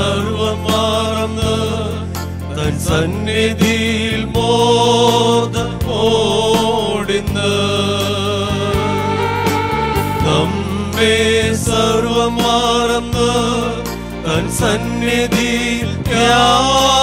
സർവം മാറന്ന് തൻ സന്നിധിയിൽ മോദം ഓടിന്ന് നമ്മെ സർവം മാറന്ന് തൻ സന്നിധിയിൽ ഞാൻ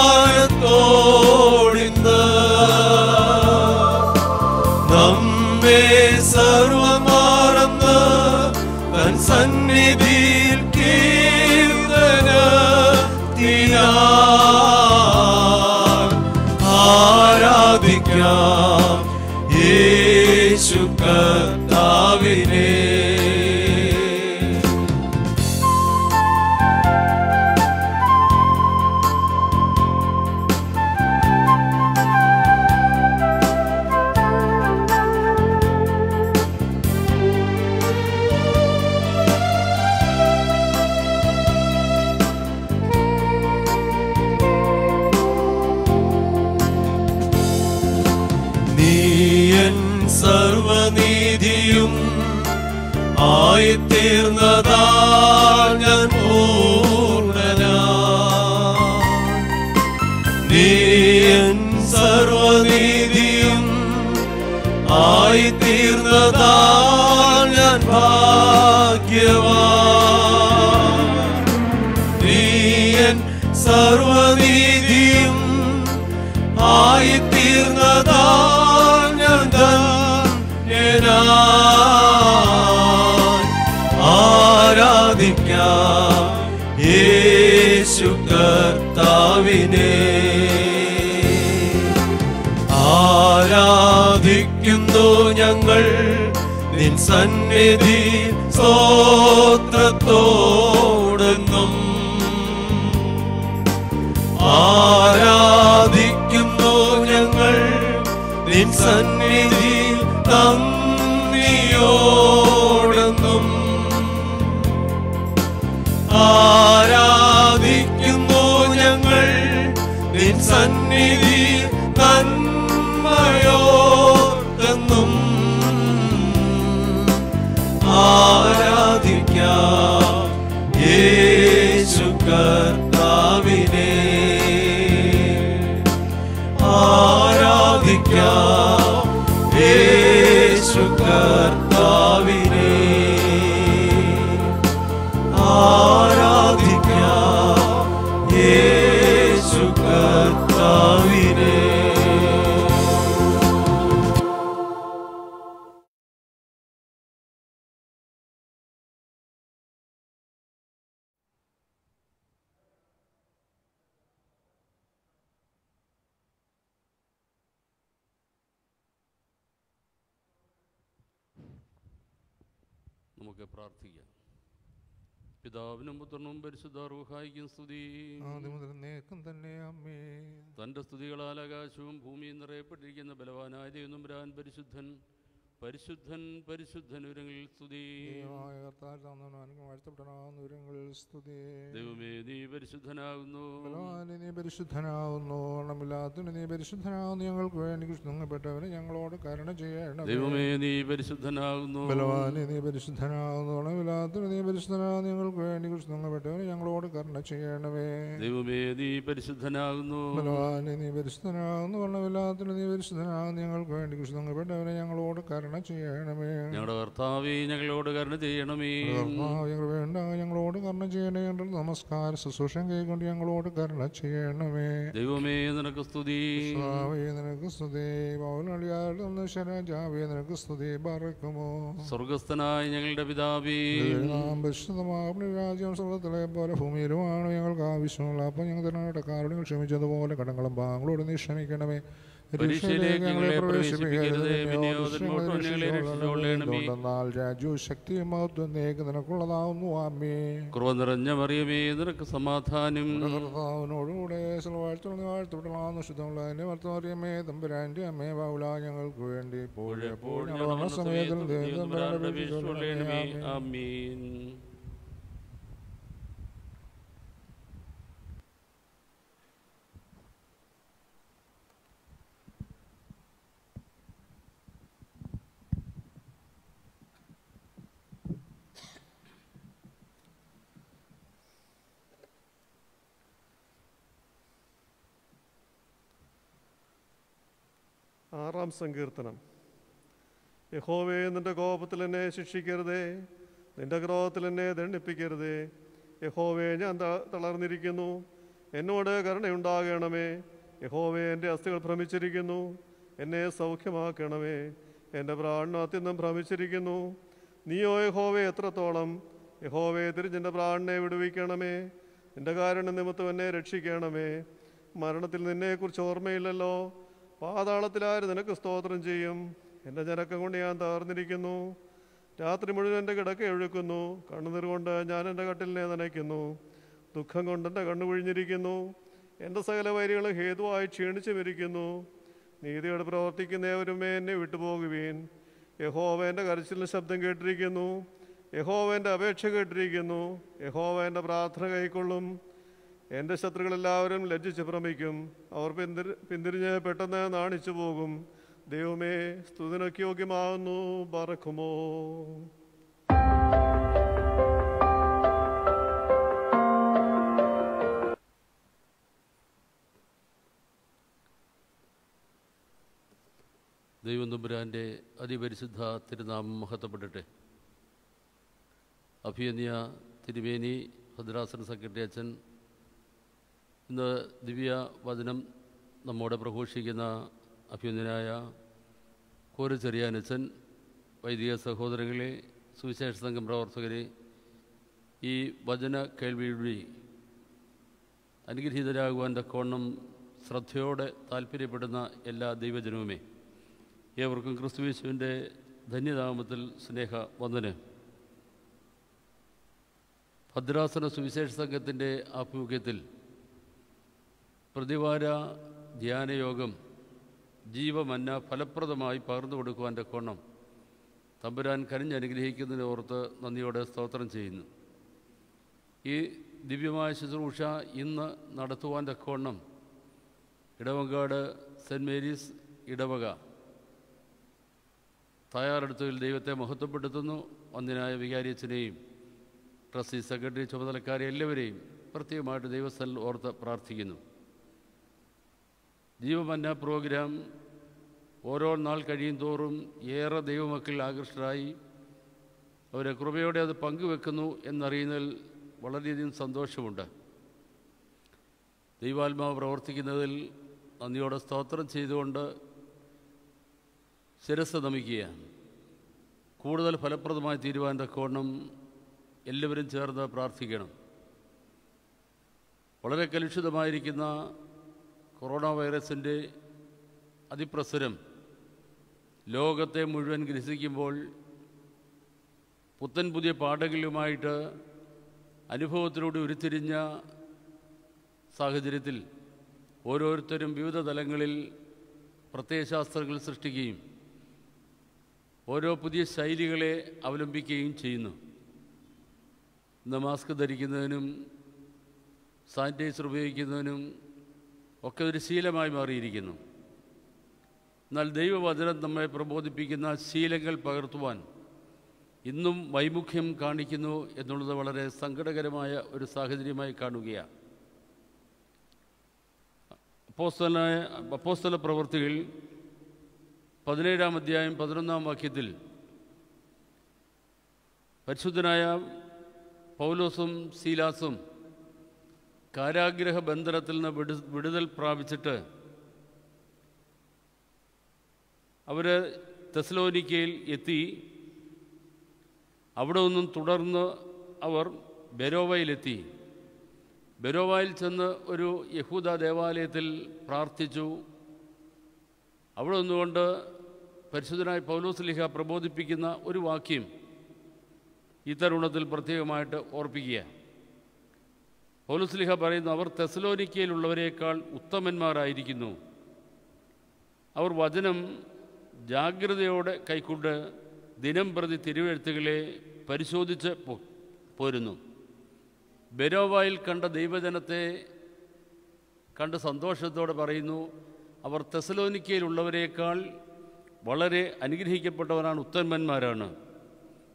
Nedir so. നമുക്ക് പ്രാർത്ഥിക്കാം പിതാവിനും പുത്രനും പരിശുദ്ധാർഹായിക്കും സ്തുതി നേക്കും തന്നെ അമ്മേ തന്റെ സ്തുതികളാൽ ആകാശവും ഭൂമിയും നിറയപ്പെട്ടിരിക്കുന്ന ബലവാനായ ദൈവം പരിശുദ്ധൻ പരിശുദ്ധൻ പരിശുദ്ധൻ വിവരങ്ങളിൽ സ്തുതി സ്തുതി ദൈവമേ നീ പരിശുദ്ധനാകുന്നു നീ പരിശുദ്ധനാകുന്നു ഓണമില്ലാത്തതിന് നീ പരിശുദ്ധനാകുന്നു ഞങ്ങൾക്ക് വേണ്ടി കൃഷ്ണപ്പെട്ടവന് ഞങ്ങളോട് കരുണ ചെയ്യണം ദൈവമേ നീ പരിശുദ്ധനാകുന്നു ബലവാനി നീ പരിശുദ്ധനാകുന്നു ഓണമില്ലാത്തതിന് നീ പരിശുദ്ധനാകുന്നു ഞങ്ങൾക്ക് വേണ്ടി കൃഷ്ണപ്പെട്ടവന് ഞങ്ങളോട് കരുണ ചെയ്യണമേ ദൈവമേ നീ പരിശുദ്ധനാകുന്നു ബലവാനി നീ പരിശുദ്ധനാകുന്നു ഓണമില്ലാത്തതിന് നീ പരിശുദ്ധനാകുന്നു ഞങ്ങൾക്ക് വേണ്ടി കൃഷ്ണപ്പെട്ടവന് ഞങ്ങളോട് കരുണ കരുണ ചെയ്യണമേ ഞങ്ങളുടെ കർത്താവി ഞങ്ങളോട് കരുണ ചെയ്യണമേ വേണ്ട ഞങ്ങളോട് കരുണ ചെയ്യണേ എന്ന നമസ്കാര ശുശ്രൂഷം കൈകൊണ്ട് ഞങ്ങളോട് കരുണ ചെയ്യണമേ ദൈവമേ നിനക്ക് സ്തുതി നിനക്ക് സ്തുതി പൗരളിയാജാവേ നിനക്ക് സ്തുതി പറക്കുമോ സ്വർഗസ്ഥനായ ഞങ്ങളുടെ പിതാവി രാജ്യം സ്വർഗത്തിലെ പോലെ ഭൂമിയിലുമാണ് ഞങ്ങൾക്ക് ആവശ്യമുള്ള അപ്പം ഞങ്ങൾ തന്നെ കടക്കാരോട് ക്ഷമിച്ചതുപോലെ കടങ്ങളും ബാങ്കളോട് നീ ക്ഷമിക്കണമേ നിറഞ്ഞ മറിയമേ നിനക്ക് സമാധാനം കർത്താവിനോടുകൂടെ തമ്പുരാന്റെ അമ്മേ ബാവുല ഞങ്ങൾക്ക് വേണ്ടി സമയത്തിൽ ആറാം സങ്കീർത്തനം യഹോവേ നിന്റെ കോപത്തിൽ എന്നെ ശിക്ഷിക്കരുതേ നിന്റെ ക്രോധത്തിൽ എന്നെ ദണ്ഡിപ്പിക്കരുതേ യഹോവേ ഞാൻ തളർന്നിരിക്കുന്നു എന്നോട് കരുണയുണ്ടാകണമേ യഹോവേ എൻ്റെ അസ്ഥികൾ ഭ്രമിച്ചിരിക്കുന്നു എന്നെ സൗഖ്യമാക്കണമേ എൻ്റെ പ്രാണൻ അത്യന്തം ഭ്രമിച്ചിരിക്കുന്നു നീയോ യഹോവേ എത്രത്തോളം യഹോവേ തിരിഞ്ഞെൻ്റെ പ്രാണനെ വിടുവിക്കണമേ നിൻ്റെ കാരണം നിമിത്തം എന്നെ രക്ഷിക്കണമേ മരണത്തിൽ നിന്നെക്കുറിച്ച് ഓർമ്മയില്ലല്ലോ പാതാളത്തിലാര് നിനക്ക് സ്തോത്രം ചെയ്യും എൻ്റെ ജനക്കം കൊണ്ട് ഞാൻ തകർന്നിരിക്കുന്നു രാത്രി മുഴുവൻ എൻ്റെ കിടക്ക ഒഴുക്കുന്നു കണ്ണുനീർ കൊണ്ട് ഞാൻ എൻ്റെ കട്ടിലിനെ നനയ്ക്കുന്നു ദുഃഖം കൊണ്ട് എൻ്റെ കണ്ണു വിഴിഞ്ഞിരിക്കുന്നു എൻ്റെ സകല വൈരികളും ഹേതുവായി മരിക്കുന്നു നീതിയോട് പ്രവർത്തിക്കുന്നവരുമേ എന്നെ വിട്ടുപോകുവീൻ യഹോവേൻ്റെ കരച്ചിലിന് ശബ്ദം കേട്ടിരിക്കുന്നു യഹോവേൻ്റെ അപേക്ഷ കേട്ടിരിക്കുന്നു യഹോവേൻ്റെ പ്രാർത്ഥന കൈക്കൊള്ളും എൻ്റെ ശത്രുക്കളെല്ലാവരും ലജ്ജിച്ച് ഭ്രമിക്കും അവർ പിന്തിരി പിന്തിരിഞ്ഞ് പെട്ടെന്ന് നാണിച്ചു പോകും ദൈവമേ സ്തുതിനൊക്കെ യോഗ്യമാകുന്നു പറക്കുമോ ദൈവം തുമ്പുരാൻ്റെ അതിപരിശുദ്ധ തിരുനാമം മഹത്വപ്പെട്ടിട്ടെ അഭിയന്യ തിരുവേനി ഭദ്രാസന സെക്രട്ടറി അച്ഛൻ ഇന്ന് ദിവ്യ വചനം നമ്മോട് പ്രഘോഷിക്കുന്ന അഭ്യുന്നനായ കോരച്ചെറിയാനച്ചൻ വൈദിക സഹോദരങ്ങളെ സുവിശേഷ സംഘം പ്രവർത്തകരെ ഈ വചന കേൾവിയുടെ അനുഗ്രഹീതരാകുവാൻ തക്കോണം ശ്രദ്ധയോടെ താല്പര്യപ്പെടുന്ന എല്ലാ ദൈവജനവുമേ ഏവർക്കും ക്രിസ്തുവേശുവിൻ്റെ ധന്യനാമത്തിൽ സ്നേഹ വന്ദന് ഭദ്രാസന സുവിശേഷ സംഘത്തിൻ്റെ ആഭിമുഖ്യത്തിൽ പ്രതിവാര ധ്യാനയോഗം ജീവമന്ന ഫലപ്രദമായി പകർന്നു കൊടുക്കുവാൻ്റെ കോണം തമ്പുരാൻ കരിഞ്ഞനുഗ്രഹിക്കുന്നതിന് ഓർത്ത് നന്ദിയോടെ സ്തോത്രം ചെയ്യുന്നു ഈ ദിവ്യമായ ശുശ്രൂഷ ഇന്ന് നടത്തുവാൻ തക്കവണ്ണം ഇടവങ്കാട് സെൻറ്റ് മേരീസ് ഇടവക തയ്യാറെടുത്തതിൽ ദൈവത്തെ മഹത്വപ്പെടുത്തുന്നു വന്ദിനായ വികാരിയച്ചനെയും ട്രസ്റ്റി സെക്രട്ടറി ചുമതലക്കാരെ എല്ലാവരെയും പ്രത്യേകമായിട്ട് ദൈവസ്ഥനിൽ ഓർത്ത് പ്രാർത്ഥിക്കുന്നു ജീവമന്ന പ്രോഗ്രാം ഓരോ നാൾ കഴിയും തോറും ഏറെ ദൈവമക്കൾ ആകൃഷ്ടരായി അവരെ കൃപയോടെ അത് പങ്കുവെക്കുന്നു എന്നറിയുന്നതിൽ വളരെയധികം സന്തോഷമുണ്ട് ദൈവാത്മാവ് പ്രവർത്തിക്കുന്നതിൽ നന്ദിയോടെ സ്തോത്രം ചെയ്തുകൊണ്ട് ശിരസ് നമിക്കുക കൂടുതൽ ഫലപ്രദമായി തീരുവാൻ്റെ കോണം എല്ലാവരും ചേർന്ന് പ്രാർത്ഥിക്കണം വളരെ കലുഷിതമായിരിക്കുന്ന കൊറോണ വൈറസിൻ്റെ അതിപ്രസരം ലോകത്തെ മുഴുവൻ ഗ്രസിക്കുമ്പോൾ പുത്തൻ പുതിയ പാഠകളുമായിട്ട് അനുഭവത്തിലൂടെ ഉരുത്തിരിഞ്ഞ സാഹചര്യത്തിൽ ഓരോരുത്തരും വിവിധ തലങ്ങളിൽ പ്രത്യയശാസ്ത്രങ്ങൾ സൃഷ്ടിക്കുകയും ഓരോ പുതിയ ശൈലികളെ അവലംബിക്കുകയും ചെയ്യുന്നു ഇന്ന് മാസ്ക് ധരിക്കുന്നതിനും സാനിറ്റൈസർ ഉപയോഗിക്കുന്നതിനും ഒക്കെ ഒരു ശീലമായി മാറിയിരിക്കുന്നു എന്നാൽ ദൈവവചനം നമ്മെ പ്രബോധിപ്പിക്കുന്ന ശീലങ്ങൾ പകർത്തുവാൻ ഇന്നും വൈമുഖ്യം കാണിക്കുന്നു എന്നുള്ളത് വളരെ സങ്കടകരമായ ഒരു സാഹചര്യമായി കാണുകയാണ് അപ്പോസ്തല അപ്പോസ്തല പ്രവൃത്തികൾ പതിനേഴാം അധ്യായം പതിനൊന്നാം വാക്യത്തിൽ പരിശുദ്ധനായ പൗലോസും സീലാസും കാരാഗ്രഹ ബന്ധനത്തിൽ നിന്ന് വിടു വിടുതൽ പ്രാപിച്ചിട്ട് അവർ തെസ്ലോനിക്കയിൽ എത്തി അവിടെ നിന്നും തുടർന്ന് അവർ ബെരോവയിലെത്തി ബെരോവയിൽ ചെന്ന് ഒരു യഹൂദ ദേവാലയത്തിൽ പ്രാർത്ഥിച്ചു അവിടെ നിന്നുകൊണ്ട് പരിശുദ്ധനായ ലിഹ പ്രബോധിപ്പിക്കുന്ന ഒരു വാക്യം ഈ തരുണത്തിൽ പ്രത്യേകമായിട്ട് ഓർപ്പിക്കുകയാണ് പൗലുസ്ലിഹ പറയുന്നു അവർ തെസലോനിക്കയിലുള്ളവരെക്കാൾ ഉത്തമന്മാരായിരിക്കുന്നു അവർ വചനം ജാഗ്രതയോടെ കൈക്കൊണ്ട് ദിനം പ്രതി തിരുവെഴുത്തുകളെ പരിശോധിച്ച് പോരുന്നു ബെരോവായിൽ കണ്ട ദൈവജനത്തെ കണ്ട് സന്തോഷത്തോടെ പറയുന്നു അവർ തെസലോനിക്കയിലുള്ളവരേക്കാൾ വളരെ അനുഗ്രഹിക്കപ്പെട്ടവരാണ് ഉത്തന്മന്മാരാണ്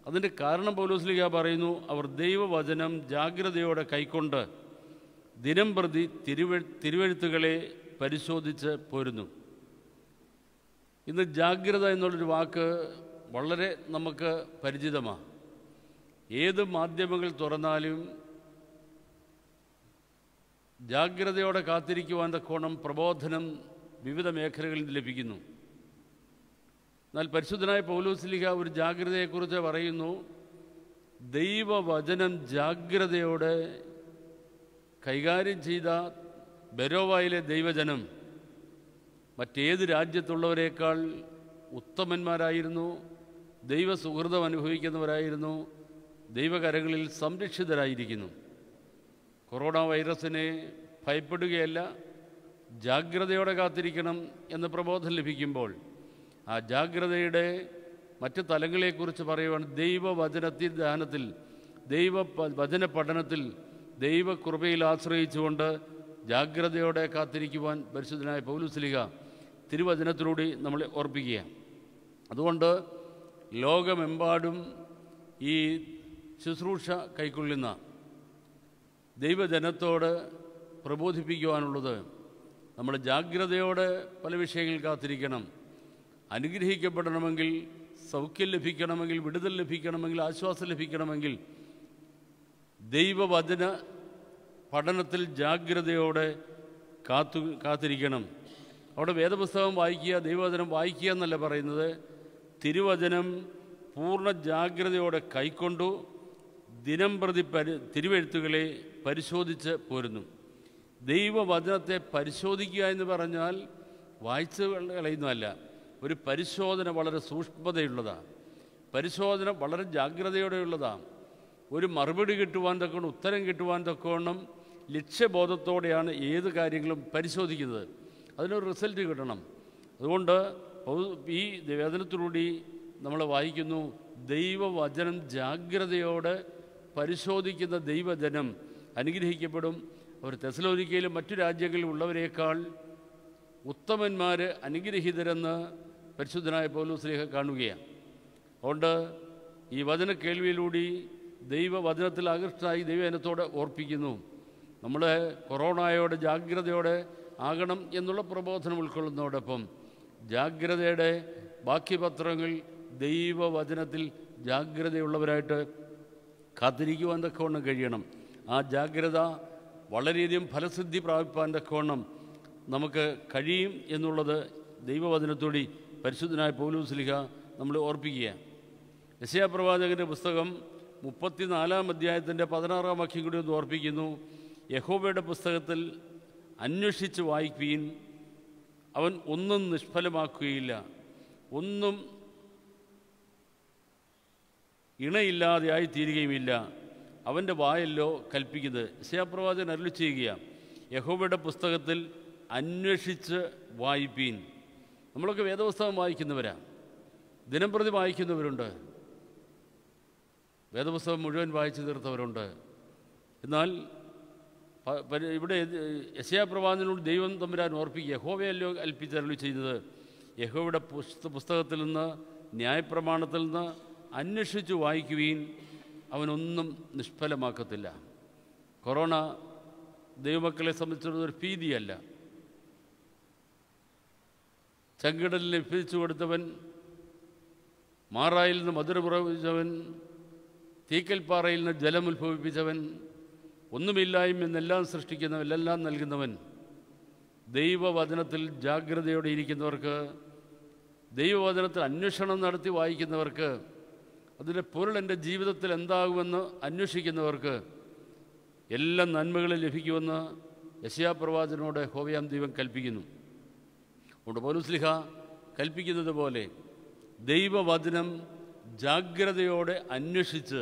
അതിൻ്റെ കാരണം ലീഗ പറയുന്നു അവർ ദൈവവചനം ജാഗ്രതയോടെ കൈക്കൊണ്ട് ദിനം പ്രതി തിരുവെ തിരുവെഴുത്തുകളെ പരിശോധിച്ച് പോരുന്നു ഇന്ന് ജാഗ്രത എന്നുള്ളൊരു വാക്ക് വളരെ നമുക്ക് പരിചിതമാണ് ഏത് മാധ്യമങ്ങൾ തുറന്നാലും ജാഗ്രതയോടെ കാത്തിരിക്കുവാൻ തക്കോണം പ്രബോധനം വിവിധ മേഖലകളിൽ ലഭിക്കുന്നു എന്നാൽ പരിശുദ്ധനായ പൗലോസ്ലിഹ ഒരു ജാഗ്രതയെക്കുറിച്ച് പറയുന്നു ദൈവവചനം ജാഗ്രതയോടെ കൈകാര്യം ചെയ്ത ബരോവായിലെ ദൈവജനം മറ്റേത് രാജ്യത്തുള്ളവരേക്കാൾ ഉത്തമന്മാരായിരുന്നു ദൈവസുഹൃതം അനുഭവിക്കുന്നവരായിരുന്നു ദൈവകരകളിൽ സംരക്ഷിതരായിരിക്കുന്നു കൊറോണ വൈറസിനെ ഭയപ്പെടുകയല്ല ജാഗ്രതയോടെ കാത്തിരിക്കണം എന്ന പ്രബോധം ലഭിക്കുമ്പോൾ ആ ജാഗ്രതയുടെ മറ്റ് തലങ്ങളെക്കുറിച്ച് പറയുവാൻ ദൈവവചനത്തിൽ ധ്യാനത്തിൽ ദൈവ വചന പഠനത്തിൽ ദൈവകൃപയിൽ ആശ്രയിച്ചുകൊണ്ട് ജാഗ്രതയോടെ കാത്തിരിക്കുവാൻ പരിശുദ്ധനായ പൗലുസ്ലിക തിരുവചനത്തിലൂടെ നമ്മളെ ഓർപ്പിക്കുക അതുകൊണ്ട് ലോകമെമ്പാടും ഈ ശുശ്രൂഷ കൈക്കൊള്ളുന്ന ദൈവജനത്തോട് പ്രബോധിപ്പിക്കുവാനുള്ളത് നമ്മൾ ജാഗ്രതയോടെ പല വിഷയങ്ങൾ കാത്തിരിക്കണം അനുഗ്രഹിക്കപ്പെടണമെങ്കിൽ സൗഖ്യം ലഭിക്കണമെങ്കിൽ വിടുതൽ ലഭിക്കണമെങ്കിൽ ആശ്വാസം ലഭിക്കണമെങ്കിൽ ദൈവവചന പഠനത്തിൽ ജാഗ്രതയോടെ കാത്തു കാത്തിരിക്കണം അവിടെ വേദപുസ്തകം വായിക്കുക ദൈവവചനം വായിക്കുക എന്നല്ല പറയുന്നത് തിരുവചനം പൂർണ്ണ ജാഗ്രതയോടെ കൈക്കൊണ്ടു ദിനം പ്രതി പരി തിരുവെഴുത്തുകളെ പരിശോധിച്ച് പോരുന്നു ദൈവവചനത്തെ പരിശോധിക്കുക എന്ന് പറഞ്ഞാൽ വായിച്ച് കളയുന്നതല്ല ഒരു പരിശോധന വളരെ സൂക്ഷ്മതയുള്ളതാണ് പരിശോധന വളരെ ജാഗ്രതയോടെയുള്ളതാണ് ഒരു മറുപടി കിട്ടുവാൻ തക്കണം ഉത്തരം കിട്ടുവാൻ തക്കവണ്ണം ലക്ഷ്യബോധത്തോടെയാണ് ഏത് കാര്യങ്ങളും പരിശോധിക്കുന്നത് അതിനൊരു റിസൾട്ട് കിട്ടണം അതുകൊണ്ട് ഈ വേദനത്തിലൂടെ നമ്മൾ വായിക്കുന്നു ദൈവവചനം ജാഗ്രതയോടെ പരിശോധിക്കുന്ന ദൈവജനം അനുഗ്രഹിക്കപ്പെടും അവർ തെസലോനിക്കയിലും മറ്റു രാജ്യങ്ങളിൽ ഉള്ളവരേക്കാൾ ഉത്തമന്മാർ അനുഗ്രഹിതരെന്ന് പരിശുദ്ധനായ പോലും സ്നേഹ കാണുകയാണ് അതുകൊണ്ട് ഈ വചന കേൾവിയിലൂടെ ദൈവവചനത്തിൽ ആകൃഷ്ടമായി ദൈവജനത്തോടെ ഓർപ്പിക്കുന്നു നമ്മൾ കൊറോണയോടെ ജാഗ്രതയോടെ ആകണം എന്നുള്ള പ്രബോധനം ഉൾക്കൊള്ളുന്നതോടൊപ്പം ജാഗ്രതയുടെ ബാക്കി പത്രങ്ങൾ ദൈവവചനത്തിൽ ജാഗ്രതയുള്ളവരായിട്ട് കാത്തിരിക്കുവാൻ തക്കവണ്ണം കഴിയണം ആ ജാഗ്രത വളരെയധികം ഫലസിദ്ധി പ്രാപിപ്പാൻ തക്കവണ്ണം നമുക്ക് കഴിയും എന്നുള്ളത് ദൈവവചനത്തോടി പരിശുദ്ധനായ പൗലൂസ്ലിഹ നമ്മൾ ഓർപ്പിക്കുക യശയാപ്രവാചകൻ്റെ പുസ്തകം മുപ്പത്തിനാലാം അധ്യായത്തിൻ്റെ പതിനാറാം വാക്യം കൂടി ഒന്ന് ഓർപ്പിക്കുന്നു യഹോബയുടെ പുസ്തകത്തിൽ അന്വേഷിച്ച് വായിക്കുകയിൻ അവൻ ഒന്നും നിഷ്ഫലമാക്കുകയില്ല ഒന്നും ഇണയില്ലാതെയായി തീരുകയുമില്ല അവൻ്റെ വായല്ലോ കൽപ്പിക്കുന്നത് ഇസയാപ്രവാചൻ അരുളി ചെയ്യുകയാണ് യഹോബയുടെ പുസ്തകത്തിൽ അന്വേഷിച്ച് വായിപ്പീൻ നമ്മളൊക്കെ വേദപുസ്തകം വായിക്കുന്നവരാണ് ദിനംപ്രതി വായിക്കുന്നവരുണ്ട് വേദപുസ്തകം മുഴുവൻ വായിച്ചു തീർത്തവരുണ്ട് എന്നാൽ ഇവിടെ യശയാപ്രവാചനോട് ദൈവം തമ്പുരാൻ ഓർപ്പിക്കുക യഹോവയല്ലോ അൽപ്പിച്ചരളി ചെയ്തത് യഹോയുടെ പുസ്തകത്തിൽ നിന്ന് ന്യായപ്രമാണത്തിൽ നിന്ന് അന്വേഷിച്ച് വായിക്കുകയും അവനൊന്നും നിഷ്ഫലമാക്കത്തില്ല കൊറോണ ദൈവമക്കളെ സംബന്ധിച്ചിടത്തോളം ഒരു ഭീതിയല്ല ചങ്കിടലിൽ ലഭിച്ചു കൊടുത്തവൻ മാറായിൽ നിന്ന് മധുര പ്രവചിച്ചവൻ തീക്കൽപ്പാറയിൽ നിന്ന് ജലം ഉത്ഭവിപ്പിച്ചവൻ ഒന്നുമില്ലായ്മെന്നെല്ലാം സൃഷ്ടിക്കുന്നവൻ എല്ലാം നൽകുന്നവൻ ദൈവവചനത്തിൽ ജാഗ്രതയോടെ ഇരിക്കുന്നവർക്ക് ദൈവവചനത്തിൽ അന്വേഷണം നടത്തി വായിക്കുന്നവർക്ക് അതിൻ്റെ പൊരുൾ എൻ്റെ ജീവിതത്തിൽ എന്താകുമെന്ന് അന്വേഷിക്കുന്നവർക്ക് എല്ലാ നന്മകളും ലഭിക്കുമെന്ന് യശയാപ്രവാചനോടെ ഹോവയാം ദൈവം കൽപ്പിക്കുന്നു അതുകൊണ്ട് പോലുസ്ലിഹ കൽപ്പിക്കുന്നത് പോലെ ദൈവവചനം ജാഗ്രതയോടെ അന്വേഷിച്ച്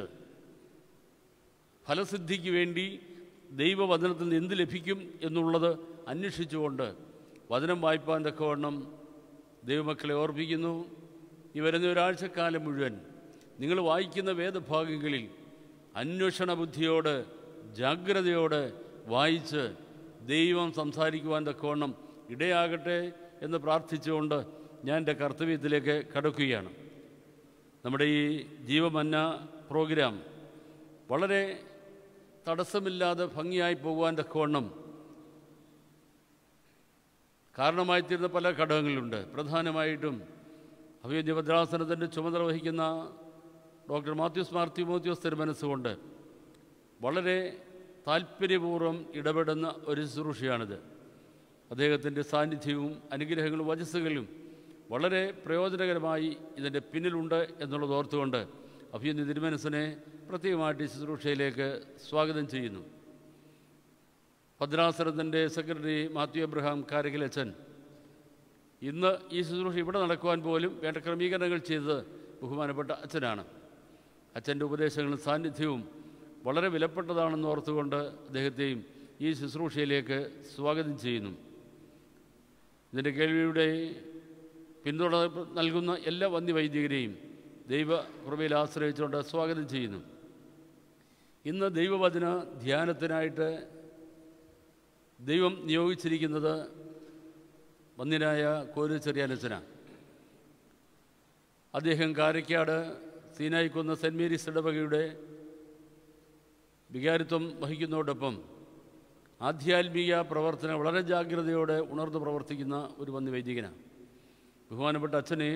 ഫലസിദ്ധിക്ക് വേണ്ടി ദൈവവചനത്തിൽ നിന്ന് എന്ത് ലഭിക്കും എന്നുള്ളത് അന്വേഷിച്ചുകൊണ്ട് വചനം വായ്പാൻ തക്കവണ്ണം ദൈവമക്കളെ ഓർപ്പിക്കുന്നു ഈ വരുന്ന ഒരാഴ്ചക്കാലം മുഴുവൻ നിങ്ങൾ വായിക്കുന്ന വേദഭാഗങ്ങളിൽ അന്വേഷണ ബുദ്ധിയോട് ജാഗ്രതയോടെ വായിച്ച് ദൈവം സംസാരിക്കുവാൻ തക്കവണ്ണം ഇടയാകട്ടെ എന്ന് പ്രാർത്ഥിച്ചുകൊണ്ട് ഞാൻ എൻ്റെ കർത്തവ്യത്തിലേക്ക് കടക്കുകയാണ് നമ്മുടെ ഈ ജീവമന്ന പ്രോഗ്രാം വളരെ തടസ്സമില്ലാതെ ഭംഗിയായി പോകുവാൻ തക്കവണ്ണം കാരണമായിത്തീരുന്ന പല ഘടകങ്ങളുണ്ട് പ്രധാനമായിട്ടും അഭിയന്യ ഭദ്രാസനത്തിൻ്റെ ചുമതല വഹിക്കുന്ന ഡോക്ടർ മാത്യൂസ് മാർത്തി മോത്യൂസ് തിരുമനസ്സുകൊണ്ട് വളരെ താല്പര്യപൂർവ്വം ഇടപെടുന്ന ഒരു ശുശ്രൂഷയാണിത് അദ്ദേഹത്തിൻ്റെ സാന്നിധ്യവും അനുഗ്രഹങ്ങളും വചസ്സുകളും വളരെ പ്രയോജനകരമായി ഇതിൻ്റെ പിന്നിലുണ്ട് എന്നുള്ളത് ഓർത്തുകൊണ്ട് അഭ്യുന്ന തിരുമനസിനെ പ്രത്യേകമായിട്ട് ശുശ്രൂഷയിലേക്ക് സ്വാഗതം ചെയ്യുന്നു ഭദ്രാസനത്തിൻ്റെ സെക്രട്ടറി മാത്യു അബ്രഹാം കാരകിലച്ചൻ ഇന്ന് ഈ ശുശ്രൂഷ ഇവിടെ നടക്കുവാൻ പോലും വേണ്ട ക്രമീകരണങ്ങൾ ചെയ്തത് ബഹുമാനപ്പെട്ട അച്ഛനാണ് അച്ഛൻ്റെ ഉപദേശങ്ങളും സാന്നിധ്യവും വളരെ വിലപ്പെട്ടതാണെന്ന് ഓർത്തുകൊണ്ട് അദ്ദേഹത്തെയും ഈ ശുശ്രൂഷയിലേക്ക് സ്വാഗതം ചെയ്യുന്നു ഇതിൻ്റെ കേൾവിയുടെ പിന്തുണ നൽകുന്ന എല്ലാ വന്യ വൈദികരെയും ദൈവകൃപയിൽ ആശ്രയിച്ചുകൊണ്ട് സ്വാഗതം ചെയ്യുന്നു ഇന്ന് ദൈവവചന ധ്യാനത്തിനായിട്ട് ദൈവം നിയോഗിച്ചിരിക്കുന്നത് വന്യനായ കോരു ചെറിയാലച്ചന അദ്ദേഹം കാരക്കാട് സീനായിക്കുന്ന സെൻറ്റ് മേരീസ് ഇടവകയുടെ വികാരിത്വം വഹിക്കുന്നതോടൊപ്പം ആധ്യാത്മിക പ്രവർത്തനം വളരെ ജാഗ്രതയോടെ ഉണർന്നു പ്രവർത്തിക്കുന്ന ഒരു വന്യ വൈദികനാണ് ബഹുമാനപ്പെട്ട അച്ഛനെ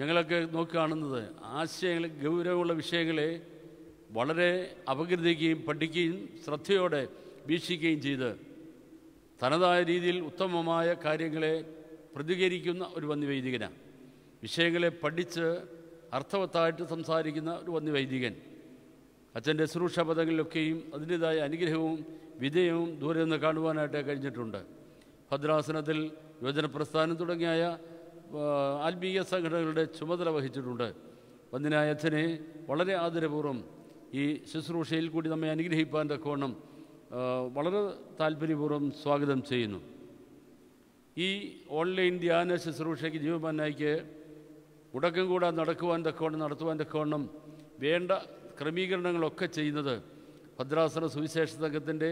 ഞങ്ങളൊക്കെ കാണുന്നത് ആശയങ്ങൾ ഗൗരവമുള്ള വിഷയങ്ങളെ വളരെ അപഗ്രഥിക്കുകയും പഠിക്കുകയും ശ്രദ്ധയോടെ വീക്ഷിക്കുകയും ചെയ്ത് തനതായ രീതിയിൽ ഉത്തമമായ കാര്യങ്ങളെ പ്രതികരിക്കുന്ന ഒരു വന്യവൈദികനാണ് വിഷയങ്ങളെ പഠിച്ച് അർത്ഥവത്തായിട്ട് സംസാരിക്കുന്ന ഒരു വന്യവൈദികൻ അച്ഛൻ്റെ ശുശ്രൂഷ പദങ്ങളിലൊക്കെയും അതിൻ്റേതായ അനുഗ്രഹവും വിധേയവും ദൂരെ നിന്ന് കാണുവാനായിട്ട് കഴിഞ്ഞിട്ടുണ്ട് ഭദ്രാസനത്തിൽ യുവജന പ്രസ്ഥാനം തുടങ്ങിയ ആത്മീയ സംഘടനകളുടെ ചുമതല വഹിച്ചിട്ടുണ്ട് വന്ദനായ അച്ഛനെ വളരെ ആദരപൂർവ്വം ഈ ശുശ്രൂഷയിൽ കൂടി നമ്മെ അനുഗ്രഹിപ്പാൻ തക്കവണ്ണം വളരെ താല്പര്യപൂർവ്വം സ്വാഗതം ചെയ്യുന്നു ഈ ഓൺലൈൻ ധ്യാന ശുശ്രൂഷയ്ക്ക് ജീവമാനായിക്ക് ഉടക്കം കൂടാൻ നടക്കുവാൻ തക്കവണ്ണം നടത്തുവാൻ തക്കവണ്ണം വേണ്ട ക്രമീകരണങ്ങളൊക്കെ ചെയ്യുന്നത് ഭദ്രാസന സുവിശേഷ സംഘത്തിൻ്റെ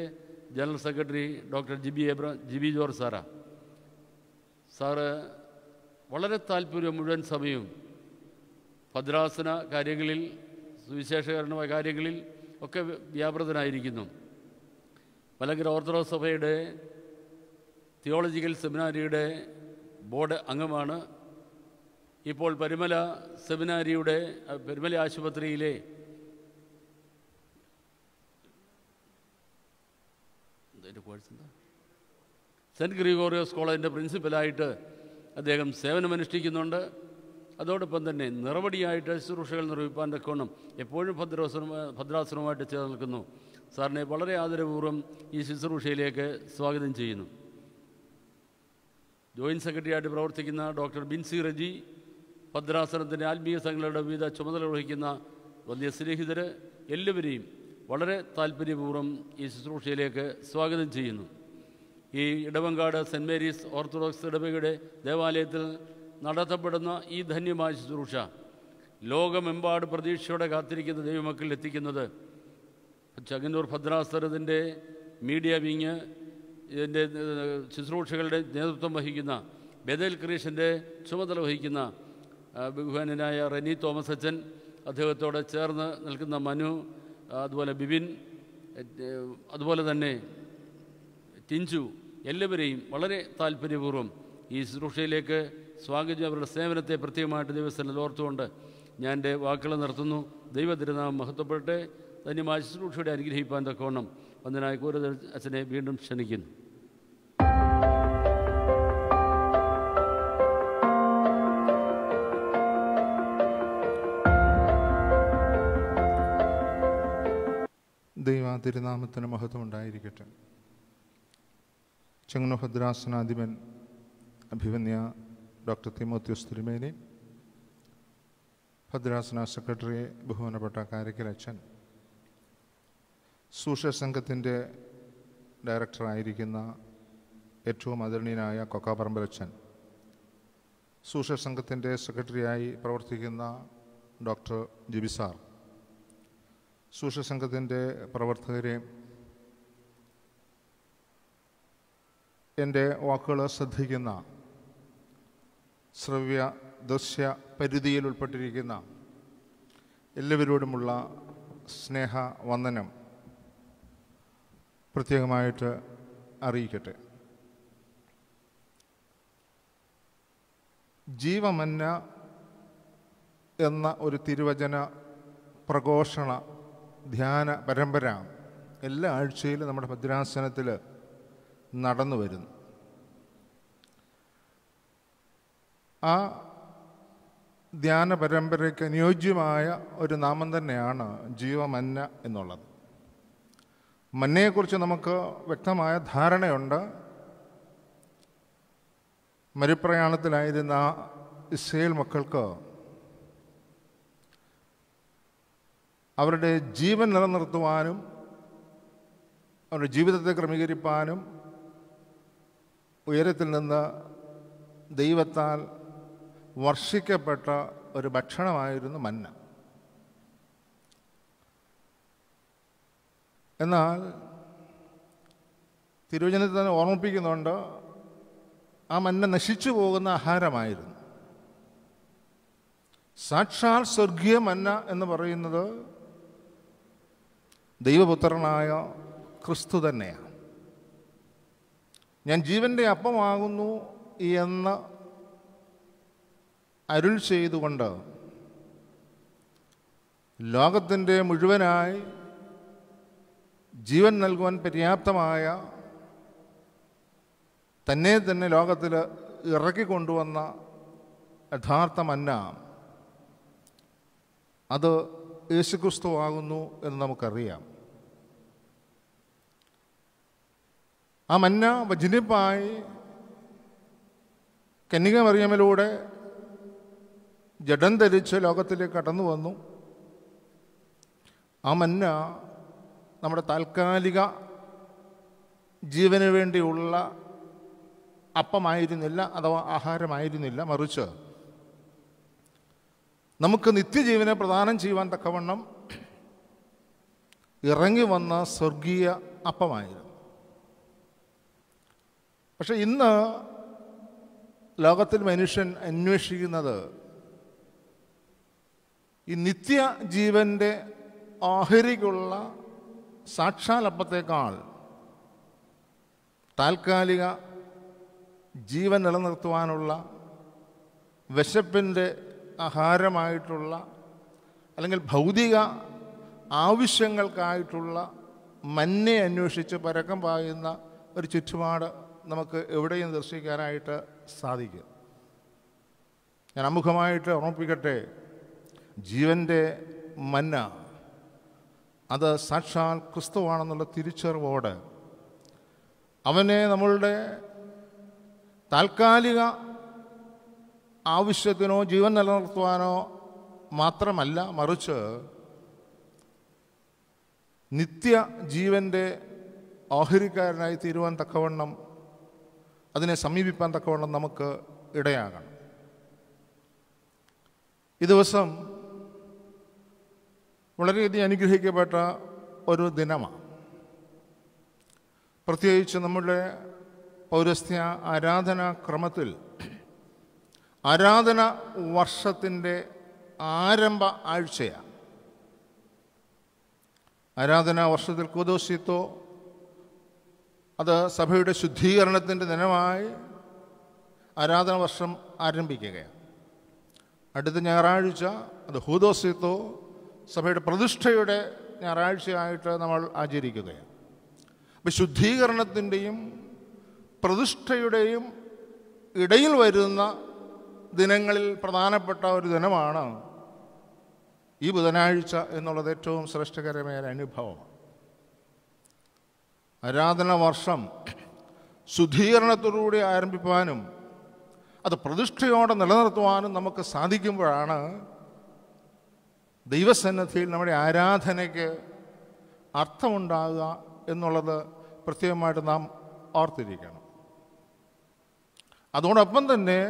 ജനറൽ സെക്രട്ടറി ഡോക്ടർ ജിബി എബ്ര ജിബി ജോർജ് സാറാണ് സാറ് വളരെ താല്പര്യം മുഴുവൻ സമയവും ഭദ്രാസന കാര്യങ്ങളിൽ സുവിശേഷകരണമായ കാര്യങ്ങളിൽ ഒക്കെ വ്യാപൃതനായിരിക്കുന്നു മലങ്കര ഓർത്തഡോക്സ് സഭയുടെ തിയോളജിക്കൽ സെമിനാരിയുടെ ബോർഡ് അംഗമാണ് ഇപ്പോൾ പരിമല സെമിനാരിയുടെ പരിമല ആശുപത്രിയിലെ സെൻറ്റ് ഗ്രിഗോറിയോസ് കോളേജിൻ്റെ പ്രിൻസിപ്പലായിട്ട് അദ്ദേഹം സേവനമനുഷ്ഠിക്കുന്നുണ്ട് അതോടൊപ്പം തന്നെ നിറവടിയായിട്ട് ശുശ്രൂഷകൾ നിർവഹിപ്പാൻ തക്കോണം എപ്പോഴും ഭദ്രാസനമ ഭദ്രാസനവുമായിട്ട് ചേർന്ന് നിൽക്കുന്നു സാറിനെ വളരെ ആദരപൂർവ്വം ഈ ശുശ്രൂഷയിലേക്ക് സ്വാഗതം ചെയ്യുന്നു ജോയിൻറ്റ് സെക്രട്ടറിയായിട്ട് പ്രവർത്തിക്കുന്ന ഡോക്ടർ ബിൻസി റജി ഭദ്രാസനത്തിൻ്റെ ആത്മീയ സംഘങ്ങളുടെ വിവിധ ചുമതല വഹിക്കുന്ന വലിയ സ്നേഹിതർ എല്ലാവരെയും വളരെ താല്പര്യപൂർവ്വം ഈ ശുശ്രൂഷയിലേക്ക് സ്വാഗതം ചെയ്യുന്നു ഈ ഇടവങ്കാട് സെൻറ്റ് മേരീസ് ഓർത്തഡോക്സ് ഇടവകയുടെ ദേവാലയത്തിൽ നടത്തപ്പെടുന്ന ഈ ധന്യമായ ശുശ്രൂഷ ലോകമെമ്പാട് പ്രതീക്ഷയോടെ കാത്തിരിക്കുന്ന ദൈവമക്കളിൽ എത്തിക്കുന്നത് ചങ്ങന്നൂർ ഭദ്രാസരത്തിൻ്റെ മീഡിയ വിങ് ഇതിൻ്റെ ശുശ്രൂഷകളുടെ നേതൃത്വം വഹിക്കുന്ന ബദൽ ക്രീഷൻ്റെ ചുമതല വഹിക്കുന്ന ബഹുമാനായ റെനി തോമസ് അച്ഛൻ അദ്ദേഹത്തോട് ചേർന്ന് നിൽക്കുന്ന മനു അതുപോലെ ബിബിൻ അതുപോലെ തന്നെ ടിഞ്ചു എല്ലാവരെയും വളരെ താല്പര്യപൂർവ്വം ഈ ശുശ്രൂഷയിലേക്ക് സ്വാഗതം അവരുടെ സേവനത്തെ പ്രത്യേകമായിട്ട് ദൈവസ്ഥലത്തിൽ ഓർത്തുകൊണ്ട് ഞാൻ എൻ്റെ വാക്കുകൾ നടത്തുന്നു ദൈവ തിരുനാമം മഹത്വപ്പെട്ട് ധന്യമായ ശുശ്രൂഷയുടെ അനുഗ്രഹിപ്പാൻ തക്കവണ്ണം വന്ദനായ കൂരത അച്ഛനെ വീണ്ടും ക്ഷണിക്കുന്നു ദൈവ തിരുനാമത്തിന് മഹത്വം ഉണ്ടായിരിക്കട്ടെ ചങ്ങനഭദ്രാസനാധിപൻ അഭിമന്യ ഡോക്ടർ തിമോത്യോസ് തിരുമേനി ഭദ്രാസന സെക്രട്ടറി ബഹുമാനപ്പെട്ട കാരക്കൽ അച്ഛൻ സൂഷ സംഘത്തിൻ്റെ ഡയറക്ടറായിരിക്കുന്ന ഏറ്റവും ആദരണീയനായ കൊക്കാപറമ്പലച്ഛൻ സൂഷ സംഘത്തിൻ്റെ സെക്രട്ടറിയായി പ്രവർത്തിക്കുന്ന ഡോക്ടർ ജിബിസാർ സൂഷ സംഘത്തിൻ്റെ പ്രവർത്തകരെയും എൻ്റെ വാക്കുകൾ ശ്രദ്ധിക്കുന്ന ശ്രവ്യ ദൃശ്യ പരിധിയിൽ ഉൾപ്പെട്ടിരിക്കുന്ന എല്ലാവരോടുമുള്ള സ്നേഹ വന്ദനം പ്രത്യേകമായിട്ട് അറിയിക്കട്ടെ ജീവമന്ന എന്ന ഒരു തിരുവചന പ്രഘോഷണ ധ്യാന പരമ്പര എല്ലാ ആഴ്ചയിലും നമ്മുടെ ഭദ്രാസനത്തിൽ നടന്നു വരുന്നു ആ ധ്യാന പരമ്പരയ്ക്ക് അനുയോജ്യമായ ഒരു നാമം തന്നെയാണ് ജീവമന്ന എന്നുള്ളത് മന്നയെക്കുറിച്ച് നമുക്ക് വ്യക്തമായ ധാരണയുണ്ട് മരുപ്രയാണത്തിലായിരുന്ന ഇസ്രയേൽ മക്കൾക്ക് അവരുടെ ജീവൻ നിലനിർത്തുവാനും അവരുടെ ജീവിതത്തെ ക്രമീകരിപ്പാനും ഉയരത്തിൽ നിന്ന് ദൈവത്താൽ വർഷിക്കപ്പെട്ട ഒരു ഭക്ഷണമായിരുന്നു മന്ന എന്നാൽ തിരുവചനത്തിൽ തന്നെ ഓർമ്മിപ്പിക്കുന്നുണ്ട് ആ മന്ന നശിച്ചു പോകുന്ന ആഹാരമായിരുന്നു സാക്ഷാൽ സ്വർഗീയ മന്ന എന്ന് പറയുന്നത് ദൈവപുത്രനായ ക്രിസ്തു തന്നെയാണ് ഞാൻ ജീവൻ്റെ അപ്പമാകുന്നു എന്ന് അരുൾ ചെയ്തുകൊണ്ട് ലോകത്തിൻ്റെ മുഴുവനായി ജീവൻ നൽകുവാൻ പര്യാപ്തമായ തന്നെ തന്നെ ലോകത്തിൽ ഇറക്കിക്കൊണ്ടുവന്ന യഥാർത്ഥ മന്ന അത് യേശുക്രിസ്തു ആകുന്നു എന്ന് നമുക്കറിയാം ആ മന്ന വജ്നിപ്പായി കന്നിക മറിയമ്മിലൂടെ ജഡം ധരിച്ച് ലോകത്തിലേക്ക് കടന്നു വന്നു ആ മന്ന നമ്മുടെ താൽക്കാലിക ജീവന് വേണ്ടിയുള്ള അപ്പമായിരുന്നില്ല അഥവാ ആഹാരമായിരുന്നില്ല മറിച്ച് നമുക്ക് നിത്യജീവനെ പ്രദാനം ചെയ്യുവാൻ തക്കവണ്ണം ഇറങ്ങി വന്ന സ്വർഗീയ അപ്പമായിരുന്നു പക്ഷെ ഇന്ന് ലോകത്തിൽ മനുഷ്യൻ അന്വേഷിക്കുന്നത് ഈ നിത്യ ജീവൻ്റെ ആഹരിക്കുള്ള സാക്ഷാലപ്പത്തേക്കാൾ താൽക്കാലിക ജീവൻ നിലനിർത്തുവാനുള്ള വിശപ്പിൻ്റെ ആഹാരമായിട്ടുള്ള അല്ലെങ്കിൽ ഭൗതിക ആവശ്യങ്ങൾക്കായിട്ടുള്ള മന്നെ അന്വേഷിച്ച് പരക്കം പായുന്ന ഒരു ചുറ്റുപാട് നമുക്ക് എവിടെയും ദർശിക്കാനായിട്ട് സാധിക്കും ഞാൻ അമുഖമായിട്ട് ഓർമ്മിപ്പിക്കട്ടെ ജീവൻ്റെ മന്ന അത് സാക്ഷാൽ ക്രിസ്തുവാണെന്നുള്ള തിരിച്ചറിവോടെ അവനെ നമ്മളുടെ താൽക്കാലിക ആവശ്യത്തിനോ ജീവൻ നിലനിർത്തുവാനോ മാത്രമല്ല മറിച്ച് നിത്യ ജീവൻ്റെ ഓഹരിക്കാരനായി തീരുവാൻ തക്കവണ്ണം അതിനെ സമീപിപ്പാൻ തക്കവണ്ണം നമുക്ക് ഇടയാകണം ഈ ദിവസം വളരെയധികം അനുഗ്രഹിക്കപ്പെട്ട ഒരു ദിനമാണ് പ്രത്യേകിച്ച് നമ്മുടെ പൗരസ്ത്യ ക്രമത്തിൽ ആരാധന വർഷത്തിൻ്റെ ആരംഭ ആഴ്ചയാണ് ആരാധനാ വർഷത്തിൽ കുദോസിത്തോ അത് സഭയുടെ ശുദ്ധീകരണത്തിൻ്റെ ദിനമായി ആരാധന വർഷം ആരംഭിക്കുകയാണ് അടുത്ത ഞായറാഴ്ച അത് ഹൂദോസ്യത്തോ സഭയുടെ പ്രതിഷ്ഠയുടെ ഞായറാഴ്ചയായിട്ട് നമ്മൾ ആചരിക്കുകയാണ് അപ്പം ശുദ്ധീകരണത്തിൻ്റെയും പ്രതിഷ്ഠയുടെയും ഇടയിൽ വരുന്ന ദിനങ്ങളിൽ പ്രധാനപ്പെട്ട ഒരു ദിനമാണ് ഈ ബുധനാഴ്ച എന്നുള്ളത് ഏറ്റവും ശ്രേഷ്ഠകരമായ അനുഭവമാണ് ആരാധന വർഷം ശുദ്ധീകരണത്തോടുകൂടി ആരംഭിക്കുവാനും അത് പ്രതിഷ്ഠയോടെ നിലനിർത്തുവാനും നമുക്ക് സാധിക്കുമ്പോഴാണ് ദൈവസന്നദ്ധിയിൽ നമ്മുടെ ആരാധനയ്ക്ക് അർത്ഥമുണ്ടാകുക എന്നുള്ളത് പ്രത്യേകമായിട്ട് നാം ഓർത്തിരിക്കണം അതോടൊപ്പം തന്നെ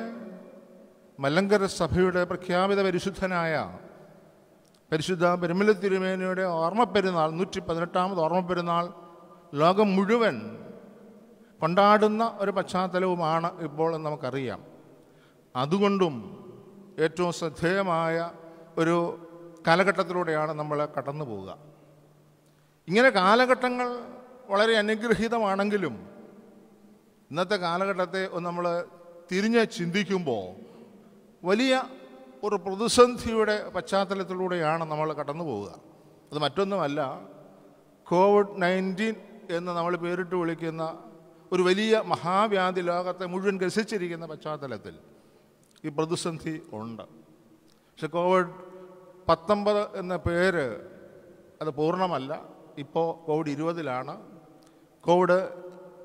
മലങ്കര സഭയുടെ പ്രഖ്യാപിത പരിശുദ്ധനായ പരിശുദ്ധ പെരുമല തിരുമേനയുടെ ഓർമ്മപ്പെരുന്നാൾ നൂറ്റി പതിനെട്ടാമത് ഓർമ്മപ്പെരുന്നാൾ ലോകം മുഴുവൻ കൊണ്ടാടുന്ന ഒരു പശ്ചാത്തലവുമാണ് ഇപ്പോൾ നമുക്കറിയാം അതുകൊണ്ടും ഏറ്റവും ശ്രദ്ധേയമായ ഒരു കാലഘട്ടത്തിലൂടെയാണ് നമ്മൾ കടന്നു പോവുക ഇങ്ങനെ കാലഘട്ടങ്ങൾ വളരെ അനുഗ്രഹീതമാണെങ്കിലും ഇന്നത്തെ കാലഘട്ടത്തെ നമ്മൾ തിരിഞ്ഞ് ചിന്തിക്കുമ്പോൾ വലിയ ഒരു പ്രതിസന്ധിയുടെ പശ്ചാത്തലത്തിലൂടെയാണ് നമ്മൾ കടന്നു പോവുക അത് മറ്റൊന്നുമല്ല കോവിഡ് നയൻറ്റീൻ എന്ന് നമ്മൾ പേരിട്ട് വിളിക്കുന്ന ഒരു വലിയ മഹാവ്യാധി ലോകത്തെ മുഴുവൻ ഗ്രസിച്ചിരിക്കുന്ന പശ്ചാത്തലത്തിൽ ഈ പ്രതിസന്ധി ഉണ്ട് പക്ഷെ കോവിഡ് പത്തൊമ്പത് എന്ന പേര് അത് പൂർണ്ണമല്ല ഇപ്പോൾ കോവിഡ് ഇരുപതിലാണ് കോവിഡ്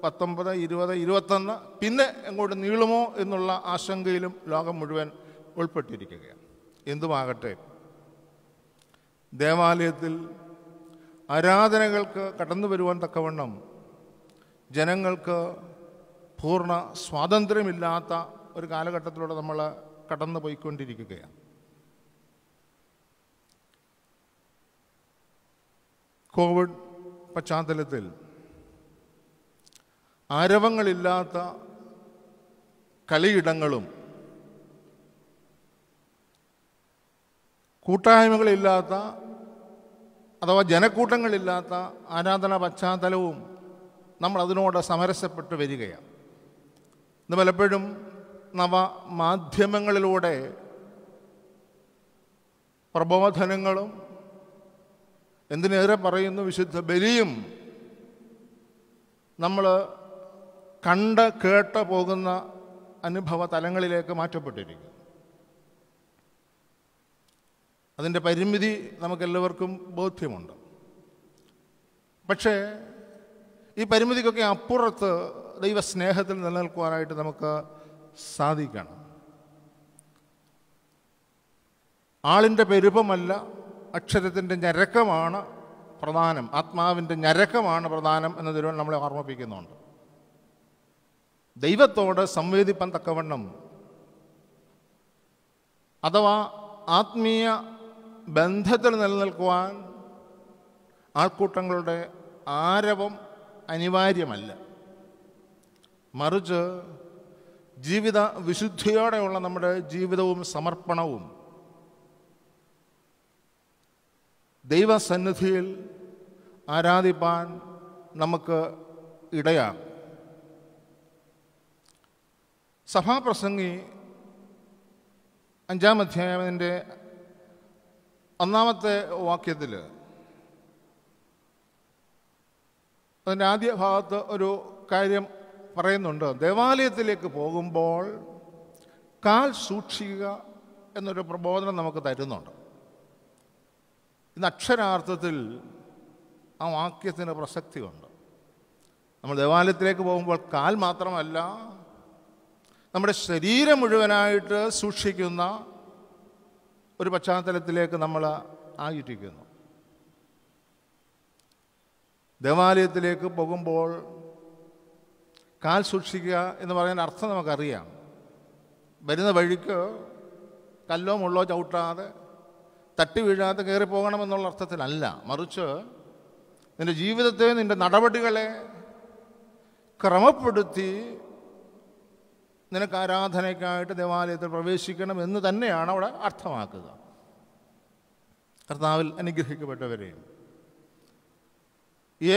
പത്തൊമ്പത് ഇരുപത് ഇരുപത്തൊന്ന് പിന്നെ എങ്ങോട്ട് നീളുമോ എന്നുള്ള ആശങ്കയിലും ലോകം മുഴുവൻ ഉൾപ്പെട്ടിരിക്കുകയാണ് എന്തുമാകട്ടെ ദേവാലയത്തിൽ ആരാധനകൾക്ക് കടന്നു വരുവാൻ തക്കവണ്ണം ജനങ്ങൾക്ക് പൂർണ്ണ സ്വാതന്ത്ര്യമില്ലാത്ത ഒരു കാലഘട്ടത്തിലൂടെ നമ്മൾ കടന്നു പോയിക്കൊണ്ടിരിക്കുകയാണ് കോവിഡ് പശ്ചാത്തലത്തിൽ ആരവങ്ങളില്ലാത്ത കളിയിടങ്ങളും കൂട്ടായ്മകളില്ലാത്ത അഥവാ ജനക്കൂട്ടങ്ങളില്ലാത്ത ആരാധന പശ്ചാത്തലവും നമ്മൾ അതിനോട് സമരസപ്പെട്ട് വരികയാണ് ഇന്ന് പലപ്പോഴും നവ മാധ്യമങ്ങളിലൂടെ പ്രബോധനങ്ങളും എന്തിനേറെ പറയുന്നു വിശുദ്ധ ബലിയും നമ്മൾ കണ്ട് കേട്ട് പോകുന്ന അനുഭവ തലങ്ങളിലേക്ക് മാറ്റപ്പെട്ടിരിക്കും അതിൻ്റെ പരിമിതി നമുക്കെല്ലാവർക്കും ബോധ്യമുണ്ട് പക്ഷേ ഈ പരിമിതിക്കൊക്കെ അപ്പുറത്ത് ദൈവസ്നേഹത്തിൽ നിലനിൽക്കുവാനായിട്ട് നമുക്ക് സാധിക്കണം ആളിൻ്റെ പെരുപ്പമല്ല അക്ഷരത്തിൻ്റെ ഞരക്കമാണ് പ്രധാനം ആത്മാവിൻ്റെ ഞരക്കമാണ് പ്രധാനം എന്ന തിരുവൻ നമ്മളെ ഓർമ്മിപ്പിക്കുന്നുണ്ട് ദൈവത്തോട് സംവേദിപ്പാൻ തക്കവണ്ണം അഥവാ ആത്മീയ ബന്ധത്തിൽ നിലനിൽക്കുവാൻ ആൾക്കൂട്ടങ്ങളുടെ ആരവം അനിവാര്യമല്ല മറിച്ച് ജീവിത വിശുദ്ധിയോടെയുള്ള നമ്മുടെ ജീവിതവും സമർപ്പണവും ദൈവസന്നിധിയിൽ ആരാധിപ്പാൻ നമുക്ക് ഇടയാകും സഭാപ്രസംഗി അഞ്ചാം അധ്യായത്തിൻ്റെ ഒന്നാമത്തെ വാക്യത്തിൽ അതിൻ്റെ ആദ്യ ഭാഗത്ത് ഒരു കാര്യം പറയുന്നുണ്ട് ദേവാലയത്തിലേക്ക് പോകുമ്പോൾ കാൽ സൂക്ഷിക്കുക എന്നൊരു പ്രബോധനം നമുക്ക് തരുന്നുണ്ട് ഇന്ന് അക്ഷരാർത്ഥത്തിൽ ആ വാക്യത്തിന് പ്രസക്തിയുണ്ട് നമ്മൾ ദേവാലയത്തിലേക്ക് പോകുമ്പോൾ കാൽ മാത്രമല്ല നമ്മുടെ ശരീരം മുഴുവനായിട്ട് സൂക്ഷിക്കുന്ന ഒരു പശ്ചാത്തലത്തിലേക്ക് നമ്മൾ ആയിട്ടിരിക്കുന്നു ദേവാലയത്തിലേക്ക് പോകുമ്പോൾ കാൽ സൂക്ഷിക്കുക എന്ന് പറയുന്ന അർത്ഥം നമുക്കറിയാം വരുന്ന വഴിക്ക് കല്ലോ മുള്ളോ ചവിട്ടാതെ തട്ടി വീഴാതെ കയറി പോകണമെന്നുള്ള അർത്ഥത്തിലല്ല മറിച്ച് നിൻ്റെ ജീവിതത്തെ നിൻ്റെ നടപടികളെ ക്രമപ്പെടുത്തി നിനക്ക് ആരാധനയ്ക്കായിട്ട് ദേവാലയത്തിൽ പ്രവേശിക്കണം എന്ന് തന്നെയാണ് അവിടെ അർത്ഥമാക്കുക കർത്താവിൽ അനുഗ്രഹിക്കപ്പെട്ടവരെയും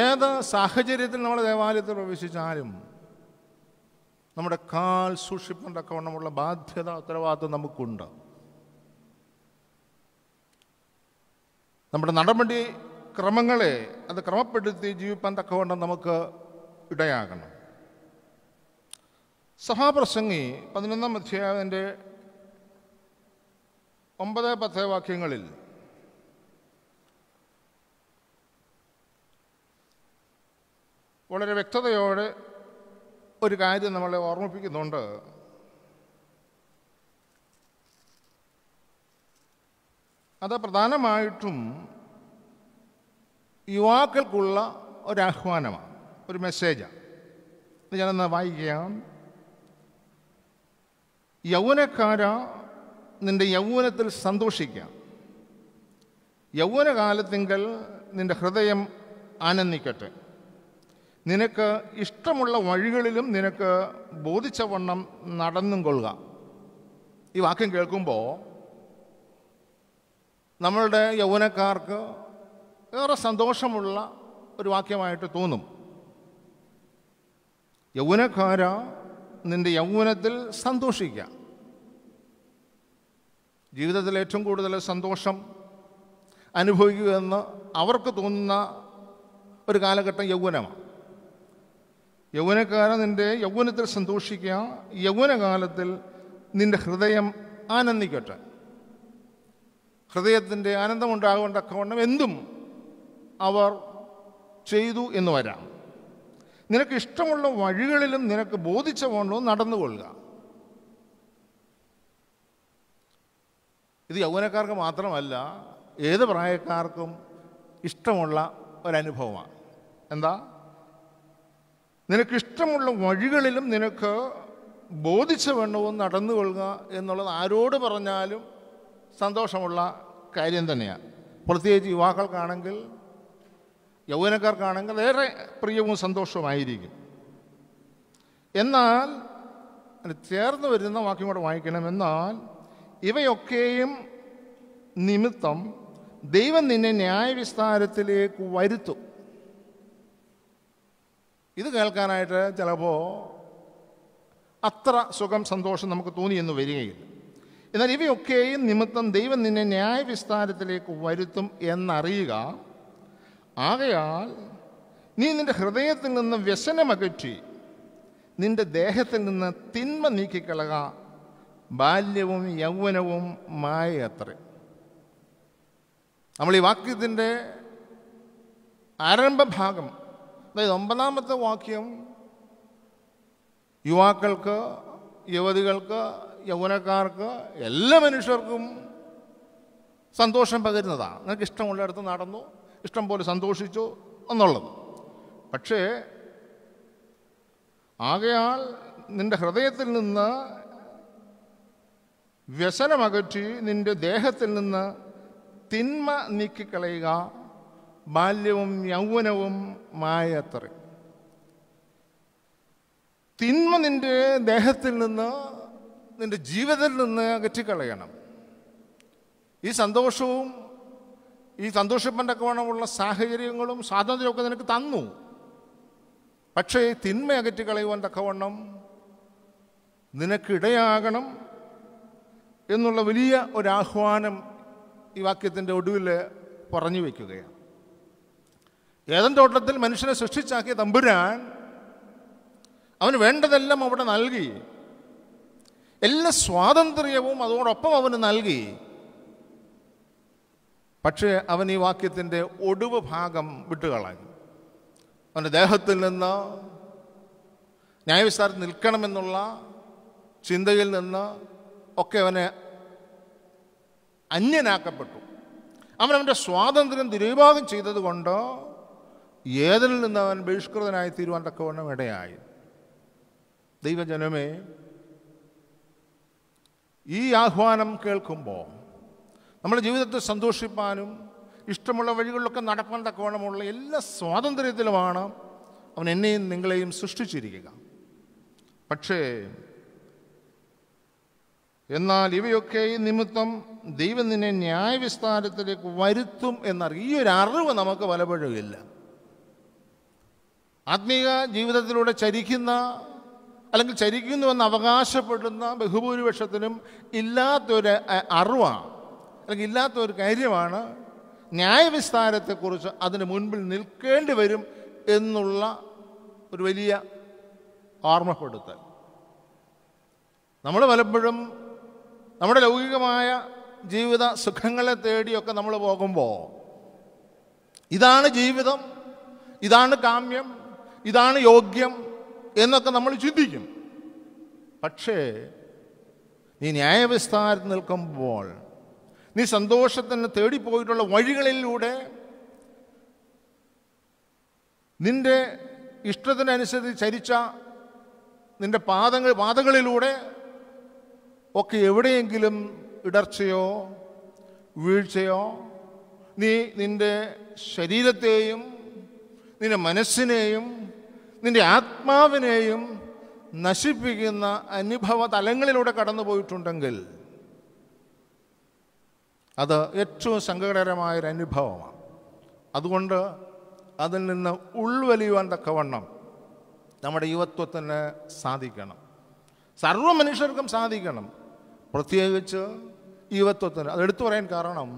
ഏത് സാഹചര്യത്തിൽ നമ്മൾ ദേവാലയത്തിൽ പ്രവേശിച്ചാലും നമ്മുടെ കാൽ സൂക്ഷിപ്പിൻ്റെ തക്കവണ്ണമുള്ള ബാധ്യത ഉത്തരവാദിത്വം നമുക്കുണ്ട് നമ്മുടെ നടപടി ക്രമങ്ങളെ അത് ക്രമപ്പെടുത്തി ജീവിപ്പാൻ തക്കവണ്ണം നമുക്ക് ഇടയാകണം സഭാപ്രസംഗി പതിനൊന്നാം അധ്യായത്തിൻ്റെ ഒമ്പത് പത്ത് വാക്യങ്ങളിൽ വളരെ വ്യക്തതയോടെ ഒരു കാര്യം നമ്മളെ ഓർമ്മിപ്പിക്കുന്നുണ്ട് അത് പ്രധാനമായിട്ടും യുവാക്കൾക്കുള്ള ഒരാഹ്വാനമാണ് ഒരു മെസ്സേജാണ് ഞാനൊന്ന് വായിക്കാം യൗവനക്കാര നിൻ്റെ യൗവനത്തിൽ സന്തോഷിക്കുക യൗവനകാലത്തിങ്കൽ നിൻ്റെ ഹൃദയം ആനന്ദിക്കട്ടെ നിനക്ക് ഇഷ്ടമുള്ള വഴികളിലും നിനക്ക് ബോധിച്ച വണ്ണം നടന്നും കൊള്ളുക ഈ വാക്യം കേൾക്കുമ്പോൾ നമ്മളുടെ യൗവനക്കാർക്ക് ഏറെ സന്തോഷമുള്ള ഒരു വാക്യമായിട്ട് തോന്നും യൗവനക്കാര നിൻ്റെ യൗവനത്തിൽ സന്തോഷിക്കുക ജീവിതത്തിൽ ഏറ്റവും കൂടുതൽ സന്തോഷം എന്ന് അവർക്ക് തോന്നുന്ന ഒരു കാലഘട്ടം യൗവനമാണ് യൗവനക്കാരൻ നിൻ്റെ യൗവനത്തിൽ സന്തോഷിക്കുക യൗവനകാലത്തിൽ നിൻ്റെ ഹൃദയം ആനന്ദിക്കട്ടെ ഹൃദയത്തിൻ്റെ ആനന്ദമുണ്ടാകേണ്ട കാരണം എന്തും അവർ ചെയ്തു എന്ന് വരാം നിനക്ക് ഇഷ്ടമുള്ള വഴികളിലും നിനക്ക് ബോധിച്ച നടന്നു കൊള്ളുക ഇത് യൗവനക്കാർക്ക് മാത്രമല്ല ഏത് പ്രായക്കാർക്കും ഇഷ്ടമുള്ള ഒരനുഭവമാണ് എന്താ നിനക്കിഷ്ടമുള്ള വഴികളിലും നിനക്ക് ബോധിച്ച വണ്ണവും കൊള്ളുക എന്നുള്ളത് ആരോട് പറഞ്ഞാലും സന്തോഷമുള്ള കാര്യം തന്നെയാണ് പ്രത്യേകിച്ച് യുവാക്കൾക്കാണെങ്കിൽ യൗവനക്കാർക്കാണെങ്കിൽ ഏറെ പ്രിയവും സന്തോഷവുമായിരിക്കും എന്നാൽ ചേർന്ന് വരുന്ന വാക്യം കൂടെ വായിക്കണം എന്നാൽ ഇവയൊക്കെയും നിമിത്തം ദൈവം നിന്നെ ന്യായവിസ്താരത്തിലേക്ക് വരുത്തും ഇത് കേൾക്കാനായിട്ട് ചിലപ്പോൾ അത്ര സുഖം സന്തോഷം നമുക്ക് തോന്നിയെന്ന് വരികയില്ല എന്നാൽ ഇവയൊക്കെയും നിമിത്തം ദൈവം നിന്നെ ന്യായവിസ്താരത്തിലേക്ക് വരുത്തും എന്നറിയുക ആകയാൽ നീ നിന്റെ ഹൃദയത്തിൽ നിന്ന് വ്യസനമകറ്റി നിന്റെ ദേഹത്തിൽ നിന്ന് തിന്മ നീക്കിക്കളക ബാല്യവും യൗവനവും അത്ര നമ്മൾ ഈ വാക്യത്തിൻ്റെ ആരംഭഭാഗം അതായത് ഒമ്പതാമത്തെ വാക്യം യുവാക്കൾക്ക് യുവതികൾക്ക് യൗവനക്കാർക്ക് എല്ലാ മനുഷ്യർക്കും സന്തോഷം പകരുന്നതാണ് നിനക്ക് ഇഷ്ടമുള്ളിടത്ത് നടന്നു ഇഷ്ടം പോലെ സന്തോഷിച്ചു എന്നുള്ളത് പക്ഷേ ആകയാൾ നിന്റെ ഹൃദയത്തിൽ നിന്ന് വ്യസനമകറ്റി നിന്റെ ദേഹത്തിൽ നിന്ന് തിന്മ നീക്കിക്കളയുക ബാല്യവും യൗവനവും മായത്രേ തിന്മ നിൻ്റെ ദേഹത്തിൽ നിന്ന് നിൻ്റെ ജീവിതത്തിൽ നിന്ന് അകറ്റിക്കളയണം ഈ സന്തോഷവും ഈ സന്തോഷിപ്പൻ്റെ കോണമുള്ള സാഹചര്യങ്ങളും സ്വാതന്ത്ര്യമൊക്കെ നിനക്ക് തന്നു പക്ഷേ തിന്മ അകറ്റി കളയുവാൻ തക്കവണ്ണം നിനക്കിടയാകണം എന്നുള്ള വലിയ ഒരാഹ്വാനം ഈ വാക്യത്തിൻ്റെ ഒടുവിൽ പറഞ്ഞു വയ്ക്കുകയാണ് ഏതൻ തോട്ടത്തിൽ മനുഷ്യനെ സൃഷ്ടിച്ചാക്കിയ തമ്പുരാൻ അവന് വേണ്ടതെല്ലാം അവിടെ നൽകി എല്ലാ സ്വാതന്ത്ര്യവും അതോടൊപ്പം അവന് നൽകി പക്ഷേ അവൻ ഈ വാക്യത്തിൻ്റെ ഒടുവ് ഭാഗം വിട്ടുകളഞ്ഞു അവൻ്റെ ദേഹത്തിൽ നിന്ന് ന്യായവിസ്താരത്തിൽ നിൽക്കണമെന്നുള്ള ചിന്തയിൽ നിന്ന് ഒക്കെ അവനെ അന്യനാക്കപ്പെട്ടു അവൻ അവൻ്റെ സ്വാതന്ത്ര്യം ദുരുപയോഗം ചെയ്തതുകൊണ്ട് ഏതിൽ നിന്ന് അവൻ ബഹിഷ്കൃതനായി തീരുവാൻ തക്കവണ്ണം ഇടയായി ദൈവജനമേ ഈ ആഹ്വാനം കേൾക്കുമ്പോൾ നമ്മുടെ ജീവിതത്തെ സന്തോഷിപ്പാനും ഇഷ്ടമുള്ള വഴികളിലൊക്കെ നടക്കാൻ തക്കവണമുള്ള എല്ലാ സ്വാതന്ത്ര്യത്തിലുമാണ് അവൻ എന്നെയും നിങ്ങളെയും സൃഷ്ടിച്ചിരിക്കുക പക്ഷേ എന്നാൽ ഇവയൊക്കെ ഈ നിമിത്തം ദൈവം നിന്നെ ന്യായവിസ്താരത്തിലേക്ക് വരുത്തും എന്നറി ഈ ഒരു അറിവ് നമുക്ക് പലപ്പോഴും ഇല്ല ആത്മീയ ജീവിതത്തിലൂടെ ചരിക്കുന്ന അല്ലെങ്കിൽ ചരിക്കുന്നുവെന്ന് അവകാശപ്പെടുന്ന ബഹുഭൂരിപക്ഷത്തിനും ഇല്ലാത്തൊരു അറിവാണ് അല്ലെങ്കിൽ ഇല്ലാത്ത ഒരു കാര്യമാണ് ന്യായവിസ്താരത്തെക്കുറിച്ച് അതിന് മുൻപിൽ നിൽക്കേണ്ടി വരും എന്നുള്ള ഒരു വലിയ ഓർമ്മപ്പെടുത്തൽ നമ്മൾ പലപ്പോഴും നമ്മുടെ ലൗകികമായ ജീവിത സുഖങ്ങളെ തേടിയൊക്കെ നമ്മൾ പോകുമ്പോൾ ഇതാണ് ജീവിതം ഇതാണ് കാമ്യം ഇതാണ് യോഗ്യം എന്നൊക്കെ നമ്മൾ ചിന്തിക്കും പക്ഷേ ഈ ന്യായവിസ്താരത്തിൽ നിൽക്കുമ്പോൾ നീ സന്തോഷത്തിന് തേടിപ്പോയിട്ടുള്ള വഴികളിലൂടെ നിൻ്റെ ഇഷ്ടത്തിനനുസരിച്ച് ചരിച്ച നിൻ്റെ പാദങ്ങൾ പാതകളിലൂടെ ഒക്കെ എവിടെയെങ്കിലും ഇടർച്ചയോ വീഴ്ചയോ നീ നിൻ്റെ ശരീരത്തെയും നിൻ്റെ മനസ്സിനെയും നിൻ്റെ ആത്മാവിനെയും നശിപ്പിക്കുന്ന അനുഭവ തലങ്ങളിലൂടെ കടന്നു പോയിട്ടുണ്ടെങ്കിൽ അത് ഏറ്റവും സങ്കടകരമായൊരു അനുഭവമാണ് അതുകൊണ്ട് അതിൽ നിന്ന് ഉൾവലിയുവാൻ തക്കവണ്ണം നമ്മുടെ യുവത്വത്തിന് സാധിക്കണം സർവ്വ മനുഷ്യർക്കും സാധിക്കണം പ്രത്യേകിച്ച് യുവത്വത്തിന് അത് എടുത്തു പറയാൻ കാരണം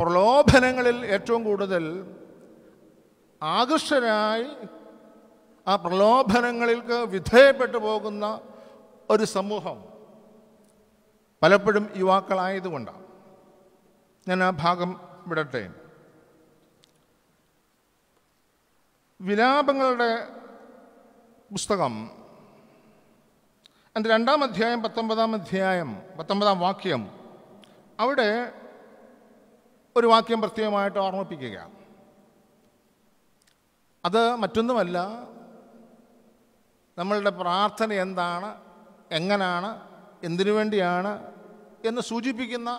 പ്രലോഭനങ്ങളിൽ ഏറ്റവും കൂടുതൽ ആകർഷകരായി ആ പ്രലോഭനങ്ങൾക്ക് വിധേയപ്പെട്ടു പോകുന്ന ഒരു സമൂഹം പലപ്പോഴും യുവാക്കളായതുകൊണ്ടാണ് ഞാൻ ആ ഭാഗം വിടട്ടെ വിലാപങ്ങളുടെ പുസ്തകം എൻ്റെ രണ്ടാം അധ്യായം പത്തൊമ്പതാം അധ്യായം പത്തൊമ്പതാം വാക്യം അവിടെ ഒരു വാക്യം പ്രത്യേകമായിട്ട് ഓർമ്മിപ്പിക്കുക അത് മറ്റൊന്നുമല്ല നമ്മളുടെ പ്രാർത്ഥന എന്താണ് എങ്ങനാണ് എന്തിനു വേണ്ടിയാണ് എന്ന് സൂചിപ്പിക്കുന്ന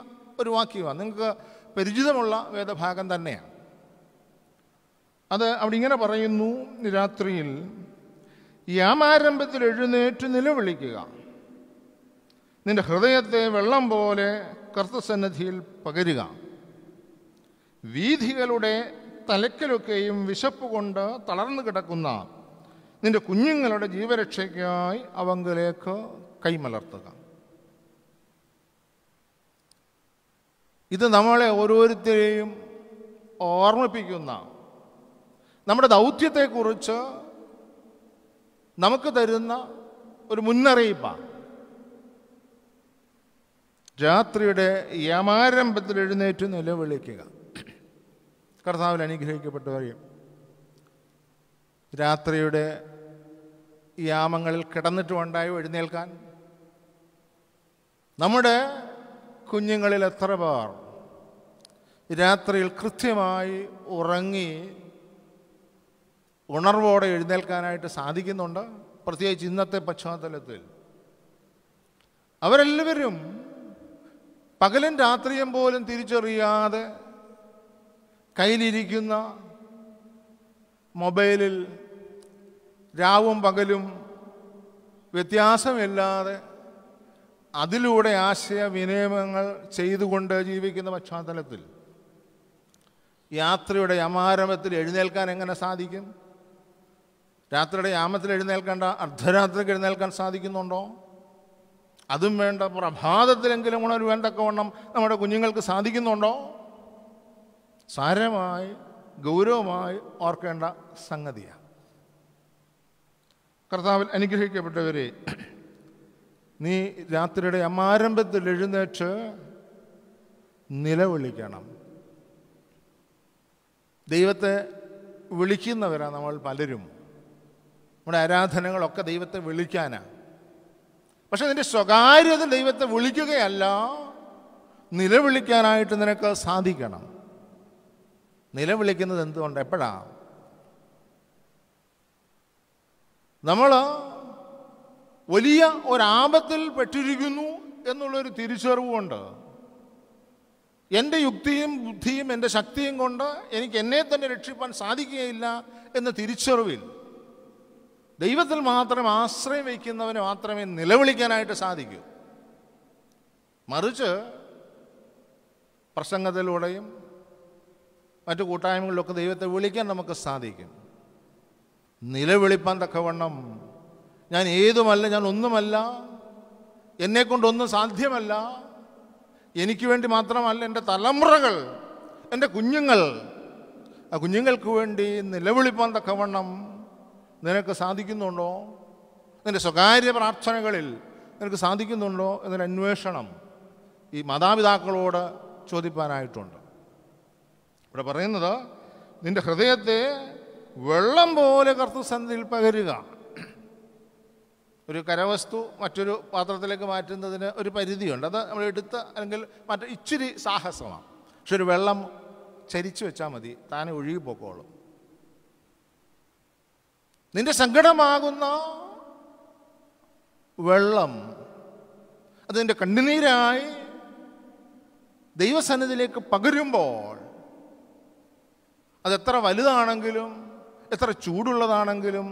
ഒരു വാക്യമാണ് നിങ്ങൾക്ക് പരിചിതമുള്ള വേദഭാഗം തന്നെയാണ് അത് അവിടെ ഇങ്ങനെ പറയുന്നു രാത്രിയിൽ യാമാരംഭത്തിൽ എഴുന്നേറ്റ് നിലവിളിക്കുക നിന്റെ ഹൃദയത്തെ വെള്ളം പോലെ കർത്തസന്നദ്ധിയിൽ പകരുക വീഥികളുടെ തലക്കലൊക്കെയും വിശപ്പ് കൊണ്ട് തളർന്നു കിടക്കുന്ന നിന്റെ കുഞ്ഞുങ്ങളുടെ ജീവരക്ഷയ്ക്കായി അവങ്കിലേക്ക് കൈമലർത്തുക ഇത് നമ്മളെ ഓരോരുത്തരെയും ഓർമ്മിപ്പിക്കുന്ന നമ്മുടെ ദൗത്യത്തെക്കുറിച്ച് നമുക്ക് തരുന്ന ഒരു മുന്നറിയിപ്പാണ് രാത്രിയുടെ യമാരംഭത്തിൽ എഴുന്നേറ്റ് നിലവിളിക്കുക കർത്താവിൽ അനുഗ്രഹിക്കപ്പെട്ടവരെയും രാത്രിയുടെ യാമങ്ങളിൽ കിടന്നിട്ട് എഴുന്നേൽക്കാൻ നമ്മുടെ കുഞ്ഞുങ്ങളിൽ എത്ര പേർ രാത്രിയിൽ കൃത്യമായി ഉറങ്ങി ഉണർവോടെ എഴുന്നേൽക്കാനായിട്ട് സാധിക്കുന്നുണ്ട് പ്രത്യേകിച്ച് ഇന്നത്തെ പശ്ചാത്തലത്തിൽ അവരെല്ലാവരും പകലും രാത്രിയും പോലും തിരിച്ചറിയാതെ കയ്യിലിരിക്കുന്ന മൊബൈലിൽ രാവും പകലും വ്യത്യാസമില്ലാതെ അതിലൂടെ ആശയവിനിമയങ്ങൾ ചെയ്തുകൊണ്ട് ജീവിക്കുന്ന പശ്ചാത്തലത്തിൽ യാത്രയുടെ യമാരംഭത്തിൽ എഴുന്നേൽക്കാൻ എങ്ങനെ സാധിക്കും രാത്രിയുടെ യാമത്തിൽ എഴുന്നേൽക്കേണ്ട അർദ്ധരാത്രിക്ക് എഴുന്നേൽക്കാൻ സാധിക്കുന്നുണ്ടോ അതും വേണ്ട പ്രഭാതത്തിലെങ്കിലും ഉണരുവാൻ വണ്ണം നമ്മുടെ കുഞ്ഞുങ്ങൾക്ക് സാധിക്കുന്നുണ്ടോ സാരമായി ഗൗരവമായി ഓർക്കേണ്ട സംഗതിയാണ് കർത്താവിൽ അനുഗ്രഹിക്കപ്പെട്ടവരെ നീ രാത്രിയുടെ അമാരംഭത്തിൽ എഴുന്നേറ്റ് നിലവിളിക്കണം ദൈവത്തെ വിളിക്കുന്നവരാണ് നമ്മൾ പലരും നമ്മുടെ ആരാധനകളൊക്കെ ദൈവത്തെ വിളിക്കാനാണ് പക്ഷെ നിൻ്റെ സ്വകാര്യത ദൈവത്തെ വിളിക്കുകയല്ല നിലവിളിക്കാനായിട്ട് നിനക്ക് സാധിക്കണം നിലവിളിക്കുന്നത് എന്തുകൊണ്ട് എപ്പോഴാണ് നമ്മൾ വലിയ ഒരാപത്തിൽ പെട്ടിരിക്കുന്നു എന്നുള്ളൊരു തിരിച്ചറിവുണ്ട് എൻ്റെ യുക്തിയും ബുദ്ധിയും എൻ്റെ ശക്തിയും കൊണ്ട് എനിക്ക് എന്നെ തന്നെ രക്ഷിപ്പാൻ സാധിക്കുകയില്ല എന്ന തിരിച്ചറിവിൽ ദൈവത്തിൽ മാത്രം ആശ്രയം വയ്ക്കുന്നവന് മാത്രമേ നിലവിളിക്കാനായിട്ട് സാധിക്കൂ മറിച്ച് പ്രസംഗത്തിലൂടെയും മറ്റു കൂട്ടായ്മകളിലൊക്കെ ദൈവത്തെ വിളിക്കാൻ നമുക്ക് സാധിക്കും നിലവിളിപ്പാൻ തക്കവണ്ണം ഞാൻ ഏതുമല്ല ഞാൻ ഒന്നുമല്ല എന്നെക്കൊണ്ടൊന്നും സാധ്യമല്ല എനിക്ക് വേണ്ടി മാത്രമല്ല എൻ്റെ തലമുറകൾ എൻ്റെ കുഞ്ഞുങ്ങൾ ആ കുഞ്ഞുങ്ങൾക്ക് വേണ്ടി നിലവിളിപ്പാൻ തക്കവണ്ണം നിനക്ക് സാധിക്കുന്നുണ്ടോ നിൻ്റെ സ്വകാര്യ പ്രാർത്ഥനകളിൽ നിനക്ക് സാധിക്കുന്നുണ്ടോ എന്നൊരു അന്വേഷണം ഈ മാതാപിതാക്കളോട് ചോദിപ്പാനായിട്ടുണ്ട് ഇവിടെ പറയുന്നത് നിൻ്റെ ഹൃദയത്തെ വെള്ളം പോലെ കർത്തൃസന്ധിയിൽ പകരുക ഒരു കരവസ്തു മറ്റൊരു പാത്രത്തിലേക്ക് മാറ്റുന്നതിന് ഒരു പരിധിയുണ്ട് അത് നമ്മൾ എടുത്ത അല്ലെങ്കിൽ മറ്റേ ഇച്ചിരി സാഹസമാണ് പക്ഷെ ഒരു വെള്ളം ചരിച്ചു വെച്ചാൽ മതി താനെ ഒഴുകിപ്പോക്കോളും നിന്റെ സങ്കടമാകുന്ന വെള്ളം അത് നിന്റെ കണ്ണുനീരായി ദൈവസന്നിധിയിലേക്ക് പകരുമ്പോൾ അതെത്ര വലുതാണെങ്കിലും എത്ര ചൂടുള്ളതാണെങ്കിലും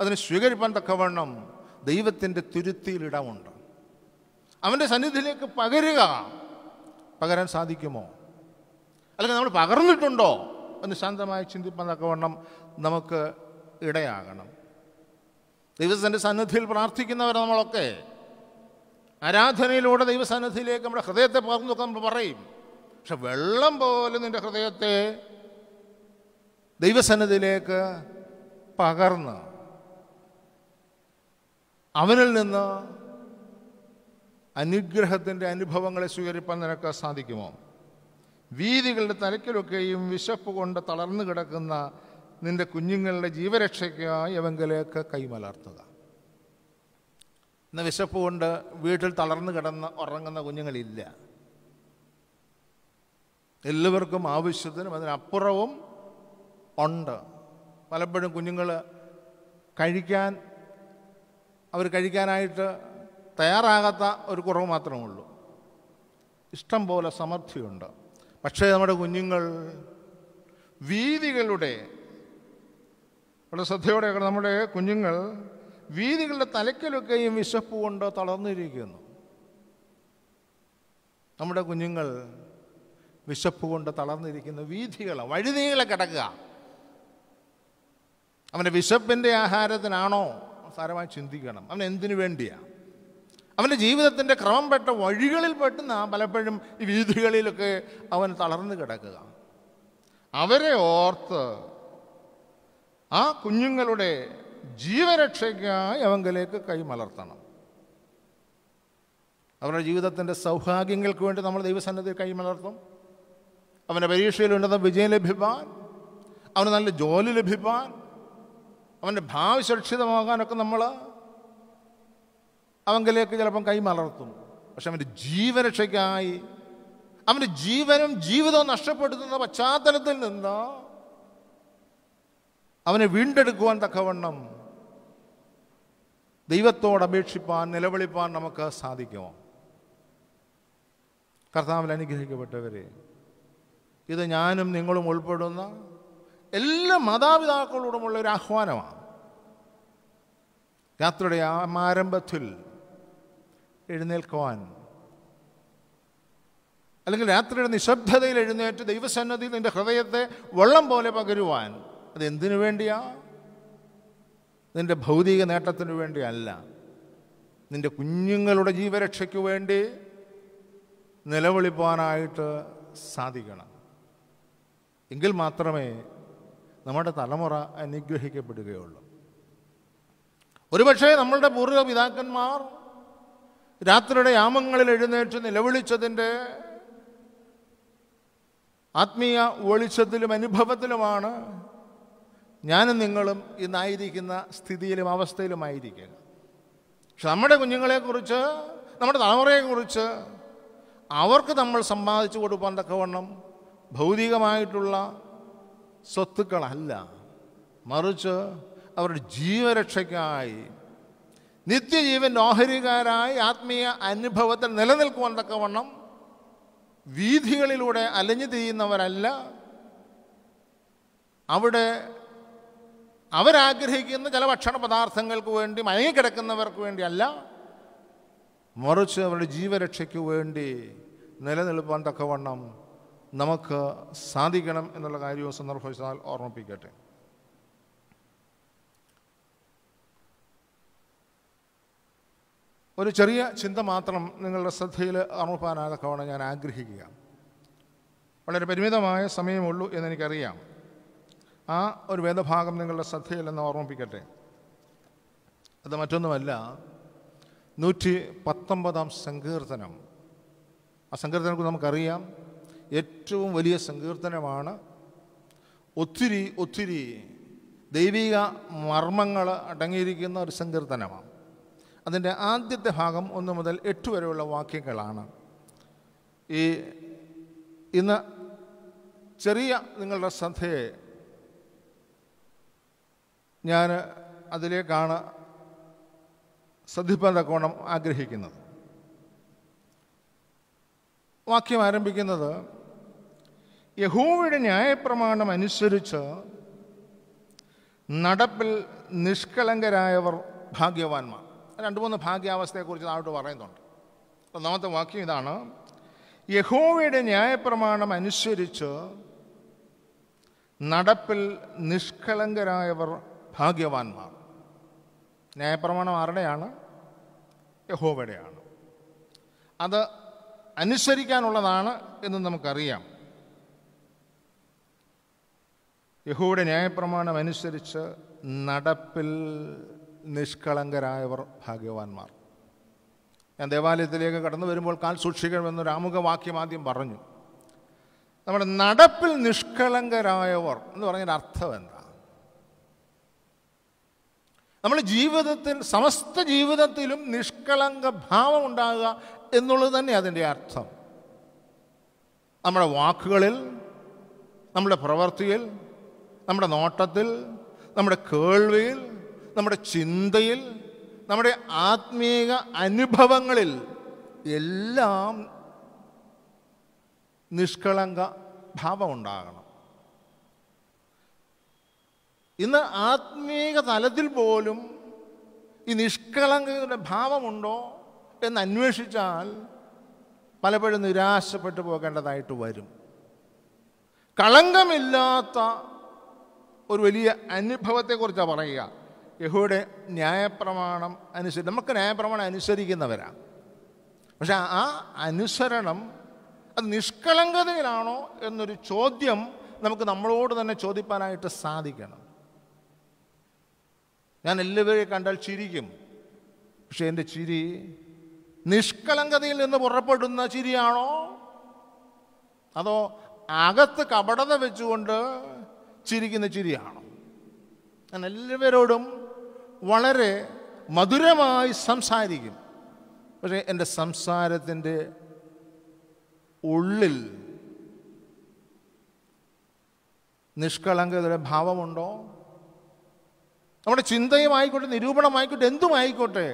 അതിന് സ്വീകരിപ്പാൻ തക്കവണ്ണം ദൈവത്തിൻ്റെ തുരുത്തിയിലിടമുണ്ട് അവൻ്റെ സന്നിധിയിലേക്ക് പകരുക പകരാൻ സാധിക്കുമോ അല്ലെങ്കിൽ നമ്മൾ പകർന്നിട്ടുണ്ടോ എന്ന് ശാന്തമായി ചിന്തിപ്പാൻ വണ്ണം നമുക്ക് ഇടയാകണം ദൈവത്തിൻ്റെ സന്നിധിയിൽ പ്രാർത്ഥിക്കുന്നവർ നമ്മളൊക്കെ ആരാധനയിലൂടെ ദൈവസന്നിധിയിലേക്ക് നമ്മുടെ ഹൃദയത്തെ പകർന്നൊക്കെ നമ്മൾ പറയും പക്ഷെ വെള്ളം പോലെ നിൻ്റെ ഹൃദയത്തെ ദൈവസന്നിധിയിലേക്ക് പകർന്ന് അവനിൽ നിന്ന് അനുഗ്രഹത്തിൻ്റെ അനുഭവങ്ങളെ സ്വീകരിപ്പാൻ നിനക്ക് സാധിക്കുമോ വീതികളുടെ തലക്കിലൊക്കെയും വിശപ്പ് കൊണ്ട് തളർന്നു കിടക്കുന്ന നിന്റെ കുഞ്ഞുങ്ങളുടെ ജീവരക്ഷയ്ക്കായി അവങ്കിലേക്ക് കൈമലർത്തുക ഇന്ന് വിശപ്പ് കൊണ്ട് വീട്ടിൽ തളർന്നു കിടന്ന് ഉറങ്ങുന്ന കുഞ്ഞുങ്ങളില്ല എല്ലാവർക്കും ആവശ്യത്തിനും അതിനപ്പുറവും ഉണ്ട് പലപ്പോഴും കുഞ്ഞുങ്ങൾ കഴിക്കാൻ അവർ കഴിക്കാനായിട്ട് തയ്യാറാകാത്ത ഒരു കുറവ് മാത്രമേ ഉള്ളൂ ഇഷ്ടം പോലെ സമൃദ്ധിയുണ്ട് പക്ഷേ നമ്മുടെ കുഞ്ഞുങ്ങൾ വീതികളുടെ വളരെ ശ്രദ്ധയോടെ നമ്മുടെ കുഞ്ഞുങ്ങൾ വീതികളുടെ തലയ്ക്കലൊക്കെയും വിശപ്പ് കൊണ്ട് തളർന്നിരിക്കുന്നു നമ്മുടെ കുഞ്ഞുങ്ങൾ വിശപ്പ് കൊണ്ട് തളർന്നിരിക്കുന്ന വീഥികൾ വഴുതികളെ കിടക്കുക അവൻ്റെ വിശപ്പിൻ്റെ ആഹാരത്തിനാണോ സാരമായി ചിന്തിക്കണം അവൻ എന്തിനു വേണ്ടിയാണ് അവൻ്റെ ജീവിതത്തിൻ്റെ പെട്ട വഴികളിൽ പെട്ടെന്ന് പലപ്പോഴും ഈ വീഥികളിലൊക്കെ അവൻ തളർന്നു കിടക്കുക അവരെ ഓർത്ത് ആ കുഞ്ഞുങ്ങളുടെ ജീവരക്ഷയ്ക്കായി അവങ്കിലേക്ക് കൈമലർത്തണം അവരുടെ ജീവിതത്തിൻ്റെ സൗഭാഗ്യങ്ങൾക്ക് വേണ്ടി നമ്മൾ ദൈവസന്നദ്ധയിൽ കൈമലർത്തും അവൻ്റെ പരീക്ഷയിൽ ഉണ്ടെന്ന വിജയം ലഭിപ്പാൻ അവന് നല്ല ജോലി ലഭിപ്പാൻ അവൻ്റെ ഭാവി സുരക്ഷിതമാകാനൊക്കെ നമ്മൾ അവങ്കിലേക്ക് ചിലപ്പം കൈമലർത്തും പക്ഷെ അവൻ്റെ ജീവരക്ഷയ്ക്കായി അവൻ്റെ ജീവനും ജീവിതവും നഷ്ടപ്പെടുത്തുന്ന പശ്ചാത്തലത്തിൽ നിന്ന് അവനെ വീണ്ടെടുക്കുവാൻ തക്കവണ്ണം ദൈവത്തോട് അപേക്ഷിപ്പാൻ നിലവിളിപ്പാൻ നമുക്ക് സാധിക്കുമോ കർത്താവിൽ അനുഗ്രഹിക്കപ്പെട്ടവരെ ഇത് ഞാനും നിങ്ങളും ഉൾപ്പെടുന്ന എല്ലാ മാതാപിതാക്കളോടുമുള്ള ഒരു ആഹ്വാനമാണ് യാത്രയുടെ ആരംഭത്തിൽ എഴുന്നേൽക്കുവാൻ അല്ലെങ്കിൽ രാത്രിയുടെ നിശബ്ദതയിൽ എഴുന്നേറ്റ് ദൈവസന്നദ്ധിയിൽ നിൻ്റെ ഹൃദയത്തെ വെള്ളം പോലെ പകരുവാൻ അത് എന്തിനു വേണ്ടിയാ നിൻ്റെ ഭൗതിക നേട്ടത്തിനു വേണ്ടിയല്ല നിൻ്റെ കുഞ്ഞുങ്ങളുടെ ജീവരക്ഷയ്ക്ക് വേണ്ടി നിലവിളിപ്പാനായിട്ട് സാധിക്കണം എങ്കിൽ മാത്രമേ നമ്മുടെ തലമുറ നിഗ്രഹിക്കപ്പെടുകയുള്ളൂ ഒരുപക്ഷേ നമ്മളുടെ പൂർവ്വ പിതാക്കന്മാർ രാത്രിയുടെ യാമങ്ങളിൽ എഴുന്നേറ്റ് നിലവിളിച്ചതിൻ്റെ ആത്മീയ ഒളിച്ചത്തിലും അനുഭവത്തിലുമാണ് ഞാനും നിങ്ങളും ഇന്നായിരിക്കുന്ന സ്ഥിതിയിലും അവസ്ഥയിലുമായിരിക്കുക പക്ഷെ നമ്മുടെ കുഞ്ഞുങ്ങളെക്കുറിച്ച് നമ്മുടെ തലമുറയെക്കുറിച്ച് അവർക്ക് നമ്മൾ സമ്പാദിച്ചു കൊടുക്കാൻ തക്കവണ്ണം ഭൗതികമായിട്ടുള്ള സ്വത്തുക്കളല്ല മറിച്ച് അവരുടെ ജീവരക്ഷയ്ക്കായി നിത്യജീവൻ ഓഹരികാരായി ആത്മീയ അനുഭവത്തിൽ നിലനിൽക്കുവാൻ തക്കവണ്ണം വീഥികളിലൂടെ അലഞ്ഞു തിരിയുന്നവരല്ല അവിടെ അവരാഗ്രഹിക്കുന്ന ചില ഭക്ഷണ പദാർത്ഥങ്ങൾക്ക് വേണ്ടി മയങ്ങിക്കിടക്കുന്നവർക്ക് വേണ്ടിയല്ല മറിച്ച് അവരുടെ ജീവരക്ഷയ്ക്ക് വേണ്ടി നിലനിൽപ്പാൻ തക്കവണ്ണം നമുക്ക് സാധിക്കണം എന്നുള്ള കാര്യവും സന്ദർഭവശാൽ ഓർമ്മിപ്പിക്കട്ടെ ഒരു ചെറിയ ചിന്ത മാത്രം നിങ്ങളുടെ ശ്രദ്ധയിൽ ഓർമ്മിപ്പാനാകക്കവണ് ഞാൻ ആഗ്രഹിക്കുക വളരെ പരിമിതമായ സമയമുള്ളൂ എന്നെനിക്കറിയാം ആ ഒരു വേദഭാഗം നിങ്ങളുടെ ശ്രദ്ധയിലെന്ന് ഓർമ്മിപ്പിക്കട്ടെ അത് മറ്റൊന്നുമല്ല നൂറ്റി പത്തൊമ്പതാം സങ്കീർത്തനം ആ സങ്കീർത്തനം നമുക്കറിയാം ഏറ്റവും വലിയ സങ്കീർത്തനമാണ് ഒത്തിരി ഒത്തിരി ദൈവിക മർമ്മങ്ങൾ അടങ്ങിയിരിക്കുന്ന ഒരു സങ്കീർത്തനമാണ് അതിൻ്റെ ആദ്യത്തെ ഭാഗം ഒന്ന് മുതൽ എട്ട് വരെയുള്ള വാക്യങ്ങളാണ് ഈ ഇന്ന് ചെറിയ നിങ്ങളുടെ ശ്രദ്ധയെ ഞാൻ അതിലേക്കാണ് ശ്രദ്ധിപ്പാൻ കോണം ആഗ്രഹിക്കുന്നത് വാക്യം ആരംഭിക്കുന്നത് യഹൂവയുടെ ന്യായപ്രമാണം അനുസരിച്ച് നടപ്പിൽ നിഷ്കളങ്കരായവർ ഭാഗ്യവാന്മാർ രണ്ട് മൂന്ന് ഭാഗ്യാവസ്ഥയെക്കുറിച്ച് താഴോട്ട് പറയുന്നുണ്ട് ഒന്നാമത്തെ വാക്യം ഇതാണ് യഹോവയുടെ ന്യായപ്രമാണം അനുസരിച്ച് നടപ്പിൽ നിഷ്കളങ്കരായവർ ഭാഗ്യവാന്മാർ ന്യായപ്രമാണം ആരുടെയാണ് യഹോവയുടെയാണ് അത് അനുസരിക്കാനുള്ളതാണ് എന്ന് നമുക്കറിയാം യഹൂടെ ന്യായപ്രമാണം അനുസരിച്ച് നടപ്പിൽ നിഷ്കളങ്കരായവർ ഭാഗ്യവാന്മാർ ഞാൻ ദേവാലയത്തിലേക്ക് കടന്നു വരുമ്പോൾ കാൽ സൂക്ഷിക്കണമെന്നൊരു വാക്യം ആദ്യം പറഞ്ഞു നമ്മുടെ നടപ്പിൽ നിഷ്കളങ്കരായവർ എന്ന് പറഞ്ഞതിൻ്റെ അർത്ഥം എന്താ നമ്മൾ ജീവിതത്തിൽ സമസ്ത ജീവിതത്തിലും നിഷ്കളങ്ക ഭാവം ഉണ്ടാകുക എന്നുള്ളത് തന്നെ അതിൻ്റെ അർത്ഥം നമ്മുടെ വാക്കുകളിൽ നമ്മുടെ പ്രവൃത്തിയിൽ നമ്മുടെ നോട്ടത്തിൽ നമ്മുടെ കേൾവിയിൽ നമ്മുടെ ചിന്തയിൽ നമ്മുടെ ആത്മീയ അനുഭവങ്ങളിൽ എല്ലാം നിഷ്കളങ്ക ഭാവം ഉണ്ടാകണം ഇന്ന് ആത്മീയ തലത്തിൽ പോലും ഈ നിഷ്കളങ്കയുടെ ഭാവമുണ്ടോ എന്ന് അന്വേഷിച്ചാൽ പലപ്പോഴും നിരാശപ്പെട്ടു പോകേണ്ടതായിട്ട് വരും കളങ്കമില്ലാത്ത ഒരു വലിയ അനുഭവത്തെക്കുറിച്ചാണ് പറയുക യഹൂടെ ന്യായപ്രമാണം അനുസരി നമുക്ക് ന്യായപ്രമാണം അനുസരിക്കുന്നവരാണ് പക്ഷെ ആ അനുസരണം അത് നിഷ്കളങ്കതയിലാണോ എന്നൊരു ചോദ്യം നമുക്ക് നമ്മളോട് തന്നെ ചോദിപ്പാനായിട്ട് സാധിക്കണം ഞാൻ എല്ലാവരെയും കണ്ടാൽ ചിരിക്കും പക്ഷെ എൻ്റെ ചിരി നിഷ്കളങ്കതയിൽ നിന്ന് പുറപ്പെടുന്ന ചിരിയാണോ അതോ അകത്ത് കപടത വെച്ചുകൊണ്ട് ചിരിക്കുന്ന ചിരിയാണ് ഞാൻ എല്ലാവരോടും വളരെ മധുരമായി സംസാരിക്കും പക്ഷേ എൻ്റെ സംസാരത്തിൻ്റെ ഉള്ളിൽ നിഷ്കളങ്കതയുടെ ഭാവമുണ്ടോ നമ്മുടെ ചിന്തയുമായിക്കോട്ടെ നിരൂപണമായിക്കോട്ടെ എന്തുമായിക്കോട്ടെ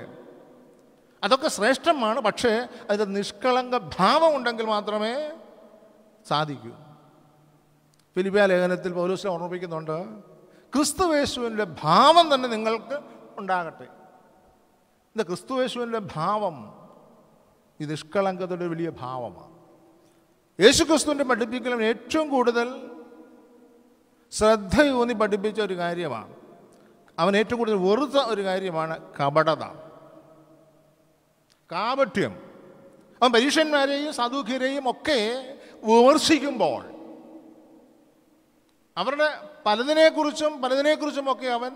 അതൊക്കെ ശ്രേഷ്ഠമാണ് പക്ഷേ അതിൻ്റെ നിഷ്കളങ്ക ഭാവമുണ്ടെങ്കിൽ മാത്രമേ സാധിക്കൂ ഫിലിപ്പിയ ലേഖനത്തിൽ പൗലൂസിനെ ഓർമ്മിപ്പിക്കുന്നുണ്ട് ക്രിസ്തുവേശുവിൻ്റെ ഭാവം തന്നെ നിങ്ങൾക്ക് ഉണ്ടാകട്ടെ ഇത് ക്രിസ്തുവേശുവിൻ്റെ ഭാവം ഈ നിഷ്കളങ്കതയുടെ വലിയ ഭാവമാണ് യേശു ക്രിസ്തുവിൻ്റെ പഠിപ്പിക്കലും ഏറ്റവും കൂടുതൽ ശ്രദ്ധയൂന്നി പഠിപ്പിച്ച ഒരു കാര്യമാണ് അവൻ ഏറ്റവും കൂടുതൽ വെറുത്ത ഒരു കാര്യമാണ് കപടത കാപട്യം അവൻ പരീക്ഷന്മാരെയും സാധുഖ്യരെയും ഒക്കെ വിമർശിക്കുമ്പോൾ അവരുടെ പലതിനെക്കുറിച്ചും പലതിനെക്കുറിച്ചും ഒക്കെ അവൻ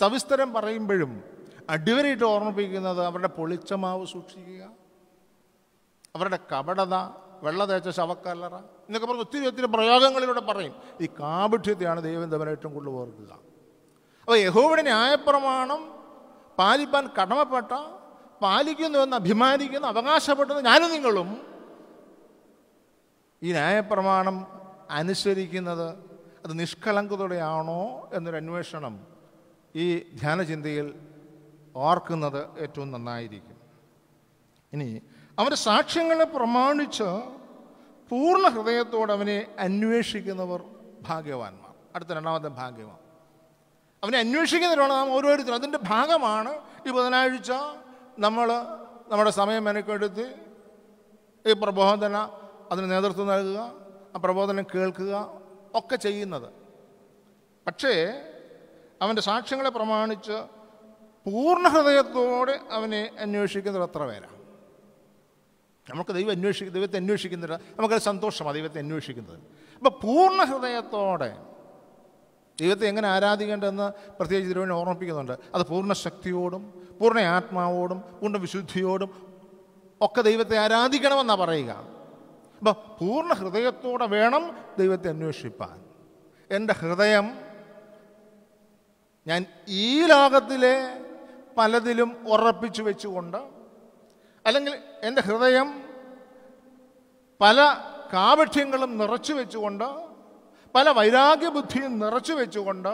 സവിസ്തരം പറയുമ്പോഴും അടിവരയിട്ട് ഓർമ്മിപ്പിക്കുന്നത് അവരുടെ പൊളിച്ചമാവ് സൂക്ഷിക്കുക അവരുടെ കപടത വെള്ള തേച്ച ശവക്കല്ലറ എന്നൊക്കെ പറഞ്ഞ് ഒത്തിരി ഒത്തിരി പ്രയോഗങ്ങളിലൂടെ പറയും ഈ കാപുഠ്യത്തെയാണ് ദൈവം തമ്മിൽ ഏറ്റവും കൂടുതൽ ഓർക്കുക അപ്പോൾ യഹോവയുടെ ന്യായപ്രമാണം പാലിപ്പാൻ കടമപ്പെട്ട പാലിക്കുന്നുവെന്ന് അഭിമാനിക്കുന്നു അവകാശപ്പെട്ടത് ഞാനും നിങ്ങളും ഈ ന്യായപ്രമാണം അനുസരിക്കുന്നത് അത് നിഷ്കളങ്കതയാണോ എന്നൊരു അന്വേഷണം ഈ ധ്യാനചിന്തയിൽ ഓർക്കുന്നത് ഏറ്റവും നന്നായിരിക്കും ഇനി അവൻ്റെ സാക്ഷ്യങ്ങളെ പ്രമാണിച്ച് പൂർണ്ണ ഹൃദയത്തോടെ അവനെ അന്വേഷിക്കുന്നവർ ഭാഗ്യവാന്മാർ അടുത്ത രണ്ടാമത്തെ ഭാഗ്യവാൻ അവനെ അന്വേഷിക്കുന്നവരാണ് നാം ഓരോരുത്തരും അതിൻ്റെ ഭാഗമാണ് ഈ ബുധനാഴ്ച നമ്മൾ നമ്മുടെ സമയം മെനക്കെടുത്തി ഈ പ്രബോധന അതിന് നേതൃത്വം നൽകുക ആ പ്രബോധനം കേൾക്കുക ഒക്കെ ചെയ്യുന്നത് പക്ഷേ അവൻ്റെ സാക്ഷ്യങ്ങളെ പ്രമാണിച്ച് പൂർണ്ണ ഹൃദയത്തോടെ അവനെ അന്വേഷിക്കുന്നത് അത്ര പേരാണ് നമുക്ക് ദൈവം അന്വേഷിക്ക ദൈവത്തെ അന്വേഷിക്കുന്നില്ല നമുക്കത് സന്തോഷമാണ് ദൈവത്തെ അന്വേഷിക്കുന്നത് അപ്പോൾ പൂർണ്ണ ഹൃദയത്തോടെ ദൈവത്തെ എങ്ങനെ ആരാധിക്കേണ്ടതെന്ന് പ്രത്യേകിച്ച് തിരുവനെ ഓർമ്മിപ്പിക്കുന്നുണ്ട് അത് പൂർണ്ണ ശക്തിയോടും പൂർണ്ണ ആത്മാവോടും പൂർണ്ണ വിശുദ്ധിയോടും ഒക്കെ ദൈവത്തെ ആരാധിക്കണമെന്നാണ് പറയുക അപ്പോൾ പൂർണ്ണ ഹൃദയത്തോടെ വേണം ദൈവത്തെ അന്വേഷിപ്പാൻ എൻ്റെ ഹൃദയം ഞാൻ ഈ ലോകത്തിലെ പലതിലും ഉറപ്പിച്ചു വെച്ചുകൊണ്ട് അല്ലെങ്കിൽ എൻ്റെ ഹൃദയം പല കാപക്ഷ്യങ്ങളും നിറച്ചു വെച്ചുകൊണ്ട് പല വൈരാഗ്യബുദ്ധിയും നിറച്ചു വെച്ചുകൊണ്ട്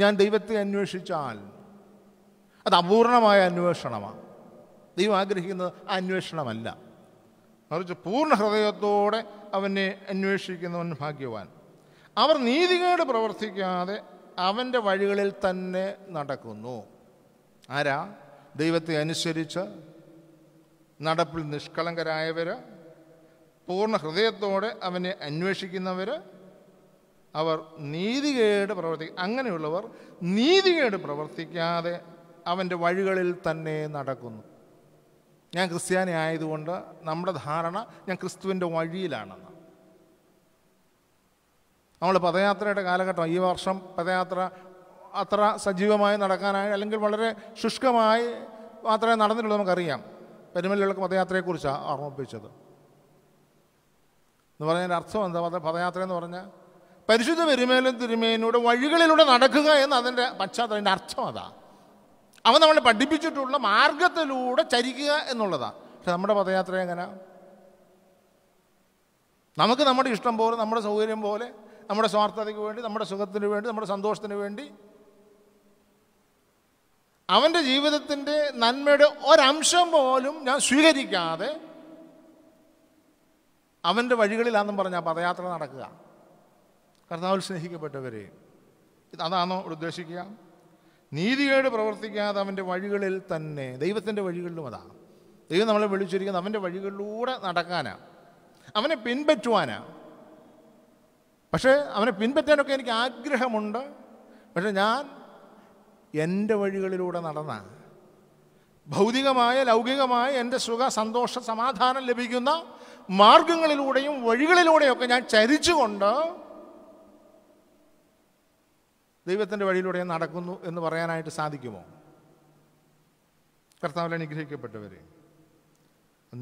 ഞാൻ ദൈവത്തെ അന്വേഷിച്ചാൽ അത് അപൂർണമായ അന്വേഷണമാണ് ദൈവം ആഗ്രഹിക്കുന്നത് അന്വേഷണമല്ല മറിച്ച് പൂർണ്ണ ഹൃദയത്തോടെ അവനെ അന്വേഷിക്കുന്നവൻ ഭാഗ്യവാൻ അവർ നീതികേട് പ്രവർത്തിക്കാതെ അവൻ്റെ വഴികളിൽ തന്നെ നടക്കുന്നു ആരാ ദൈവത്തെ അനുസരിച്ച് നടപ്പിൽ നിഷ്കളങ്കരായവർ പൂർണ്ണ ഹൃദയത്തോടെ അവനെ അന്വേഷിക്കുന്നവർ അവർ നീതികേട് പ്രവർത്തി അങ്ങനെയുള്ളവർ നീതികേട് പ്രവർത്തിക്കാതെ അവൻ്റെ വഴികളിൽ തന്നെ നടക്കുന്നു ഞാൻ ക്രിസ്ത്യാനി ആയതുകൊണ്ട് നമ്മുടെ ധാരണ ഞാൻ ക്രിസ്തുവിൻ്റെ വഴിയിലാണെന്ന് നമ്മൾ പദയാത്രയുടെ കാലഘട്ടം ഈ വർഷം പദയാത്ര അത്ര സജീവമായി നടക്കാനായി അല്ലെങ്കിൽ വളരെ ശുഷ്കമായി മാത്രമേ നടന്നിട്ടുള്ളൂ നമുക്കറിയാം പെരുമലുകൾക്ക് പദയാത്രയെക്കുറിച്ചാണ് ഓർമ്മിപ്പിച്ചത് എന്ന് പറഞ്ഞതിൻ്റെ അർത്ഥം എന്താ പദയാത്ര എന്ന് പറഞ്ഞാൽ പരിശുദ്ധ പെരുമേലും തിരുമേനിയുടെ വഴികളിലൂടെ നടക്കുക എന്ന് അതിൻ്റെ അതിൻ്റെ അർത്ഥം അതാണ് അവൻ നമ്മളെ പഠിപ്പിച്ചിട്ടുള്ള മാർഗത്തിലൂടെ ചരിക്കുക എന്നുള്ളതാണ് പക്ഷെ നമ്മുടെ പദയാത്ര എങ്ങനെ നമുക്ക് നമ്മുടെ ഇഷ്ടം പോലെ നമ്മുടെ സൗകര്യം പോലെ നമ്മുടെ സ്വാർത്ഥതയ്ക്ക് വേണ്ടി നമ്മുടെ സുഖത്തിന് വേണ്ടി നമ്മുടെ സന്തോഷത്തിന് വേണ്ടി അവൻ്റെ ജീവിതത്തിൻ്റെ നന്മയുടെ ഒരംശം പോലും ഞാൻ സ്വീകരിക്കാതെ അവൻ്റെ വഴികളിലാണെന്നും പറഞ്ഞ പദയാത്ര നടക്കുക കർത്താവിൽ സ്നേഹിക്കപ്പെട്ടവരെ അതാണോ ഉദ്ദേശിക്കുക നീതികേട് പ്രവർത്തിക്കാതെ അവൻ്റെ വഴികളിൽ തന്നെ ദൈവത്തിൻ്റെ വഴികളിലും അതാണ് ദൈവം നമ്മളെ വിളിച്ചിരിക്കുന്നത് അവൻ്റെ വഴികളിലൂടെ നടക്കാനാണ് അവനെ പിൻപറ്റുവാനാണ് പക്ഷേ അവനെ പിൻപറ്റാനൊക്കെ എനിക്ക് ആഗ്രഹമുണ്ട് പക്ഷെ ഞാൻ എൻ്റെ വഴികളിലൂടെ നടന്ന ഭൗതികമായ ലൗകികമായ എൻ്റെ സുഖ സന്തോഷ സമാധാനം ലഭിക്കുന്ന മാർഗങ്ങളിലൂടെയും വഴികളിലൂടെയൊക്കെ ഞാൻ ചരിച്ചുകൊണ്ട് ദൈവത്തിൻ്റെ വഴിയിലൂടെ ഞാൻ നടക്കുന്നു എന്ന് പറയാനായിട്ട് സാധിക്കുമോ കർത്താവിൽ അനുഗ്രഹിക്കപ്പെട്ടവരെ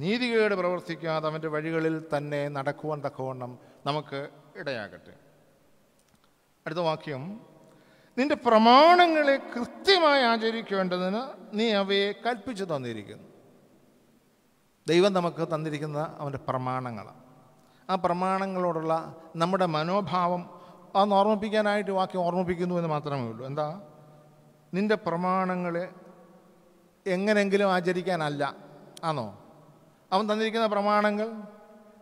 നീതികേട് പ്രവർത്തിക്കാതെ അവൻ്റെ വഴികളിൽ തന്നെ നടക്കുവാൻ തക്കവണ്ണം നമുക്ക് ഇടയാകട്ടെ അടുത്ത വാക്യം നിന്റെ പ്രമാണങ്ങളെ കൃത്യമായി ആചരിക്കേണ്ടതിന് നീ അവയെ കൽപ്പിച്ചു തന്നിരിക്കുന്നു ദൈവം നമുക്ക് തന്നിരിക്കുന്ന അവൻ്റെ പ്രമാണങ്ങൾ ആ പ്രമാണങ്ങളോടുള്ള നമ്മുടെ മനോഭാവം അന്ന് ഓർമ്മിപ്പിക്കാനായിട്ട് വാക്യം ഓർമ്മിപ്പിക്കുന്നു എന്ന് മാത്രമേ ഉള്ളൂ എന്താ നിൻ്റെ പ്രമാണങ്ങളെ എങ്ങനെങ്കിലും ആചരിക്കാനല്ല ആണോ അവൻ തന്നിരിക്കുന്ന പ്രമാണങ്ങൾ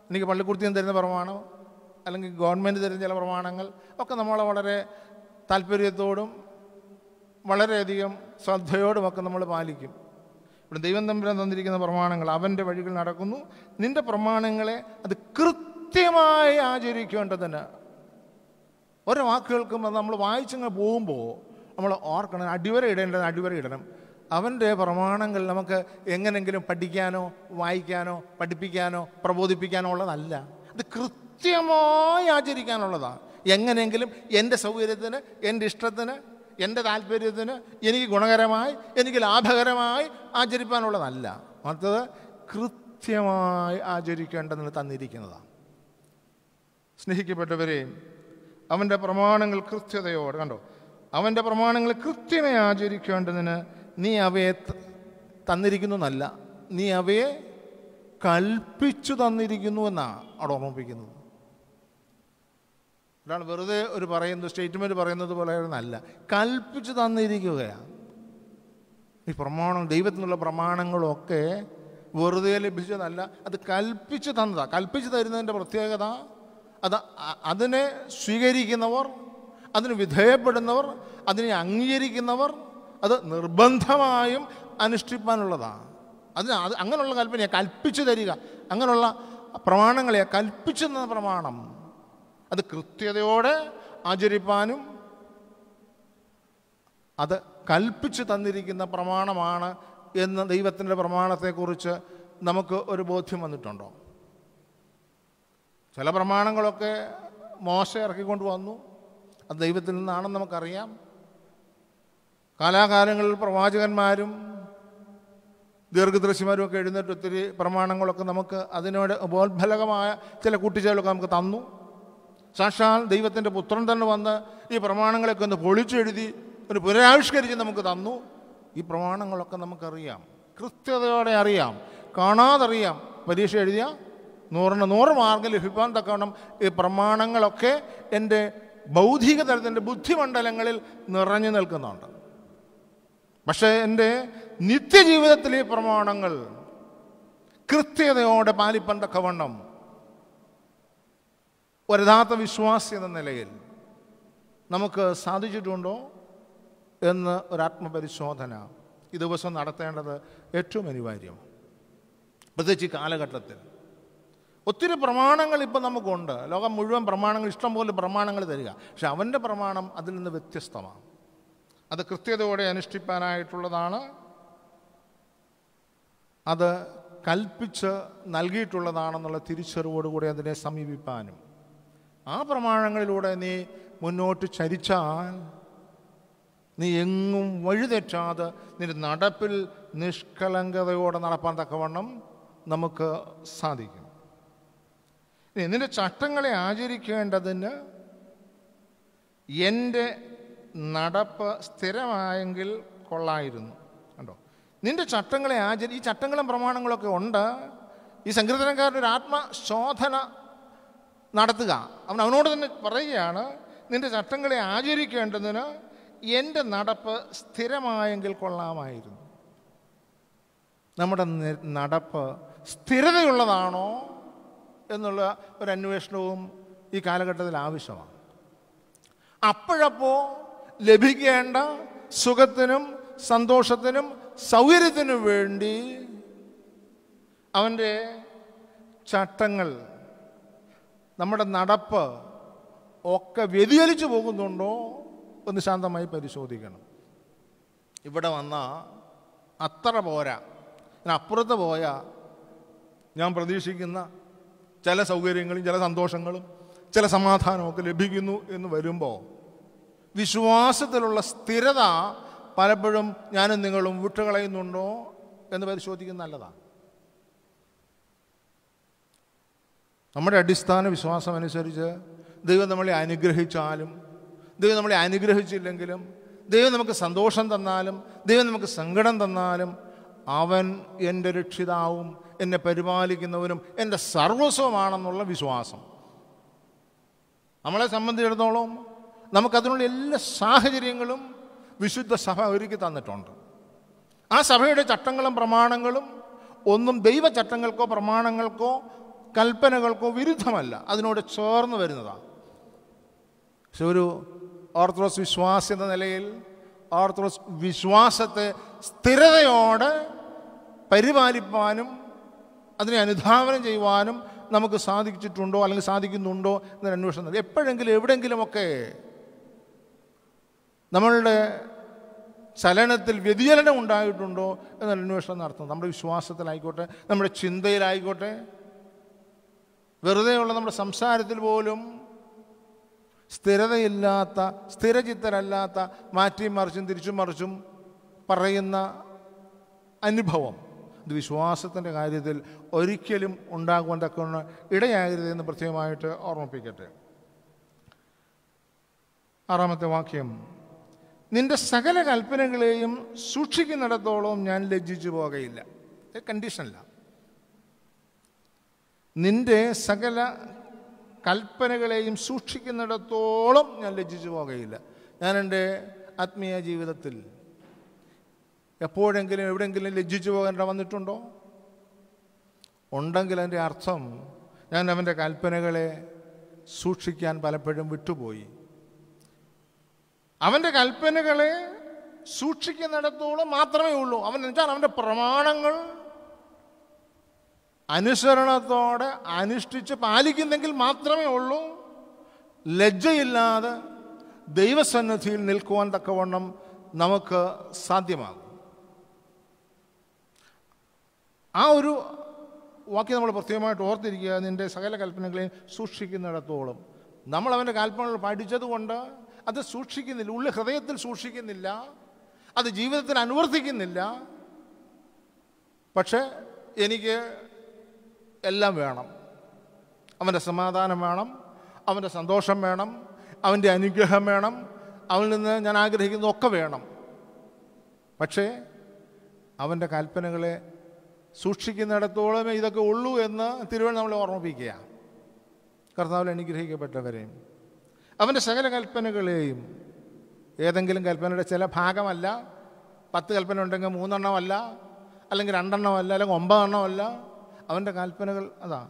എനിക്ക് പള്ളിക്കുർത്തിയും തരുന്ന പ്രമാണം അല്ലെങ്കിൽ ഗവൺമെൻറ് തരുന്ന ചില പ്രമാണങ്ങൾ ഒക്കെ നമ്മളെ വളരെ താല്പര്യത്തോടും വളരെയധികം ഒക്കെ നമ്മൾ പാലിക്കും ഇവിടെ ദൈവം തമ്പുരാൻ തന്നിരിക്കുന്ന പ്രമാണങ്ങൾ അവൻ്റെ വഴികൾ നടക്കുന്നു നിൻ്റെ പ്രമാണങ്ങളെ അത് കൃത്യമായി ആചരിക്കേണ്ടതിന് ഓരോ വാക്ക് കേൾക്കുമ്പോൾ നമ്മൾ വായിച്ചങ്ങ് പോകുമ്പോൾ നമ്മൾ ഓർക്കണം അടിവര ഇടേണ്ടത് അടിവര ഇടണം അവൻ്റെ പ്രമാണങ്ങൾ നമുക്ക് എങ്ങനെങ്കിലും പഠിക്കാനോ വായിക്കാനോ പഠിപ്പിക്കാനോ പ്രബോധിപ്പിക്കാനോ ഉള്ളതല്ല അത് കൃത്യമായി ആചരിക്കാനുള്ളതാണ് എങ്ങനെയെങ്കിലും എൻ്റെ സൗകര്യത്തിന് എൻ്റെ ഇഷ്ടത്തിന് എൻ്റെ താല്പര്യത്തിന് എനിക്ക് ഗുണകരമായി എനിക്ക് ലാഭകരമായി ആചരിപ്പാനുള്ളതല്ല മറ്റത് കൃത്യമായി ആചരിക്കേണ്ടതെന്ന് തന്നിരിക്കുന്നതാണ് സ്നേഹിക്കപ്പെട്ടവരെയും അവൻ്റെ പ്രമാണങ്ങൾ കൃത്യതയോട് കണ്ടോ അവൻ്റെ പ്രമാണങ്ങൾ കൃത്യമായി ആചരിക്കേണ്ടതിന് നീ അവയെ തന്നിരിക്കുന്നതല്ല നീ അവയെ കൽപ്പിച്ചു തന്നിരിക്കുന്നു എന്നാണ് അവിടെ ഓർമ്മിപ്പിക്കുന്നത് ഒരാൾ വെറുതെ ഒരു പറയുന്ന സ്റ്റേറ്റ്മെൻറ്റ് പറയുന്നത് പോലെ അല്ല കൽപ്പിച്ചു തന്നിരിക്കുകയാണ് ഈ പ്രമാണം ദൈവത്തിനുള്ള പ്രമാണങ്ങളൊക്കെ വെറുതെ ലഭിച്ചതല്ല അത് കൽപ്പിച്ചു തന്നതാണ് കൽപ്പിച്ചു തരുന്നതിൻ്റെ പ്രത്യേകത അത് അതിനെ സ്വീകരിക്കുന്നവർ അതിന് വിധേയപ്പെടുന്നവർ അതിനെ അംഗീകരിക്കുന്നവർ അത് നിർബന്ധമായും അനുഷ്ഠിപ്പാനുള്ളതാണ് അതിന് അത് അങ്ങനെയുള്ള കൽപ്പനയെ കൽപ്പിച്ചു തരിക അങ്ങനെയുള്ള പ്രമാണങ്ങളെ കൽപ്പിച്ചു തന്ന പ്രമാണം അത് കൃത്യതയോടെ ആചരിപ്പാനും അത് കൽപ്പിച്ചു തന്നിരിക്കുന്ന പ്രമാണമാണ് എന്ന ദൈവത്തിൻ്റെ പ്രമാണത്തെക്കുറിച്ച് നമുക്ക് ഒരു ബോധ്യം വന്നിട്ടുണ്ടോ ചില പ്രമാണങ്ങളൊക്കെ മോശ ഇറക്കിക്കൊണ്ട് വന്നു അത് ദൈവത്തിൽ നിന്നാണെന്ന് നമുക്കറിയാം കാലാകാലങ്ങളിൽ പ്രവാചകന്മാരും ദീർഘദൃശ്യമാരും ഒക്കെ എഴുന്നേറ്റ് ഒത്തിരി പ്രമാണങ്ങളൊക്കെ നമുക്ക് അതിനോട് ബോത്ഫലകമായ ചില കൂട്ടിച്ചേലൊക്കെ നമുക്ക് തന്നു സാക്ഷാൽ ദൈവത്തിൻ്റെ പുത്രൻ തന്നെ വന്ന് ഈ പ്രമാണങ്ങളൊക്കെ ഒന്ന് പൊളിച്ചെഴുതി ഒരു പുനരാവിഷ്കരിച്ച് നമുക്ക് തന്നു ഈ പ്രമാണങ്ങളൊക്കെ നമുക്കറിയാം കൃത്യതയോടെ അറിയാം കാണാതറിയാം പരീക്ഷ എഴുതിയാൽ നൂറിന് നൂറ് മാർഗം ലഭിക്കാൻ തക്കവണ്ണം ഈ പ്രമാണങ്ങളൊക്കെ എൻ്റെ ബൗദ്ധിക തലത്തിൻ്റെ ബുദ്ധിമണ്ഡലങ്ങളിൽ നിറഞ്ഞു നിൽക്കുന്നുണ്ട് പക്ഷേ എൻ്റെ നിത്യജീവിതത്തിലെ പ്രമാണങ്ങൾ കൃത്യതയോടെ പാലിപ്പാൻ തക്കവണ്ണം ഒരു വിശ്വാസി എന്ന നിലയിൽ നമുക്ക് സാധിച്ചിട്ടുണ്ടോ എന്ന് ഒരു ആത്മപരിശോധന ഈ ദിവസം നടത്തേണ്ടത് ഏറ്റവും അനിവാര്യമാണ് പ്രത്യേകിച്ച് ഈ കാലഘട്ടത്തിൽ ഒത്തിരി പ്രമാണങ്ങൾ ഇപ്പം നമുക്കുണ്ട് ലോകം മുഴുവൻ പ്രമാണങ്ങൾ ഇഷ്ടം പോലെ പ്രമാണങ്ങൾ തരിക പക്ഷെ അവൻ്റെ പ്രമാണം അതിൽ നിന്ന് വ്യത്യസ്തമാണ് അത് കൃത്യതയോടെ അനുഷ്ഠിപ്പാനായിട്ടുള്ളതാണ് അത് കൽപ്പിച്ച് നൽകിയിട്ടുള്ളതാണെന്നുള്ള തിരിച്ചറിവോടുകൂടി അതിനെ സമീപിപ്പാനും ആ പ്രമാണങ്ങളിലൂടെ നീ മുന്നോട്ട് ചരിച്ചാൽ നീ എങ്ങും വഴിതെറ്റാതെ നിന്റെ നടപ്പിൽ നിഷ്കളങ്കതയോടെ നടപ്പാൻ തക്കവണ്ണം നമുക്ക് സാധിക്കും നിന്റെ ചട്ടങ്ങളെ ആചരിക്കേണ്ടതിന് എൻ്റെ നടപ്പ് സ്ഥിരമായെങ്കിൽ കൊള്ളായിരുന്നു കണ്ടോ നിന്റെ ചട്ടങ്ങളെ ആചരി ഈ ചട്ടങ്ങളും പ്രമാണങ്ങളൊക്കെ ഉണ്ട് ഈ ഒരു ആത്മശോധന നടത്തുക അവൻ അവനോട് തന്നെ പറയുകയാണ് നിന്റെ ചട്ടങ്ങളെ ആചരിക്കേണ്ടതിന് എൻ്റെ നടപ്പ് സ്ഥിരമായെങ്കിൽ കൊള്ളാമായിരുന്നു നമ്മുടെ നടപ്പ് സ്ഥിരതയുള്ളതാണോ എന്നുള്ള ഒരു അന്വേഷണവും ഈ കാലഘട്ടത്തിൽ ആവശ്യമാണ് അപ്പോഴപ്പോൾ ലഭിക്കേണ്ട സുഖത്തിനും സന്തോഷത്തിനും സൗകര്യത്തിനും വേണ്ടി അവൻ്റെ ചട്ടങ്ങൾ നമ്മുടെ നടപ്പ് ഒക്കെ വ്യതിചലിച്ചു പോകുന്നുണ്ടോ ഒന്ന് ശാന്തമായി പരിശോധിക്കണം ഇവിടെ വന്ന അത്ര പോരാ അപ്പുറത്ത് പോയാൽ ഞാൻ പ്രതീക്ഷിക്കുന്ന ചില സൗകര്യങ്ങളും ചില സന്തോഷങ്ങളും ചില സമാധാനമൊക്കെ ലഭിക്കുന്നു എന്ന് വരുമ്പോൾ വിശ്വാസത്തിലുള്ള സ്ഥിരത പലപ്പോഴും ഞാനും നിങ്ങളും വിട്ടുകളയുന്നുണ്ടോ എന്ന് പരിശോധിക്കുന്നത് നല്ലതാണ് നമ്മുടെ അടിസ്ഥാന വിശ്വാസം അനുസരിച്ച് ദൈവം നമ്മളെ അനുഗ്രഹിച്ചാലും ദൈവം നമ്മളെ അനുഗ്രഹിച്ചില്ലെങ്കിലും ദൈവം നമുക്ക് സന്തോഷം തന്നാലും ദൈവം നമുക്ക് സങ്കടം തന്നാലും അവൻ എൻ്റെ രക്ഷിതാവും എന്നെ പരിപാലിക്കുന്നവനും എൻ്റെ സർവസ്വമാണെന്നുള്ള വിശ്വാസം നമ്മളെ സംബന്ധിച്ചിടത്തോളം നമുക്കതിനുള്ള എല്ലാ സാഹചര്യങ്ങളും വിശുദ്ധ സഭ ഒരുക്കി തന്നിട്ടുണ്ട് ആ സഭയുടെ ചട്ടങ്ങളും പ്രമാണങ്ങളും ഒന്നും ദൈവചട്ടങ്ങൾക്കോ പ്രമാണങ്ങൾക്കോ കൽപ്പനകൾക്കോ വിരുദ്ധമല്ല അതിനോട് ചേർന്ന് വരുന്നതാണ് പക്ഷെ ഒരു ഓർത്തഡോക്സ് വിശ്വാസ എന്ന നിലയിൽ ഓർത്തഡോക്സ് വിശ്വാസത്തെ സ്ഥിരതയോടെ പരിപാലിപ്പാനും അതിനെ അനുധാവനം ചെയ്യുവാനും നമുക്ക് സാധിച്ചിട്ടുണ്ടോ അല്ലെങ്കിൽ സാധിക്കുന്നുണ്ടോ എന്നൊരു അന്വേഷണം നടത്തി എപ്പോഴെങ്കിലും എവിടെയെങ്കിലുമൊക്കെ നമ്മളുടെ ചലനത്തിൽ വ്യതിചലനം ഉണ്ടായിട്ടുണ്ടോ എന്നൊരു അന്വേഷണം നടത്തണം നമ്മുടെ വിശ്വാസത്തിലായിക്കോട്ടെ നമ്മുടെ ചിന്തയിലായിക്കോട്ടെ വെറുതെയുള്ള നമ്മുടെ സംസാരത്തിൽ പോലും സ്ഥിരതയില്ലാത്ത സ്ഥിരചിത്തരല്ലാത്ത മാറ്റിയും മറിച്ചും തിരിച്ചും മറിച്ചും പറയുന്ന അനുഭവം ഇത് വിശ്വാസത്തിൻ്റെ കാര്യത്തിൽ ഒരിക്കലും ഉണ്ടാകുവാൻ തക്ക ഇടയാകരുത് എന്ന് പ്രത്യേകമായിട്ട് ഓർമ്മിപ്പിക്കട്ടെ ആറാമത്തെ വാക്യം നിന്റെ സകല കൽപ്പനകളെയും സൂക്ഷിക്കുന്നിടത്തോളം ഞാൻ ലജ്ജിച്ചു പോകയില്ല കണ്ടീഷനല്ല നിന്റെ സകല കൽപ്പനകളെയും സൂക്ഷിക്കുന്നിടത്തോളം ഞാൻ ലജ്ജിച്ചു പോകുകയില്ല ഞാൻ എൻ്റെ ആത്മീയ ജീവിതത്തിൽ എപ്പോഴെങ്കിലും എവിടെയെങ്കിലും ലജ്ജിച്ചു പോകേണ്ട വന്നിട്ടുണ്ടോ ഉണ്ടെങ്കിൽ അതിൻ്റെ അർത്ഥം ഞാൻ അവൻ്റെ കൽപ്പനകളെ സൂക്ഷിക്കാൻ പലപ്പോഴും വിട്ടുപോയി അവൻ്റെ കൽപ്പനകളെ സൂക്ഷിക്കുന്നിടത്തോളം മാത്രമേ ഉള്ളൂ അവൻ എന്നുവെച്ചാൽ അവൻ്റെ പ്രമാണങ്ങൾ അനുസരണത്തോടെ അനുഷ്ഠിച്ച് പാലിക്കുന്നെങ്കിൽ മാത്രമേ ഉള്ളൂ ലജ്ജയില്ലാതെ ദൈവസന്നിധിയിൽ നിൽക്കുവാൻ തക്കവണ്ണം നമുക്ക് സാധ്യമാകും ആ ഒരു വാക്യം നമ്മൾ പ്രത്യേകമായിട്ട് ഓർത്തിരിക്കുക നിൻ്റെ സകല കൽപ്പനകളെയും സൂക്ഷിക്കുന്നിടത്തോളം നമ്മൾ അവൻ്റെ കാൽപ്പനകൾ പഠിച്ചതുകൊണ്ട് അത് സൂക്ഷിക്കുന്നില്ല ഉള്ള ഹൃദയത്തിൽ സൂക്ഷിക്കുന്നില്ല അത് ജീവിതത്തിൽ അനുവർത്തിക്കുന്നില്ല പക്ഷേ എനിക്ക് എല്ലാം വേണം അവൻ്റെ സമാധാനം വേണം അവൻ്റെ സന്തോഷം വേണം അവൻ്റെ അനുഗ്രഹം വേണം അവനിൽ നിന്ന് ഞാൻ ആഗ്രഹിക്കുന്നതൊക്കെ വേണം പക്ഷേ അവൻ്റെ കൽപ്പനകളെ സൂക്ഷിക്കുന്നിടത്തോളം ഇതൊക്കെ ഉള്ളൂ എന്ന് തിരുവനന്തപുരം നമ്മളെ ഓർമ്മിപ്പിക്കുക കർത്താവിൽ അനുഗ്രഹിക്കപ്പെട്ടവരെയും അവൻ്റെ സകല കൽപ്പനകളെയും ഏതെങ്കിലും കൽപ്പനയുടെ ചില ഭാഗമല്ല പത്ത് കൽപ്പന ഉണ്ടെങ്കിൽ മൂന്നെണ്ണമല്ല അല്ലെങ്കിൽ രണ്ടെണ്ണമല്ല അല്ലെങ്കിൽ ഒമ്പതെണ്ണമല്ല അവൻ്റെ കൽപ്പനകൾ അതാ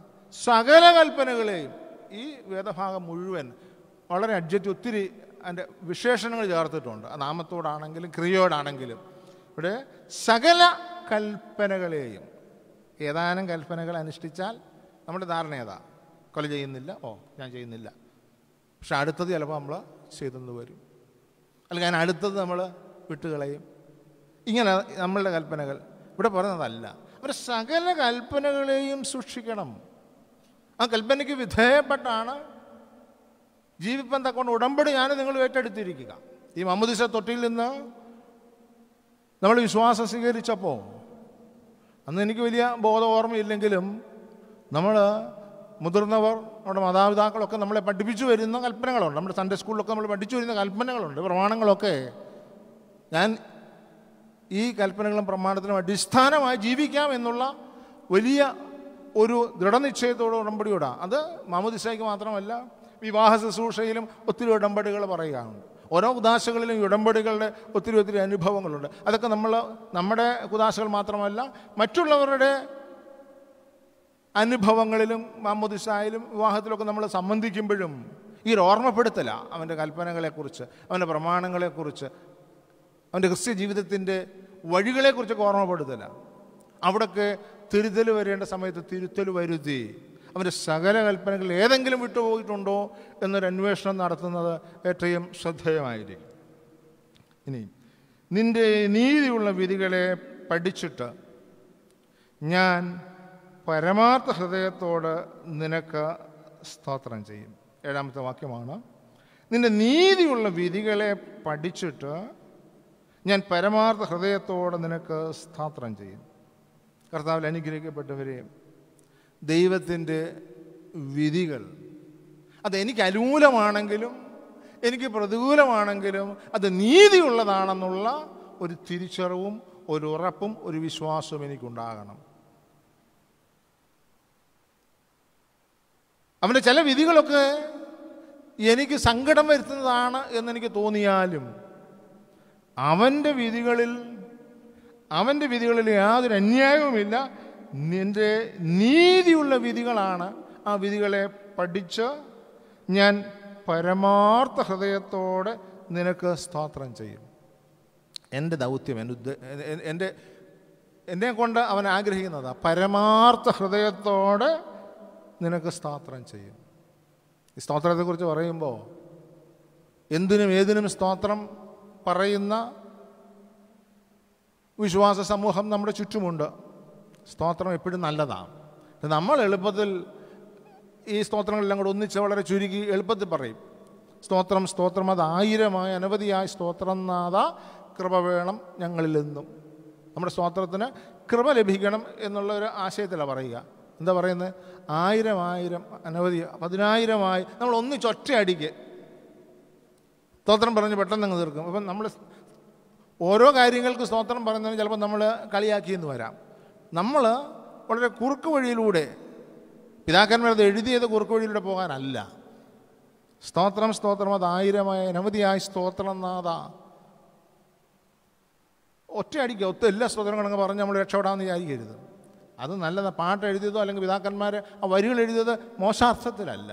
സകല കൽപ്പനകളെയും ഈ വേദഭാഗം മുഴുവൻ വളരെ അഡ്ജറ്റ് ഒത്തിരി അതിൻ്റെ വിശേഷണങ്ങൾ ചേർത്തിട്ടുണ്ട് നാമത്തോടാണെങ്കിലും ക്രിയയോടാണെങ്കിലും ഇവിടെ സകല കൽപ്പനകളെയും ഏതാനും കൽപ്പനകൾ അനുഷ്ഠിച്ചാൽ നമ്മുടെ ധാരണ ഏതാ കൊല ചെയ്യുന്നില്ല ഓ ഞാൻ ചെയ്യുന്നില്ല പക്ഷെ അടുത്തത് ചിലപ്പോൾ നമ്മൾ ചെയ്തെന്ന് വരും അല്ലെങ്കിൽ അതിന് അടുത്തത് നമ്മൾ വിട്ടുകളയും ഇങ്ങനെ നമ്മളുടെ കൽപ്പനകൾ ഇവിടെ പറയുന്നതല്ല അവർ സകല കൽപ്പനകളെയും സൂക്ഷിക്കണം ആ കൽപ്പനയ്ക്ക് വിധേയപ്പെട്ടാണ് ജീവിപ്പം തക്കൊണ്ട് ഉടമ്പടി ഞാൻ നിങ്ങൾ ഏറ്റെടുത്തിരിക്കുക ഈ മമ്മദിസ തൊട്ടിയിൽ നിന്ന് നമ്മൾ വിശ്വാസം സ്വീകരിച്ചപ്പോൾ അന്ന് എനിക്ക് വലിയ ബോധ ഓർമ്മയില്ലെങ്കിലും നമ്മൾ മുതിർന്നവർ നമ്മുടെ മാതാപിതാക്കളൊക്കെ നമ്മളെ പഠിപ്പിച്ചു വരുന്ന കൽപ്പനകളുണ്ട് നമ്മുടെ സൺഡേ സ്കൂളിലൊക്കെ നമ്മൾ പഠിച്ചു വരുന്ന കൽപ്പനകളുണ്ട് പ്രമാണങ്ങളൊക്കെ ഞാൻ ഈ കൽപ്പനകളും പ്രമാണത്തിനും അടിസ്ഥാനമായി ജീവിക്കാം എന്നുള്ള വലിയ ഒരു ദൃഢനിശ്ചയത്തോട് ഉടമ്പടിയോടാണ് അത് മാമുദിസയ്ക്ക് മാത്രമല്ല വിവാഹ ശുശ്രൂഷയിലും ഒത്തിരി ഉടമ്പടികൾ പറയുകയാണ് ഓരോ കുദാശകളിലും ഉടമ്പടികളുടെ ഒത്തിരി ഒത്തിരി അനുഭവങ്ങളുണ്ട് അതൊക്കെ നമ്മൾ നമ്മുടെ കുദാശകൾ മാത്രമല്ല മറ്റുള്ളവരുടെ അനുഭവങ്ങളിലും മാമോദിസായാലും വിവാഹത്തിലൊക്കെ നമ്മൾ സംബന്ധിക്കുമ്പോഴും ഈ ഒരു ഓർമ്മപ്പെടുത്തല അവൻ്റെ കൽപ്പനകളെക്കുറിച്ച് അവൻ്റെ പ്രമാണങ്ങളെക്കുറിച്ച് അവൻ്റെ ക്രിസ്ത്യ ജീവിതത്തിൻ്റെ വഴികളെക്കുറിച്ചൊക്കെ ഓർമ്മപ്പെടുത്തല അവിടൊക്കെ തിരുത്തൽ വരേണ്ട സമയത്ത് തിരുത്തൽ വരുത്തി അവൻ്റെ സകല കൽപ്പനകൾ ഏതെങ്കിലും വിട്ടുപോയിട്ടുണ്ടോ എന്നൊരു അന്വേഷണം നടത്തുന്നത് ഏറ്റവും ശ്രദ്ധേയമായിരിക്കും ഇനി നിൻ്റെ നീതിയുള്ള വിധികളെ പഠിച്ചിട്ട് ഞാൻ പരമാർത്ഥ ഹൃദയത്തോട് നിനക്ക് സ്തോത്രം ചെയ്യും ഏഴാമത്തെ വാക്യമാണ് നിൻ്റെ നീതിയുള്ള വിധികളെ പഠിച്ചിട്ട് ഞാൻ പരമാർത്ഥ ഹൃദയത്തോടെ നിനക്ക് സ്തോത്രം ചെയ്യും കർത്താവിൽ അനുഗ്രഹിക്കപ്പെട്ടവരെയും ദൈവത്തിൻ്റെ വിധികൾ എനിക്ക് അനുകൂലമാണെങ്കിലും എനിക്ക് പ്രതികൂലമാണെങ്കിലും അത് നീതിയുള്ളതാണെന്നുള്ള ഒരു തിരിച്ചറിവും ഒരു ഉറപ്പും ഒരു വിശ്വാസവും എനിക്കുണ്ടാകണം അവൻ്റെ ചില വിധികളൊക്കെ എനിക്ക് സങ്കടം വരുത്തുന്നതാണ് എന്നെനിക്ക് തോന്നിയാലും അവൻ്റെ വിധികളിൽ അവൻ്റെ വിധികളിൽ യാതൊരു അന്യായവുമില്ല നിൻ്റെ നീതിയുള്ള വിധികളാണ് ആ വിധികളെ പഠിച്ച് ഞാൻ പരമാർത്ഥ ഹൃദയത്തോടെ നിനക്ക് സ്തോത്രം ചെയ്യും എൻ്റെ ദൗത്യം എൻ്റെ ഉദ്ദേ എൻ്റെ എന്നെ കൊണ്ട് അവൻ ആഗ്രഹിക്കുന്നതാ പരമാർത്ഥ ഹൃദയത്തോടെ നിനക്ക് സ്തോത്രം ചെയ്യും ഈ സ്തോത്രത്തെക്കുറിച്ച് പറയുമ്പോൾ എന്തിനും ഏതിനും സ്തോത്രം പറയുന്ന വിശ്വാസ സമൂഹം നമ്മുടെ ചുറ്റുമുണ്ട് സ്തോത്രം എപ്പോഴും നല്ലതാണ് നമ്മൾ എളുപ്പത്തിൽ ഈ സ്തോത്രങ്ങളെല്ലാം കൂടെ ഒന്നിച്ച് വളരെ ചുരുക്കി എളുപ്പത്തിൽ പറയും സ്തോത്രം സ്തോത്രം അത് അനവധിയായി സ്തോത്രം നാഥ കൃപ വേണം ഞങ്ങളിൽ നിന്നും നമ്മുടെ സ്തോത്രത്തിന് കൃപ ലഭിക്കണം എന്നുള്ള ഒരു ആശയത്തിലാണ് പറയുക എന്താ പറയുന്നത് ആയിരം ആയിരം അനവധി പതിനായിരമായി നമ്മൾ അടിക്ക് സ്തോത്രം പറഞ്ഞ് പെട്ടെന്ന് അങ്ങ് തീർക്കും അപ്പം നമ്മൾ ഓരോ കാര്യങ്ങൾക്ക് സ്തോത്രം പറയുന്നതിന് ചിലപ്പോൾ നമ്മൾ കളിയാക്കിയെന്ന് വരാം നമ്മൾ വളരെ കുറുക്ക് വഴിയിലൂടെ പിതാക്കന്മാരത് എഴുതിയത് കുറുക്ക് വഴിയിലൂടെ പോകാനല്ല സ്തോത്രം സ്തോത്രം അത് ആയിരമായ അനവധിയായി സ്തോത്രം നാഥ ഒറ്റയടിക്കുക ഒത്ത എല്ലാ സ്തോത്രങ്ങളും അങ്ങ് പറഞ്ഞ് നമ്മൾ രക്ഷപ്പെടാമെന്ന് വിചാരിക്കരുത് അത് നല്ലതാണ് പാട്ട് എഴുതിയതോ അല്ലെങ്കിൽ പിതാക്കന്മാർ ആ വരികൾ എഴുതിയത് മോശാർത്ഥത്തിലല്ല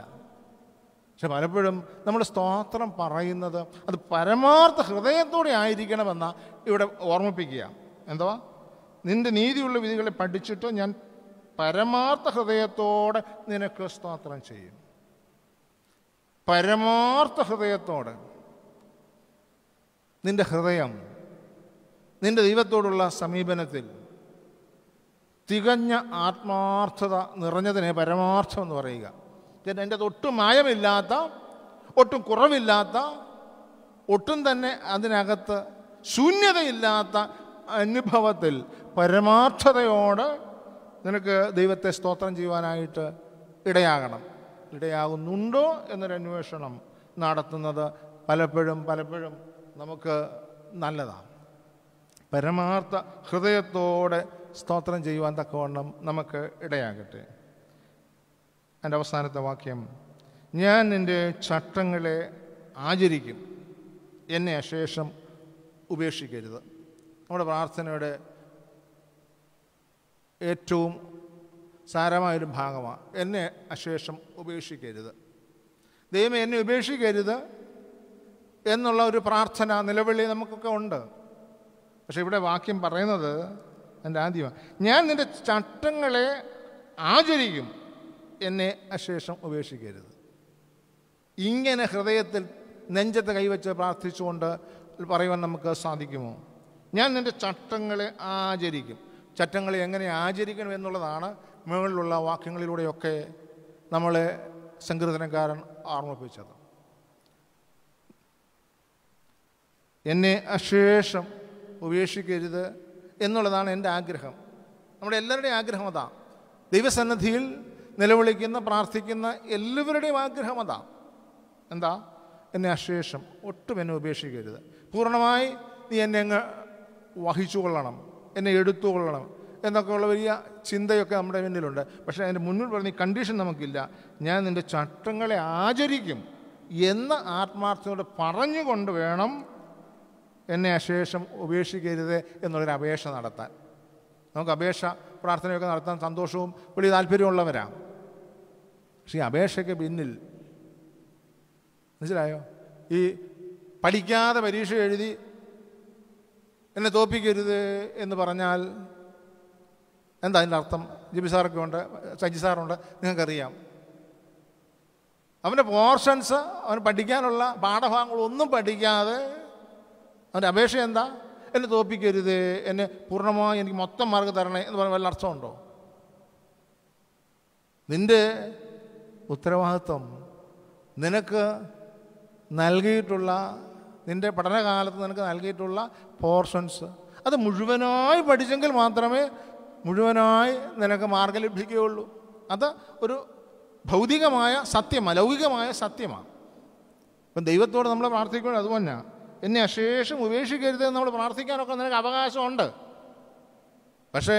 പക്ഷെ പലപ്പോഴും നമ്മൾ സ്തോത്രം പറയുന്നത് അത് പരമാർത്ഥ ഹൃദയത്തോടെ ആയിരിക്കണമെന്ന ഇവിടെ ഓർമ്മിപ്പിക്കുക എന്തുവാ നിന്റെ നീതിയുള്ള വിധികളെ പഠിച്ചിട്ട് ഞാൻ പരമാർത്ഥ ഹൃദയത്തോടെ നിനക്ക് സ്തോത്രം ചെയ്യും പരമാർത്ഥ ഹൃദയത്തോടെ നിന്റെ ഹൃദയം നിന്റെ ദൈവത്തോടുള്ള സമീപനത്തിൽ തികഞ്ഞ ആത്മാർത്ഥത നിറഞ്ഞതിനെ പരമാർത്ഥം എന്ന് പറയുക എൻ്റെ ഒട്ടും മായമില്ലാത്ത ഒട്ടും കുറവില്ലാത്ത ഒട്ടും തന്നെ അതിനകത്ത് ശൂന്യതയില്ലാത്ത അനുഭവത്തിൽ പരമാർത്ഥതയോട് നിനക്ക് ദൈവത്തെ സ്തോത്രം ചെയ്യുവാനായിട്ട് ഇടയാകണം ഇടയാകുന്നുണ്ടോ എന്നൊരു അന്വേഷണം നടത്തുന്നത് പലപ്പോഴും പലപ്പോഴും നമുക്ക് നല്ലതാണ് പരമാർത്ഥ ഹൃദയത്തോടെ സ്തോത്രം ചെയ്യുവാൻ തക്കവണ്ണം നമുക്ക് ഇടയാകട്ടെ എൻ്റെ അവസാനത്തെ വാക്യം ഞാൻ നിൻ്റെ ചട്ടങ്ങളെ ആചരിക്കും എന്നെ അശേഷം ഉപേക്ഷിക്കരുത് നമ്മുടെ പ്രാർത്ഥനയുടെ ഏറ്റവും സാരമായൊരു ഭാഗമാണ് എന്നെ അശേഷം ഉപേക്ഷിക്കരുത് ദൈവം എന്നെ ഉപേക്ഷിക്കരുത് എന്നുള്ള ഒരു പ്രാർത്ഥന നിലവിളി നമുക്കൊക്കെ ഉണ്ട് പക്ഷെ ഇവിടെ വാക്യം പറയുന്നത് എൻ്റെ ആദ്യമാണ് ഞാൻ നിൻ്റെ ചട്ടങ്ങളെ ആചരിക്കും എന്നെ അശേഷം ഉപേക്ഷിക്കരുത് ഇങ്ങനെ ഹൃദയത്തിൽ നെഞ്ചത്ത് കൈവച്ച് പ്രാർത്ഥിച്ചുകൊണ്ട് പറയുവാൻ നമുക്ക് സാധിക്കുമോ ഞാൻ നിൻ്റെ ചട്ടങ്ങളെ ആചരിക്കും ചട്ടങ്ങളെ എങ്ങനെ ആചരിക്കണം എന്നുള്ളതാണ് മുകളിലുള്ള വാക്യങ്ങളിലൂടെയൊക്കെ നമ്മളെ സങ്കീർത്തനക്കാരൻ ഓർമ്മിപ്പിച്ചത് എന്നെ അശേഷം ഉപേക്ഷിക്കരുത് എന്നുള്ളതാണ് എൻ്റെ ആഗ്രഹം നമ്മുടെ എല്ലാവരുടെയും ആഗ്രഹം അതാ ദൈവസന്നിധിയിൽ നിലവിളിക്കുന്ന പ്രാർത്ഥിക്കുന്ന എല്ലാവരുടെയും ആഗ്രഹം അതാ എന്താ എന്നെ അശേഷം ഒട്ടും എന്നെ ഉപേക്ഷിക്കരുത് പൂർണ്ണമായി നീ എന്നെ അങ്ങ് വഹിച്ചു കൊള്ളണം എന്നെ എടുത്തുകൊള്ളണം എന്നൊക്കെയുള്ള വലിയ ചിന്തയൊക്കെ നമ്മുടെ മുന്നിലുണ്ട് പക്ഷേ അതിൻ്റെ മുന്നിൽ പറഞ്ഞ ഈ കണ്ടീഷൻ നമുക്കില്ല ഞാൻ നിൻ്റെ ചട്ടങ്ങളെ ആചരിക്കും എന്ന ആത്മാർത്ഥയോട് പറഞ്ഞുകൊണ്ട് വേണം എന്നെ അശേഷം ഉപേക്ഷിക്കരുത് എന്നുള്ളൊരു അപേക്ഷ നടത്താൻ നമുക്ക് അപേക്ഷ പ്രാർത്ഥനയൊക്കെ നടത്താൻ സന്തോഷവും വലിയ താല്പര്യമുള്ളവരാണ് പക്ഷേ ഈ അപേക്ഷയ്ക്ക് പിന്നിൽ മനസ്സിലായോ ഈ പഠിക്കാതെ പരീക്ഷ എഴുതി എന്നെ തോപ്പിക്കരുത് എന്ന് പറഞ്ഞാൽ എന്താ അതിൻ്റെ അർത്ഥം ജിബി സാറൊക്കെ ഉണ്ട് സജി സാറുണ്ട് നിങ്ങൾക്കറിയാം അവൻ്റെ പോർഷൻസ് അവന് പഠിക്കാനുള്ള പാഠഭാഗങ്ങളൊന്നും പഠിക്കാതെ അവൻ്റെ അപേക്ഷ എന്താ എന്നെ തോപ്പിക്കരുത് എന്നെ പൂർണ്ണമായി എനിക്ക് മൊത്തം മാർക്ക് തരണേ എന്ന് പറഞ്ഞാൽ വല്ല അർത്ഥമുണ്ടോ നിൻ്റെ ഉത്തരവാദിത്വം നിനക്ക് നൽകിയിട്ടുള്ള നിൻ്റെ പഠനകാലത്ത് നിനക്ക് നൽകിയിട്ടുള്ള പോർഷൻസ് അത് മുഴുവനായി പഠിച്ചെങ്കിൽ മാത്രമേ മുഴുവനായി നിനക്ക് മാർഗം ലഭിക്കുകയുള്ളൂ അത് ഒരു ഭൗതികമായ സത്യം അലൗകികമായ സത്യമാണ് ഇപ്പം ദൈവത്തോട് നമ്മൾ പ്രാർത്ഥിക്കുമ്പോൾ തന്നെ എന്നെ അശേഷം ഉപേക്ഷിക്കരുത് നമ്മൾ പ്രാർത്ഥിക്കാനൊക്കെ നിനക്ക് അവകാശമുണ്ട് പക്ഷേ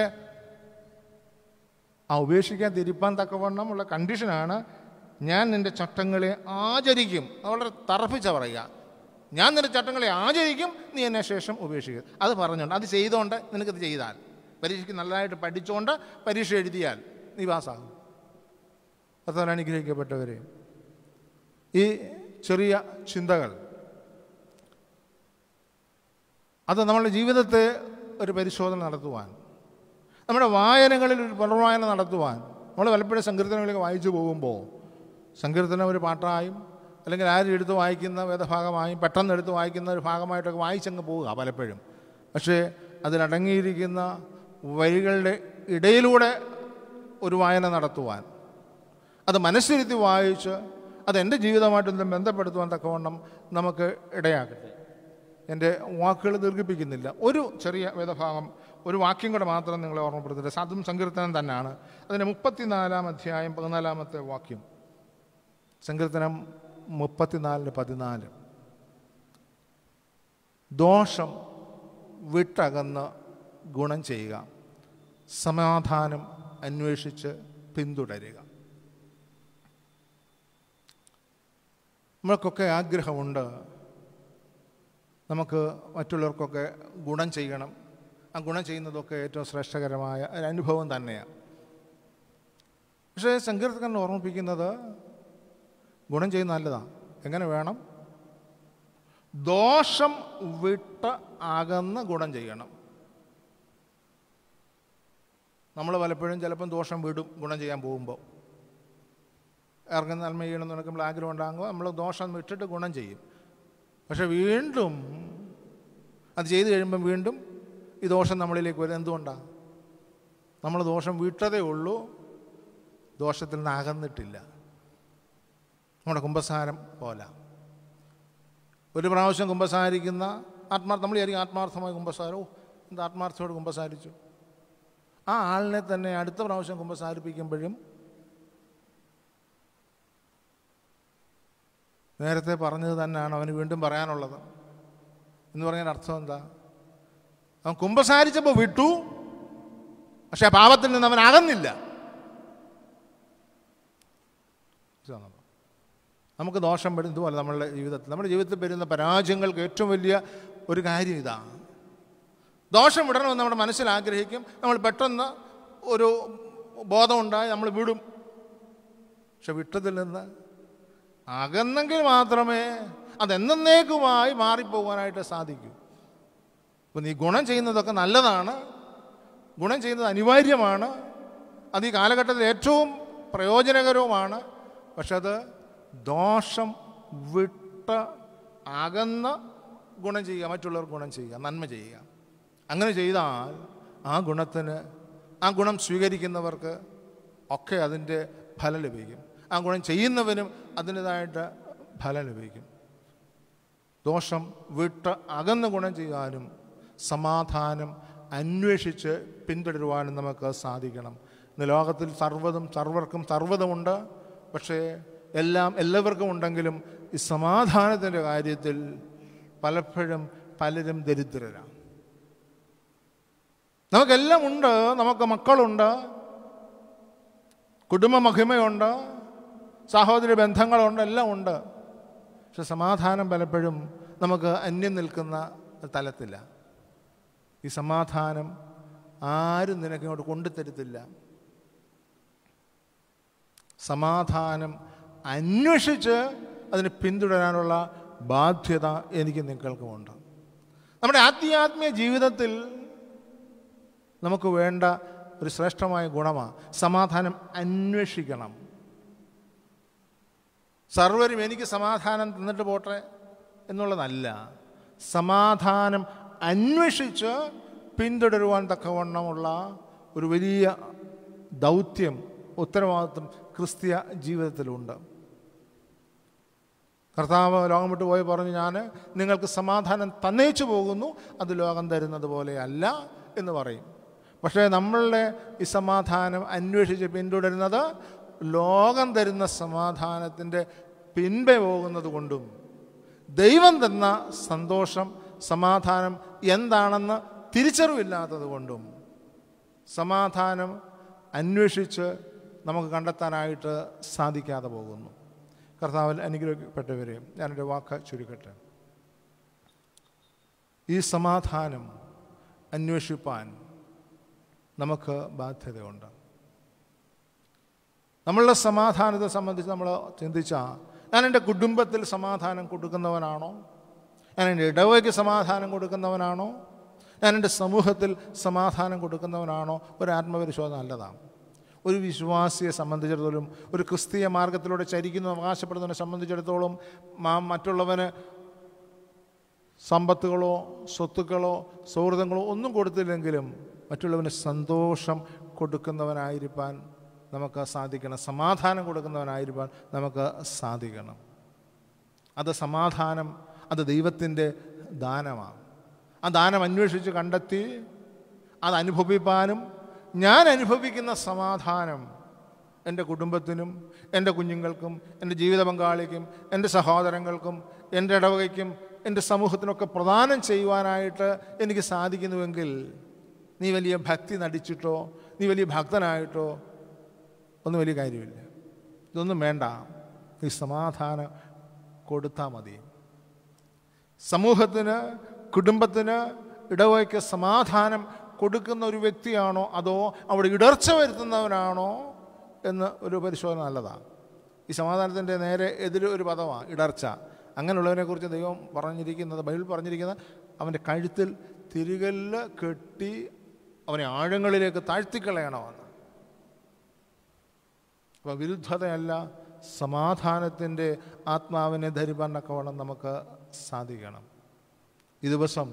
ആ ഉപേക്ഷിക്കാൻ തിരിപ്പാൻ തക്കവണ്ണം ഉള്ള കണ്ടീഷനാണ് ഞാൻ നിൻ്റെ ചട്ടങ്ങളെ ആചരിക്കും അത് വളരെ തറപ്പിച്ച പറയുക ഞാൻ നിന്റെ ചട്ടങ്ങളെ ആചരിക്കും നീ എന്നെ ശേഷം ഉപേക്ഷിക്കുക അത് പറഞ്ഞുകൊണ്ട് അത് ചെയ്തുകൊണ്ട് നിനക്കത് ചെയ്താൽ പരീക്ഷയ്ക്ക് നല്ലതായിട്ട് പഠിച്ചുകൊണ്ട് പരീക്ഷ എഴുതിയാൽ നീ പാസ്സാകും അത്ര അനുഗ്രഹിക്കപ്പെട്ടവരെ ഈ ചെറിയ ചിന്തകൾ അത് നമ്മുടെ ജീവിതത്തെ ഒരു പരിശോധന നടത്തുവാൻ നമ്മുടെ വായനകളിൽ ഒരു പുനർവായന നടത്തുവാൻ നമ്മൾ പലപ്പോഴും സങ്കീർത്തനങ്ങളിലേക്ക് വായിച്ചു പോകുമ്പോൾ സങ്കീർത്തനം ഒരു പാട്ടായും അല്ലെങ്കിൽ ആരും എടുത്ത് വായിക്കുന്ന വേദഭാഗമായി പെട്ടെന്ന് എടുത്ത് വായിക്കുന്ന ഒരു ഭാഗമായിട്ടൊക്കെ വായിച്ചങ്ങ് പോവുക പലപ്പോഴും പക്ഷേ അതിലടങ്ങിയിരിക്കുന്ന വരികളുടെ ഇടയിലൂടെ ഒരു വായന നടത്തുവാൻ അത് മനസ്സിരുത്തി വായിച്ച് അത് അതെൻ്റെ ജീവിതമായിട്ടൊന്നും ബന്ധപ്പെടുത്തുവാൻ തക്കവണ്ണം നമുക്ക് ഇടയാക്കട്ടെ എൻ്റെ വാക്കുകൾ ദീർഘിപ്പിക്കുന്നില്ല ഒരു ചെറിയ വേദഭാഗം ഒരു വാക്യം കൂടെ മാത്രം നിങ്ങളെ ഓർമ്മപ്പെടുത്തില്ല സാധും സങ്കീർത്തനം തന്നെയാണ് അതിൻ്റെ മുപ്പത്തിനാലാം അധ്യായം പതിനാലാമത്തെ വാക്യം സങ്കീർത്തനം മുപ്പത്തിനാലിന് പതിനാല് ദോഷം വിട്ടകന്ന് ഗുണം ചെയ്യുക സമാധാനം അന്വേഷിച്ച് പിന്തുടരുക നമ്മൾക്കൊക്കെ ആഗ്രഹമുണ്ട് നമുക്ക് മറ്റുള്ളവർക്കൊക്കെ ഗുണം ചെയ്യണം ആ ഗുണം ചെയ്യുന്നതൊക്കെ ഏറ്റവും ശ്രേഷ്ഠകരമായ ഒരു അനുഭവം തന്നെയാണ് പക്ഷേ സങ്കീർത്തകൻ ഓർമ്മിപ്പിക്കുന്നത് ഗുണം ചെയ്യുന്ന നല്ലതാണ് എങ്ങനെ വേണം ദോഷം വിട്ട് അകന്ന് ഗുണം ചെയ്യണം നമ്മൾ പലപ്പോഴും ചിലപ്പം ദോഷം വിടും ഗുണം ചെയ്യാൻ പോകുമ്പോൾ ഇറങ്ങുന്ന നന്മ ചെയ്യണം എന്ന് നമ്മൾ ആഗ്രഹം ഉണ്ടാകുമ്പോൾ നമ്മൾ ദോഷം വിട്ടിട്ട് ഗുണം ചെയ്യും പക്ഷെ വീണ്ടും അത് ചെയ്തു കഴിയുമ്പം വീണ്ടും ഈ ദോഷം നമ്മളിലേക്ക് വരും എന്തുകൊണ്ടാണ് നമ്മൾ ദോഷം വിട്ടതേ ഉള്ളൂ ദോഷത്തിൽ നിന്ന് അകന്നിട്ടില്ല നമ്മുടെ കുംഭസാരം പോലെ ഒരു പ്രാവശ്യം കുംഭസാരിക്കുന്ന ആത്മാർത്ഥം നമ്മൾ വിചാരിക്കും ആത്മാർത്ഥമായ കുംഭസാരോ എന്ത് ആത്മാർത്ഥയോട് കുംഭസാരിച്ചു ആ ആളിനെ തന്നെ അടുത്ത പ്രാവശ്യം കുംഭസാരിപ്പിക്കുമ്പോഴും നേരത്തെ പറഞ്ഞത് തന്നെയാണ് അവന് വീണ്ടും പറയാനുള്ളത് എന്ന് പറഞ്ഞതിൻ്റെ അർത്ഥം എന്താ അവൻ കുംഭസാരിച്ചപ്പോൾ വിട്ടു പക്ഷേ പാപത്തിൽ നിന്ന് അവൻ അകന്നില്ല നമുക്ക് ദോഷം വരും ഇതുപോലെ നമ്മളുടെ ജീവിതത്തിൽ നമ്മുടെ ജീവിതത്തിൽ വരുന്ന പരാജയങ്ങൾക്ക് ഏറ്റവും വലിയ ഒരു കാര്യം ഇതാണ് ദോഷം വിടണമെന്ന് നമ്മുടെ മനസ്സിൽ ആഗ്രഹിക്കും നമ്മൾ പെട്ടെന്ന് ഒരു ബോധമുണ്ടായി നമ്മൾ വിടും പക്ഷെ വിട്ടതിൽ നിന്ന് അകന്നെങ്കിൽ മാത്രമേ അതെന്നേക്കുമായി മാറിപ്പോകാനായിട്ട് സാധിക്കൂ അപ്പം നീ ഗുണം ചെയ്യുന്നതൊക്കെ നല്ലതാണ് ഗുണം ചെയ്യുന്നത് അനിവാര്യമാണ് അത് ഈ കാലഘട്ടത്തിൽ ഏറ്റവും പ്രയോജനകരവുമാണ് പക്ഷെ അത് ദോഷം വിട്ട് അകന്ന് ഗുണം ചെയ്യുക മറ്റുള്ളവർ ഗുണം ചെയ്യുക നന്മ ചെയ്യുക അങ്ങനെ ചെയ്താൽ ആ ഗുണത്തിന് ആ ഗുണം സ്വീകരിക്കുന്നവർക്ക് ഒക്കെ അതിൻ്റെ ഫലം ലഭിക്കും ആ ഗുണം ചെയ്യുന്നവനും അതിൻ്റെതായിട്ട് ഫലം ലഭിക്കും ദോഷം വിട്ട് അകന്ന് ഗുണം ചെയ്യാനും സമാധാനം അന്വേഷിച്ച് പിന്തുടരുവാനും നമുക്ക് സാധിക്കണം ഇന്ന് ലോകത്തിൽ സർവ്വതും സർവർക്കും സർവ്വതമുണ്ട് പക്ഷേ എല്ലാം എല്ലാവർക്കും ഉണ്ടെങ്കിലും ഈ സമാധാനത്തിൻ്റെ കാര്യത്തിൽ പലപ്പോഴും പലരും ദരിദ്രരാണ് നമുക്കെല്ലാം ഉണ്ട് നമുക്ക് മക്കളുണ്ട് കുടുംബ മഹിമയുണ്ട് സാഹോദര്യ ബന്ധങ്ങളുണ്ട് എല്ലാം ഉണ്ട് പക്ഷെ സമാധാനം പലപ്പോഴും നമുക്ക് അന്യം നിൽക്കുന്ന തലത്തില്ല ഈ സമാധാനം ആരും നിനക്ക് ഇങ്ങോട്ട് കൊണ്ടുതരത്തില്ല സമാധാനം അന്വേഷിച്ച് അതിനെ പിന്തുടരാനുള്ള ബാധ്യത എനിക്ക് നിങ്ങൾക്കുമുണ്ട് നമ്മുടെ ആത്മീയാത്മീയ ജീവിതത്തിൽ നമുക്ക് വേണ്ട ഒരു ശ്രേഷ്ഠമായ ഗുണമാണ് സമാധാനം അന്വേഷിക്കണം സർവരും എനിക്ക് സമാധാനം തന്നിട്ട് പോട്ടെ എന്നുള്ളതല്ല സമാധാനം അന്വേഷിച്ച് പിന്തുടരുവാൻ തക്കവണ്ണമുള്ള ഒരു വലിയ ദൗത്യം ഉത്തരവാദിത്വം ക്രിസ്തീയ ജീവിതത്തിലുണ്ട് കർത്താവ് ലോകം വിട്ട് പോയി പറഞ്ഞു ഞാൻ നിങ്ങൾക്ക് സമാധാനം തന്നേച്ചു പോകുന്നു അത് ലോകം തരുന്നത് പോലെയല്ല എന്ന് പറയും പക്ഷേ നമ്മളുടെ ഈ സമാധാനം അന്വേഷിച്ച് പിന്തുടരുന്നത് ലോകം തരുന്ന സമാധാനത്തിൻ്റെ പിൻപെ പോകുന്നത് കൊണ്ടും ദൈവം തന്ന സന്തോഷം സമാധാനം എന്താണെന്ന് തിരിച്ചറിവില്ലാത്തത് കൊണ്ടും സമാധാനം അന്വേഷിച്ച് നമുക്ക് കണ്ടെത്താനായിട്ട് സാധിക്കാതെ പോകുന്നു കർത്താവിൽ അനുഗ്രഹിക്കപ്പെട്ടവരെ ഞാനൊരു വാക്ക് ചുരുക്കട്ടെ ഈ സമാധാനം അന്വേഷിപ്പാൻ നമുക്ക് ബാധ്യതയുണ്ട് നമ്മളുടെ സമാധാനത്തെ സംബന്ധിച്ച് നമ്മൾ ചിന്തിച്ചാൽ ഞാൻ എൻ്റെ കുടുംബത്തിൽ സമാധാനം കൊടുക്കുന്നവനാണോ ഞാൻ എൻ്റെ ഇടവയ്ക്ക് സമാധാനം കൊടുക്കുന്നവനാണോ ഞാൻ എൻ്റെ സമൂഹത്തിൽ സമാധാനം കൊടുക്കുന്നവനാണോ ഒരു ആത്മപരിശോധന നല്ലതാണ് ഒരു വിശ്വാസിയെ സംബന്ധിച്ചിടത്തോളം ഒരു ക്രിസ്തീയ മാർഗത്തിലൂടെ ചരിക്കുന്നു അവകാശപ്പെടുന്നതിനെ സംബന്ധിച്ചിടത്തോളം മറ്റുള്ളവന് സമ്പത്തുകളോ സ്വത്തുക്കളോ സൗഹൃദങ്ങളോ ഒന്നും കൊടുത്തില്ലെങ്കിലും മറ്റുള്ളവന് സന്തോഷം കൊടുക്കുന്നവനായിരിക്കാൻ നമുക്ക് സാധിക്കണം സമാധാനം കൊടുക്കുന്നവനായിരിക്കാൻ നമുക്ക് സാധിക്കണം അത് സമാധാനം അത് ദൈവത്തിൻ്റെ ദാനമാണ് ആ ദാനം അന്വേഷിച്ച് കണ്ടെത്തി അത് അനുഭവിപ്പാനും ഞാൻ അനുഭവിക്കുന്ന സമാധാനം എൻ്റെ കുടുംബത്തിനും എൻ്റെ കുഞ്ഞുങ്ങൾക്കും എൻ്റെ ജീവിത പങ്കാളിക്കും എൻ്റെ സഹോദരങ്ങൾക്കും എൻ്റെ ഇടവകയ്ക്കും എൻ്റെ സമൂഹത്തിനൊക്കെ പ്രദാനം ചെയ്യുവാനായിട്ട് എനിക്ക് സാധിക്കുന്നുവെങ്കിൽ നീ വലിയ ഭക്തി നടിച്ചിട്ടോ നീ വലിയ ഭക്തനായിട്ടോ ഒന്നും വലിയ കാര്യമില്ല ഇതൊന്നും വേണ്ട നീ സമാധാനം കൊടുത്താൽ മതി സമൂഹത്തിന് കുടുംബത്തിന് ഇടവയ്ക്ക് സമാധാനം കൊടുക്കുന്ന ഒരു വ്യക്തിയാണോ അതോ അവിടെ ഇടർച്ച വരുത്തുന്നവനാണോ എന്ന് ഒരു പരിശോധന നല്ലതാണ് ഈ സമാധാനത്തിൻ്റെ നേരെ എതിര് ഒരു പദമാണ് ഇടർച്ച അങ്ങനെയുള്ളവനെക്കുറിച്ച് ദൈവം പറഞ്ഞിരിക്കുന്നത് ബൈബിൾ പറഞ്ഞിരിക്കുന്നത് അവൻ്റെ കഴുത്തിൽ തിരികല്ല് കെട്ടി അവനെ ആഴങ്ങളിലേക്ക് താഴ്ത്തിക്കളയണമെന്ന് അപ്പോൾ വിരുദ്ധതയല്ല സമാധാനത്തിൻ്റെ ആത്മാവിനെ ധരിപ്പാനൊക്കെ വേണം നമുക്ക് സാധിക്കണം ഈ ദിവസം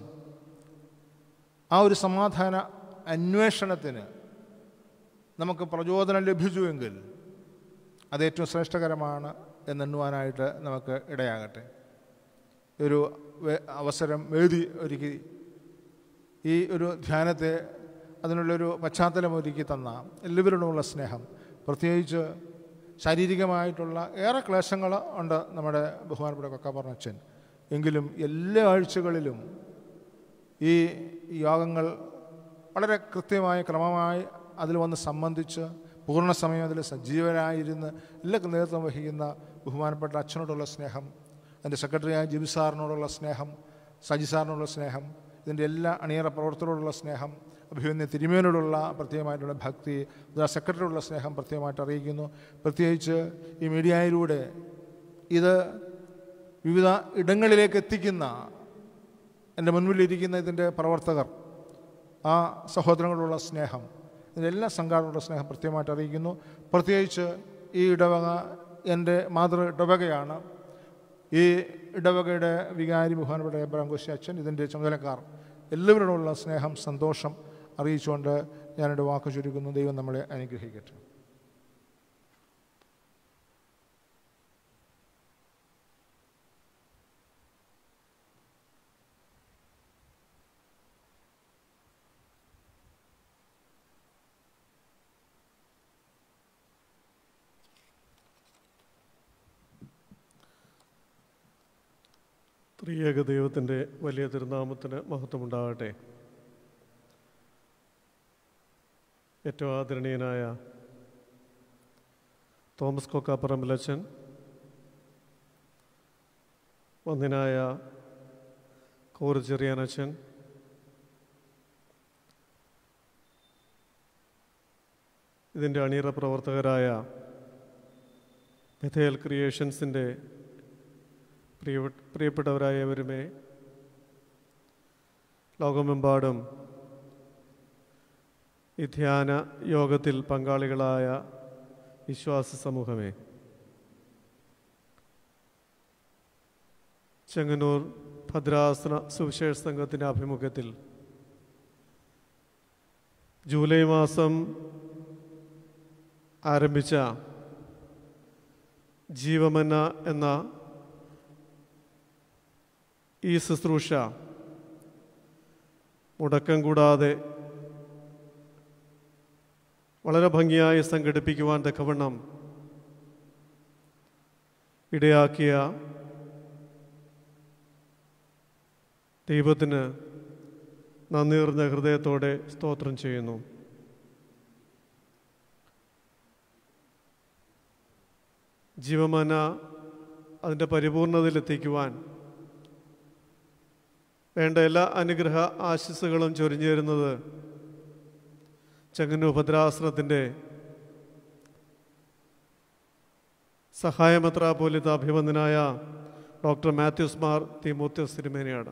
ആ ഒരു സമാധാന അന്വേഷണത്തിന് നമുക്ക് പ്രചോദനം ലഭിച്ചുവെങ്കിൽ അതേറ്റവും ശ്രേഷ്ഠകരമാണ് എന്നെണ്ണുവാനായിട്ട് നമുക്ക് ഇടയാകട്ടെ ഒരു അവസരം എഴുതി ഒരുക്കി ഈ ഒരു ധ്യാനത്തെ അതിനുള്ളൊരു പശ്ചാത്തലം ഒരുക്കി തന്ന എല്ലാവരോടുമുള്ള സ്നേഹം പ്രത്യേകിച്ച് ശാരീരികമായിട്ടുള്ള ഏറെ ക്ലേശങ്ങൾ ഉണ്ട് നമ്മുടെ ബഹുമാനപ്പെട്ട കൊക്കാപ്പറച്ചൻ എങ്കിലും എല്ലാ ആഴ്ചകളിലും ഈ യോഗങ്ങൾ വളരെ കൃത്യമായി ക്രമമായി അതിൽ വന്ന് സംബന്ധിച്ച് സമയം അതിൽ സജീവരായിരുന്ന് എല്ലാ നേതൃത്വം വഹിക്കുന്ന ബഹുമാനപ്പെട്ട അച്ഛനോടുള്ള സ്നേഹം അതിൻ്റെ സെക്രട്ടറിയായ ജിബി സാറിനോടുള്ള സ്നേഹം സജി സാറിനോടുള്ള സ്നേഹം ഇതിൻ്റെ എല്ലാ അണിയറ പ്രവർത്തനോടുള്ള സ്നേഹം അഭിമന്യ തിരുമേനോടുള്ള പ്രത്യേകമായിട്ടുള്ള ഭക്തി ആ സെക്രട്ടറിയോടുള്ള സ്നേഹം പ്രത്യേകമായിട്ട് അറിയിക്കുന്നു പ്രത്യേകിച്ച് ഈ മീഡിയയിലൂടെ ഇത് വിവിധ ഇടങ്ങളിലേക്ക് എത്തിക്കുന്ന എൻ്റെ മുൻപിലിരിക്കുന്ന ഇതിൻ്റെ പ്രവർത്തകർ ആ സഹോദരങ്ങളോടുള്ള സ്നേഹം ഇതിൻ്റെ എല്ലാ സംഘാടനങ്ങളുടെ സ്നേഹം പ്രത്യേകമായിട്ട് അറിയിക്കുന്നു പ്രത്യേകിച്ച് ഈ ഇടവക എൻ്റെ മാതൃ ഇടവകയാണ് ഈ ഇടവകയുടെ വികാരി ബഹുമാനപ്പെട്ട എബ്രാം കോശി അച്ഛൻ ഇതിൻ്റെ ചുമതലക്കാർ എല്ലാവരോടുള്ള സ്നേഹം സന്തോഷം അറിയിച്ചുകൊണ്ട് ഞാനെൻ്റെ വാക്ക് ചുരുക്കുന്നു ദൈവം നമ്മളെ അനുഗ്രഹിക്കട്ടെ ത്രിയേക ദൈവത്തിൻ്റെ വലിയ തിരുനാമത്തിന് മഹത്വമുണ്ടാകട്ടെ ഏറ്റവും ആദരണീയനായ തോമസ് കൊക്കാപ്പറമ്പിലച്ചൻ വന്ദനായ കോറ് ചെറിയാനച്ചൻ ഇതിൻ്റെ അണിയറ പ്രവർത്തകരായ ബഥേൽ ക്രിയേഷൻസിൻ്റെ പ്രിയ പ്രിയപ്പെട്ടവരായവരുമേ ലോകമെമ്പാടും ഈ ധ്യാന യോഗത്തിൽ പങ്കാളികളായ വിശ്വാസ സമൂഹമേ ചെങ്ങന്നൂർ ഭദ്രാസന സുവിശേഷ സംഘത്തിൻ്റെ ആഭിമുഖ്യത്തിൽ ജൂലൈ മാസം ആരംഭിച്ച ജീവമന എന്ന ഈ ശുശ്രൂഷ മുടക്കം കൂടാതെ വളരെ ഭംഗിയായി സംഘടിപ്പിക്കുവാൻ തക്കവണ്ണം ഇടയാക്കിയ ദൈവത്തിന് നന്ദി നിറഞ്ഞ ഹൃദയത്തോടെ സ്തോത്രം ചെയ്യുന്നു ജീവമന അതിൻ്റെ പരിപൂർണതയിലെത്തിക്കുവാൻ വേണ്ട എല്ലാ അനുഗ്രഹ ആശിസ്സുകളും ചൊരിഞ്ഞു തരുന്നത് ചങ്ങന്നൂർ ഭദ്രാശ്രമത്തിൻ്റെ സഹായമത്ര പോലിത്ത ഡോക്ടർ മാത്യൂസ് മാർ തിമോത്യോസ് തിരുമേനയാണ്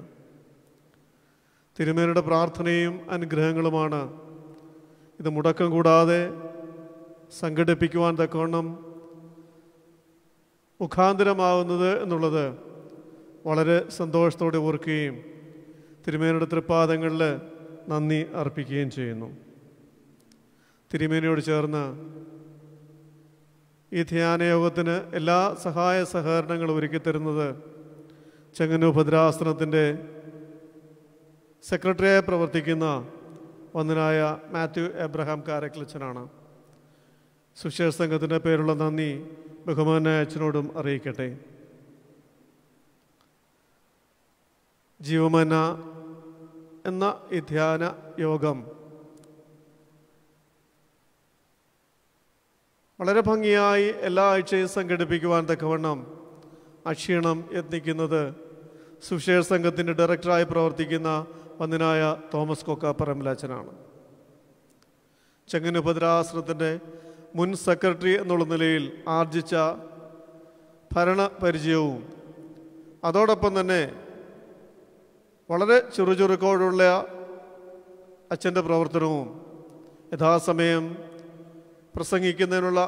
തിരുമേനയുടെ പ്രാർത്ഥനയും അനുഗ്രഹങ്ങളുമാണ് ഇത് മുടക്കം കൂടാതെ സംഘടിപ്പിക്കുവാൻ തക്കവണ്ണം മുഖാന്തരമാവുന്നത് എന്നുള്ളത് വളരെ സന്തോഷത്തോടെ ഓർക്കുകയും തിരുമേനിയുടെ തൃപ്പാദങ്ങളിൽ നന്ദി അർപ്പിക്കുകയും ചെയ്യുന്നു തിരുമേനിയോട് ചേർന്ന് ഈ ധ്യാനയോഗത്തിന് എല്ലാ സഹായ സഹകരണങ്ങളും ഒരുക്കിത്തരുന്നത് ചെങ്ങന്നൂർ ഭദ്രാസനത്തിൻ്റെ സെക്രട്ടറിയായി പ്രവർത്തിക്കുന്ന ഒന്നിനായ മാത്യു എബ്രഹാം കാരക്ലച്ചനാണ് സുശേഷ സംഘത്തിൻ്റെ പേരുള്ള നന്ദി ബഹുമാനായ അച്ഛനോടും അറിയിക്കട്ടെ ജീവമന എന്ന ഈ ധ്യാന യോഗം വളരെ ഭംഗിയായി എല്ലാ ആഴ്ചയും സംഘടിപ്പിക്കുവാൻ തക്കവണ്ണം അക്ഷീണം യത്നിക്കുന്നത് സുവിശേഷ സംഘത്തിൻ്റെ ഡയറക്ടറായി പ്രവർത്തിക്കുന്ന വന്നിനായ തോമസ് കൊക്ക പറമ്പലാച്ചനാണ് ചെങ്ങനുപദ്രാശ്രമത്തിൻ്റെ മുൻ സെക്രട്ടറി എന്നുള്ള നിലയിൽ ആർജിച്ച ഭരണപരിചയവും അതോടൊപ്പം തന്നെ വളരെ ചുറുചുറുക്കോടുള്ള അച്ഛൻ്റെ പ്രവർത്തനവും യഥാസമയം പ്രസംഗിക്കുന്നതിനുള്ള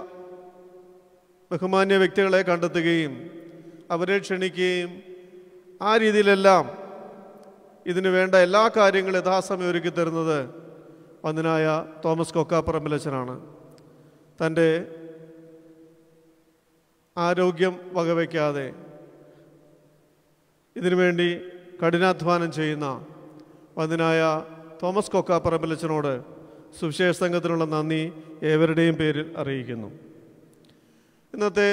ബഹുമാന്യ വ്യക്തികളെ കണ്ടെത്തുകയും അവരെ ക്ഷണിക്കുകയും ആ രീതിയിലെല്ലാം ഇതിനു വേണ്ട എല്ലാ കാര്യങ്ങളും യഥാസമയം ഒരുക്കി തരുന്നത് വന്നിനായ തോമസ് കൊക്കാപ്പറമ്പിലച്ചനാണ് തൻ്റെ ആരോഗ്യം വകവയ്ക്കാതെ ഇതിനുവേണ്ടി കഠിനാധ്വാനം ചെയ്യുന്ന വന്ദനായ തോമസ് കൊക്ക പറമ്പലച്ചനോട് സുവിശേഷ സംഘത്തിനുള്ള നന്ദി ഏവരുടെയും പേരിൽ അറിയിക്കുന്നു ഇന്നത്തെ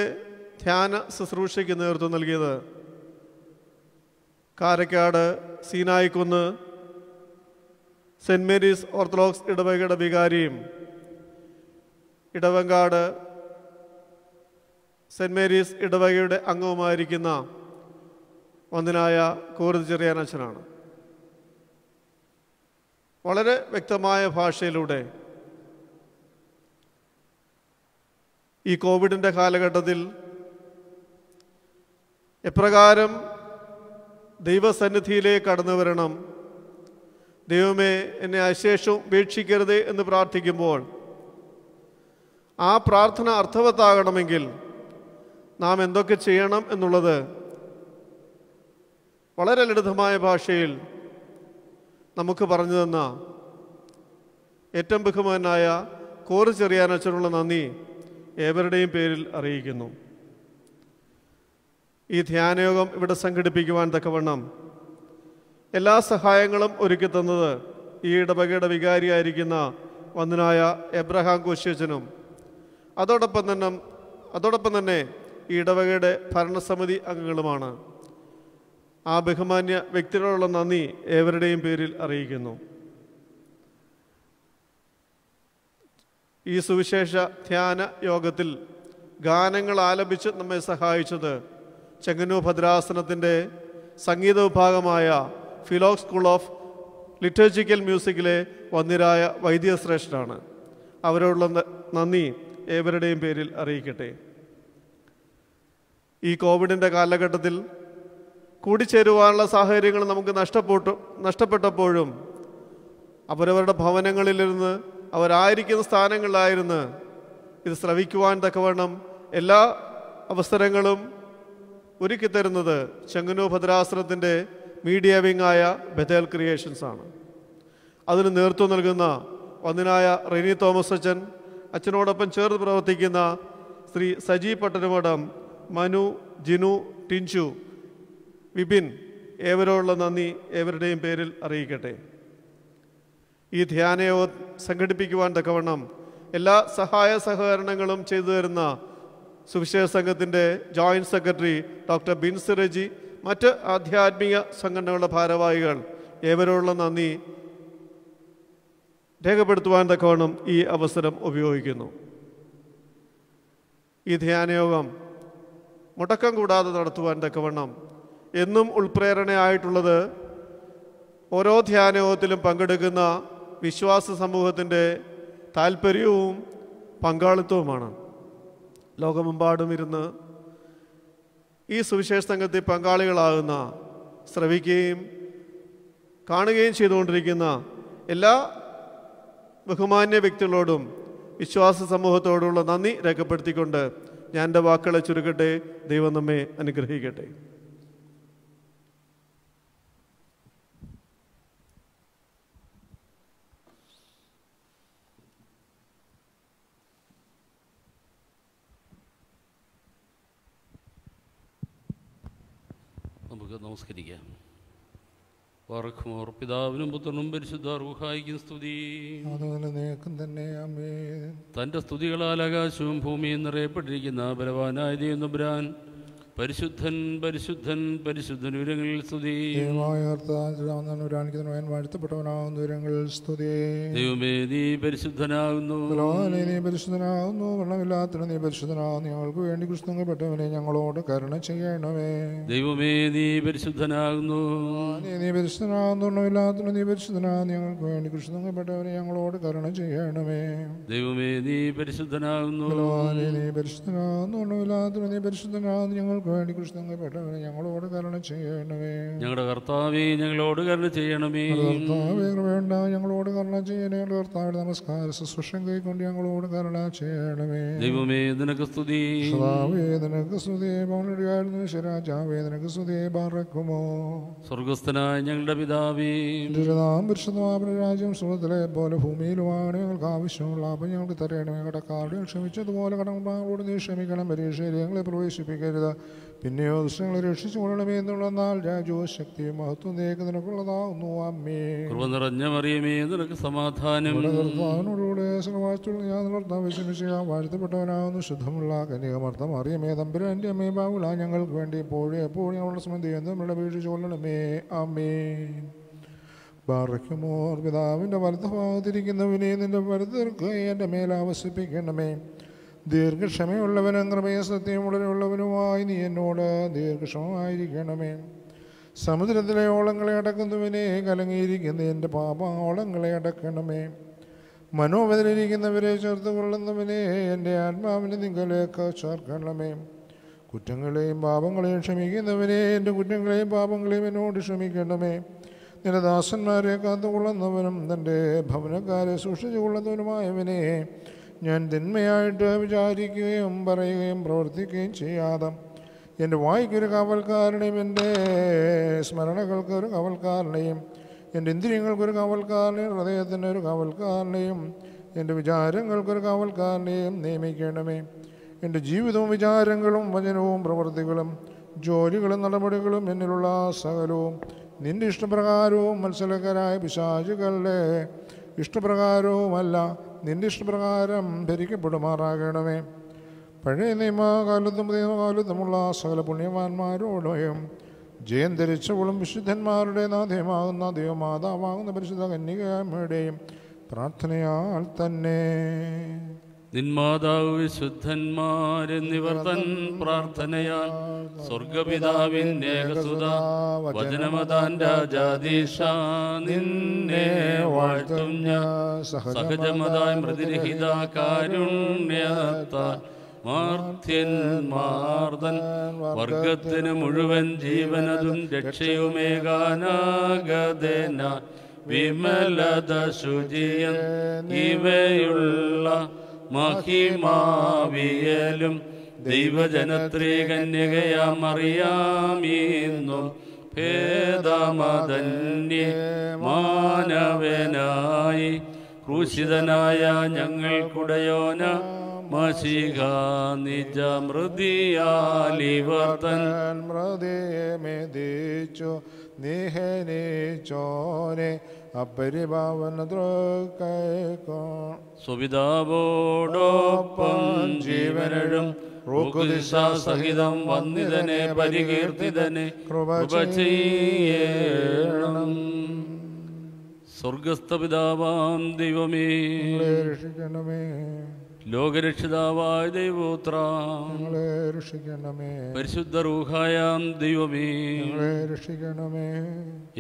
ധ്യാന ശുശ്രൂഷയ്ക്ക് നേതൃത്വം നൽകിയത് കാരക്കാട് സീനായിക്കുന്ന് സെൻറ്റ് മേരീസ് ഓർത്തഡോക്സ് ഇടവകയുടെ വികാരിയും ഇടവങ്കാട് സെൻറ്റ് മേരീസ് ഇടവകയുടെ അംഗവുമായിരിക്കുന്ന വന്ദനായ കൂറുത് ചെറിയാനച്ഛനാണ് വളരെ വ്യക്തമായ ഭാഷയിലൂടെ ഈ കോവിഡിൻ്റെ കാലഘട്ടത്തിൽ എപ്രകാരം ദൈവസന്നിധിയിലേക്ക് കടന്നു വരണം ദൈവമേ എന്നെ അശേഷം ഉപേക്ഷിക്കരുത് എന്ന് പ്രാർത്ഥിക്കുമ്പോൾ ആ പ്രാർത്ഥന അർത്ഥവത്താകണമെങ്കിൽ നാം എന്തൊക്കെ ചെയ്യണം എന്നുള്ളത് വളരെ ലളിതമായ ഭാഷയിൽ നമുക്ക് പറഞ്ഞു തന്ന ഏറ്റവും ബഹുമാനായ കോറ് ചെറിയാനച്ഛനുള്ള നന്ദി ഏവരുടെയും പേരിൽ അറിയിക്കുന്നു ഈ ധ്യാനയോഗം ഇവിടെ സംഘടിപ്പിക്കുവാൻ തക്കവണ്ണം എല്ലാ സഹായങ്ങളും ഒരുക്കി തന്നത് ഈ ഇടവകയുടെ വികാരിയായിരിക്കുന്ന വന്ദനായ എബ്രഹാം കോശ്യച്ചനും അതോടൊപ്പം തന്നെ അതോടൊപ്പം തന്നെ ഈ ഇടവകയുടെ ഭരണസമിതി അംഗങ്ങളുമാണ് ആ ബഹുമാന്യ വ്യക്തികളോടുള്ള നന്ദി ഏവരുടെയും പേരിൽ അറിയിക്കുന്നു ഈ സുവിശേഷ ധ്യാന യോഗത്തിൽ ഗാനങ്ങൾ ആലപിച്ച് നമ്മെ സഹായിച്ചത് ചെങ്ങന്നൂർ ഭദ്രാസനത്തിൻ്റെ സംഗീത വിഭാഗമായ ഫിലോക് സ്കൂൾ ഓഫ് ലിറ്റേർജിക്കൽ മ്യൂസിക്കിലെ വന്നിരായ വൈദ്യശ്രേഷ്ഠനാണ് അവരോടുള്ള നന്ദി ഏവരുടെയും പേരിൽ അറിയിക്കട്ടെ ഈ കോവിഡിൻ്റെ കാലഘട്ടത്തിൽ കൂടിച്ചേരുവാനുള്ള സാഹചര്യങ്ങൾ നമുക്ക് നഷ്ടപ്പെട്ടു നഷ്ടപ്പെട്ടപ്പോഴും അവരവരുടെ ഭവനങ്ങളിലിരുന്ന് അവരായിരിക്കുന്ന സ്ഥാനങ്ങളിലായിരുന്ന് ഇത് ശ്രവിക്കുവാൻ തക്കവണ്ണം എല്ലാ അവസരങ്ങളും ഒരുക്കിത്തരുന്നത് ചെങ്ങന്നൂർ ഭദ്രാശ്രമത്തിൻ്റെ മീഡിയ വിങ്ങായ ബഥേൽ ക്രിയേഷൻസ് ആണ് അതിന് നേതൃത്വം നൽകുന്ന വന്നിനായ റെനി തോമസ് അച്ഛൻ അച്ഛനോടൊപ്പം ചേർന്ന് പ്രവർത്തിക്കുന്ന ശ്രീ സജി പട്ടനമഠം മനു ജിനു ടിൻചു വിപിൻ ഏവരോടുള്ള നന്ദി ഏവരുടെയും പേരിൽ അറിയിക്കട്ടെ ഈ ധ്യാനയോഗം സംഘടിപ്പിക്കുവാൻ തക്കവണ്ണം എല്ലാ സഹായ സഹകരണങ്ങളും ചെയ്തു തരുന്ന സുവിശേഷ സംഘത്തിൻ്റെ joint secretary doctor Bins Reji മറ്റ് ആധ്യാത്മിക സംഘടനകളുടെ ഭാരവാഹികൾ ഏവരോടുള്ള നന്ദി രേഖപ്പെടുത്തുവാൻ തക്കവണ്ണം ഈ അവസരം ഉപയോഗിക്കുന്നു ഈ ധ്യാനയോഗം മുടക്കം കൂടാതെ നടത്തുവാൻ തക്കവണ്ണം എന്നും ഉൾപ്രേരണയായിട്ടുള്ളത് ഓരോ ധ്യാനയോഗത്തിലും പങ്കെടുക്കുന്ന വിശ്വാസ സമൂഹത്തിൻ്റെ താല്പര്യവും പങ്കാളിത്തവുമാണ് ലോകമെമ്പാടും ഇരുന്ന് ഈ സുവിശേഷ സംഘത്തിൽ പങ്കാളികളാകുന്ന ശ്രവിക്കുകയും കാണുകയും ചെയ്തുകൊണ്ടിരിക്കുന്ന എല്ലാ ബഹുമാന്യ വ്യക്തികളോടും വിശ്വാസ സമൂഹത്തോടുള്ള നന്ദി രേഖപ്പെടുത്തിക്കൊണ്ട് ഞാൻ എൻ്റെ വാക്കുകളെ ചുരുക്കട്ടെ ദൈവം നമ്മെ അനുഗ്രഹിക്കട്ടെ നമസ്കരിക്കാം വാർക്കുമോർ പിതാവിനും പുത്രനും പരിശുദ്ധ റൂഹായിക്കും സ്തുതി തന്നെ തൻ്റെ സ്തുതികളാൽ ആകാശവും ഭൂമിയും നിറയപ്പെട്ടിരിക്കുന്ന ബലവാനായ ദൈവം ബ്രാൻ പരിശുദ്ധൻ പരിശുദ്ധൻ പരിശുദ്ധൻ വിവരങ്ങളിൽ സ്തുതി ദൈവമായർത്താൻ ദൈവമേ നീ പരിശുദ്ധനാകുന്നു നീ പരിശുദ്ധനാകുന്നു നീ വേണ്ടി ഞങ്ങളോട് ചെയ്യണമേ ദൈവമേ നീ പരിശുദ്ധനാകുന്നു നീ പരിശുദ്ധനാകുന്നു നീ വേണ്ടി ഞങ്ങളോട് ചെയ്യണമേ ദൈവമേ നീ പരിശുദ്ധനാകുന്നു നീ പരിശുദ്ധനാകുന്നു നീ ഞങ്ങൾക്ക് വേണ്ടി കൃഷ്ണങ്ങൾ പെട്ടവനെ ഞങ്ങളോട് കരുണ ചെയ്യണമേ ഞങ്ങളുടെ കർത്താവേ ഞങ്ങളോട് കരുണ ചെയ്യണമേ കർത്താവേ വേണ്ട ഞങ്ങളോട് കരുണ ചെയ്യണേ കർത്താവ് നമസ്കാര ശുശ്രൂഷം കൈക്കൊണ്ട് ഞങ്ങളോട് കരുണ ചെയ്യണമേ ദൈവമേ നിനക്ക് സ്തുതി സദാവേ നിനക്ക് സ്തുതി പൗനടിയായിരുന്നു ശരാജാവേ നിനക്ക് സ്തുതി പാറക്കുമോ സ്വർഗസ്ഥനായ ഞങ്ങളുടെ പിതാവേ തിരുനാം പരിശുദ്ധമാപന രാജ്യം സുഹൃത്തിലെ പോലെ ഭൂമിയിലുമാണ് ഞങ്ങൾക്ക് ആവശ്യമുള്ള അപ്പം ഞങ്ങൾക്ക് തരയണമേ കടക്കാരുടെ ക്ഷമിച്ചതുപോലെ കടങ്ങൾ ഞങ്ങളോട് നീ ക്ഷമിക്കണം പരീക്ഷയിൽ ഞങ്ങളെ പ്രവേശിപ്പിക്കരുത് പിന്നെയോ ദൃശ്യങ്ങളെ രക്ഷിച്ചു കൊള്ളണമേ എന്നുള്ളതിനാൽ രാജ്യവും ശക്തിയും മഹത്വം നേക്കുന്നതിനൊക്കെയുള്ളതാവുന്നു അമ്മേ കൃപ നിറഞ്ഞ മറിയമേ നിനക്ക് സമാധാനം കർത്താവിനോടുകൂടെ സഹവാസത്തോട് ഞാൻ നിർത്താൻ വിശ്രമിച്ചുക വാഴ്ത്തപ്പെട്ടവനാകുന്നു ശുദ്ധമുള്ള കന്യകമർത്ഥം അറിയമേ തമ്പുരാൻ്റെ അമ്മേ ബാവുള ഞങ്ങൾക്ക് വേണ്ടി എപ്പോഴും എപ്പോഴും അവളുടെ സംബന്ധി എന്തും ഇവിടെ വീഴ്ച കൊള്ളണമേ അമ്മേ ബാർക്കുമോർ പിതാവിൻ്റെ വലത്ത് ഭാഗത്തിരിക്കുന്നവനെ നിന്റെ വലത്തിർക്കുക എൻ്റെ മേലാവസിപ്പിക്കണമേ ദീർഘക്ഷമയുള്ളവനും കൃപയും ഉള്ളവനുമായി നീ എന്നോട് ദീർഘക്ഷമമായിരിക്കണമേ സമുദ്രത്തിലെ ഓളങ്ങളെ അടക്കുന്നവനെ കലങ്ങിയിരിക്കുന്ന എൻ്റെ ഓളങ്ങളെ അടക്കണമേ മനോവതിലിരിക്കുന്നവരെ ചേർത്ത് കൊള്ളുന്നവനെ എൻ്റെ ആത്മാവിനെ നിങ്കലേക്ക് ചേർക്കണമേ കുറ്റങ്ങളെയും പാപങ്ങളെയും ക്ഷമിക്കുന്നവനെ എൻ്റെ കുറ്റങ്ങളെയും പാപങ്ങളെയും എന്നോട് ക്ഷമിക്കണമേ നിന്റെ ദാസന്മാരെ കാത്തുകൊള്ളുന്നവനും നിൻ്റെ ഭവനക്കാരെ സൂക്ഷിച്ചു കൊള്ളുന്നവനുമായവനെ ഞാൻ തിന്മയായിട്ട് വിചാരിക്കുകയും പറയുകയും പ്രവർത്തിക്കുകയും ചെയ്യാതെ എൻ്റെ വായിക്കൊരു കാവൽക്കാരനെയും എൻ്റെ സ്മരണകൾക്കൊരു ഒരു കാവൽക്കാരനെയും എൻ്റെ ഇന്ദ്രിയങ്ങൾക്കൊരു കാവൽക്കാരനെയും ഹൃദയത്തിൻ്റെ ഒരു കാവൽക്കാരനെയും എൻ്റെ വിചാരങ്ങൾക്കൊരു കാവൽക്കാരനെയും നിയമിക്കണമേ എൻ്റെ ജീവിതവും വിചാരങ്ങളും വചനവും പ്രവൃത്തികളും ജോലികളും നടപടികളും എന്നിലുള്ള സകലവും നിൻ്റെ ഇഷ്ടപ്രകാരവും മത്സരക്കാരായ പിശാചുകളുടെ ഇഷ്ടപ്രകാരവുമല്ല നിന്റെ ഇഷ്ടപ്രകാരം ധരിക്കപ്പെടുമാറാകണമേ പഴയ നിയമകാലത്തും നിയമകാലത്തുമുള്ള സകല പുണ്യവാന്മാരോടെയും ജയം ധരിച്ചവളും വിശുദ്ധന്മാരുടെ നാഥ്യമാകുന്ന ദൈവമാതാവാകുന്ന പരിശുദ്ധ കന്യകമ്മയുടെയും പ്രാർത്ഥനയാൽ തന്നെ നിന്മാതാവ് വിശുദ്ധന്മാരെന്നിവർ തൻ പ്രാർത്ഥനയാൽ സ്വർഗപിതാവിൻ്റെ ഏകസുത വചനമതാൻ രാജാദീഷ നിന്നെ വാഴ്ത്തും ഞാൻ സഹജമതായ മൃതിരഹിത മാർത്യൻ മാർദൻ വർഗത്തിന് മുഴുവൻ ജീവനതും രക്ഷയുമേകാനാഗതന വിമലത ശുചിയൻ ഇവയുള്ള മഹിമാവിയലും ദൈവജനത്രീ കന്യകയാം അറിയാമീന്നും ഭേദമതന്യ മാനവനായി ക്രൂശിതനായ ഞങ്ങൾക്കുടയോന മഷിക നിജമൃതിയാലിവർത്തൻ മൃതിയാലിവർത്തൻ മൃതിയെ മെതിച്ചു നിഹനിച്ചോനെ ദ്രോക്കയക്കോ സുവിതാവോടൊപ്പം ജീവനഴും സഹിതം വന്നിതനെ പരികീർത്തിതനെ കൃപ സ്വർഗസ്ഥ പിതാവാം ദൈവമേ രക്ഷിക്കണമേ ലോകരക്ഷിതാവായ ദൈവോത്ര ഞങ്ങളെ പരിശുദ്ധ റൂഹായാം ദൈവമേ ഞങ്ങളെ രക്ഷിക്കണമേ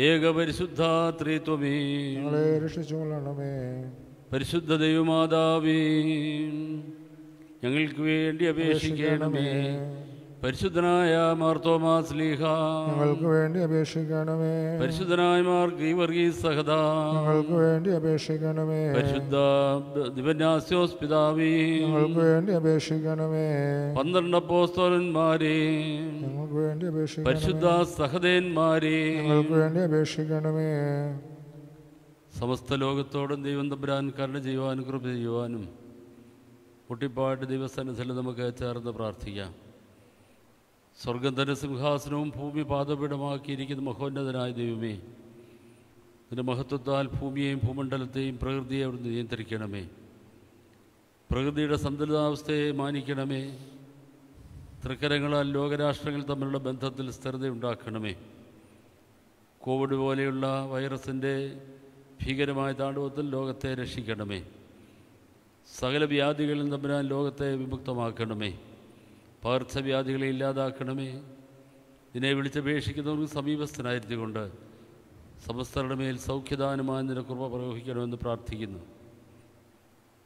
ഏക പരിശുദ്ധ ത്രിത്വമേ ഞങ്ങളെ രക്ഷിച്ചുകൊള്ളണമേ പരിശുദ്ധ ദൈവമാതാവേ ഞങ്ങൾക്ക് വേണ്ടി അപേക്ഷിക്കണമേ പരിശുദ്ധനായ മാർത്തോമാ സ്ലീഹ ഞങ്ങൾക്ക് വേണ്ടി അപേക്ഷിക്കണമേ പരിശുദ്ധനായ മാർ വർഗീ സഹദ ഞങ്ങൾക്ക് വേണ്ടി അപേക്ഷിക്കണമേ പരിശുദ്ധ ദിവന്യാസ്യോസ് പിതാവി ഞങ്ങൾക്ക് വേണ്ടി അപേക്ഷിക്കണമേ പന്ത്രണ്ട് അപ്പോസ്തോലന്മാരെ ഞങ്ങൾക്ക് വേണ്ടി അപേക്ഷിക്ക പരിശുദ്ധ സഹദേന്മാരെ ഞങ്ങൾക്ക് വേണ്ടി അപേക്ഷിക്കണമേ സമസ്ത ലോകത്തോടും ദൈവം തമ്പുരാൻ കരുണ ചെയ്യുവാനും കൃപ ചെയ്യുവാനും കുട്ടിപ്പാട്ട് ദൈവസന്നിധിയിൽ നമുക്ക് ചേർന്ന് പ്രാർത്ഥിക്കാം സ്വർഗം തന്നെ സിംഹാസനവും ഭൂമി പാതപീഠമാക്കിയിരിക്കുന്ന മഹോന്നതനായ ദൈവമേ അതിൻ്റെ മഹത്വത്താൽ ഭൂമിയെയും ഭൂമണ്ഡലത്തെയും പ്രകൃതിയെ അവിടെ നിയന്ത്രിക്കണമേ പ്രകൃതിയുടെ സന്തുലിതാവസ്ഥയെ മാനിക്കണമേ തൃക്കരങ്ങളാൽ ലോകരാഷ്ട്രങ്ങൾ തമ്മിലുള്ള ബന്ധത്തിൽ സ്ഥിരതയുണ്ടാക്കണമേ കോവിഡ് പോലെയുള്ള വൈറസിൻ്റെ ഭീകരമായ താണ്ഡവത്തിൽ ലോകത്തെ രക്ഷിക്കണമേ സകല വ്യാധികളിൽ തമ്മിലാൽ ലോകത്തെ വിമുക്തമാക്കണമേ പകർച്ചവ്യാധികളെ ഇല്ലാതാക്കണമേ നിന്നെ വിളിച്ചപേക്ഷിക്കുന്നവർക്ക് സമീപസ്ഥനായിരുന്നുകൊണ്ട് സമസ്തരുടെ മേൽ സൗഖ്യദാനമായ നിന്റെ കുറവ് പ്രയോഗിക്കണമെന്ന് പ്രാർത്ഥിക്കുന്നു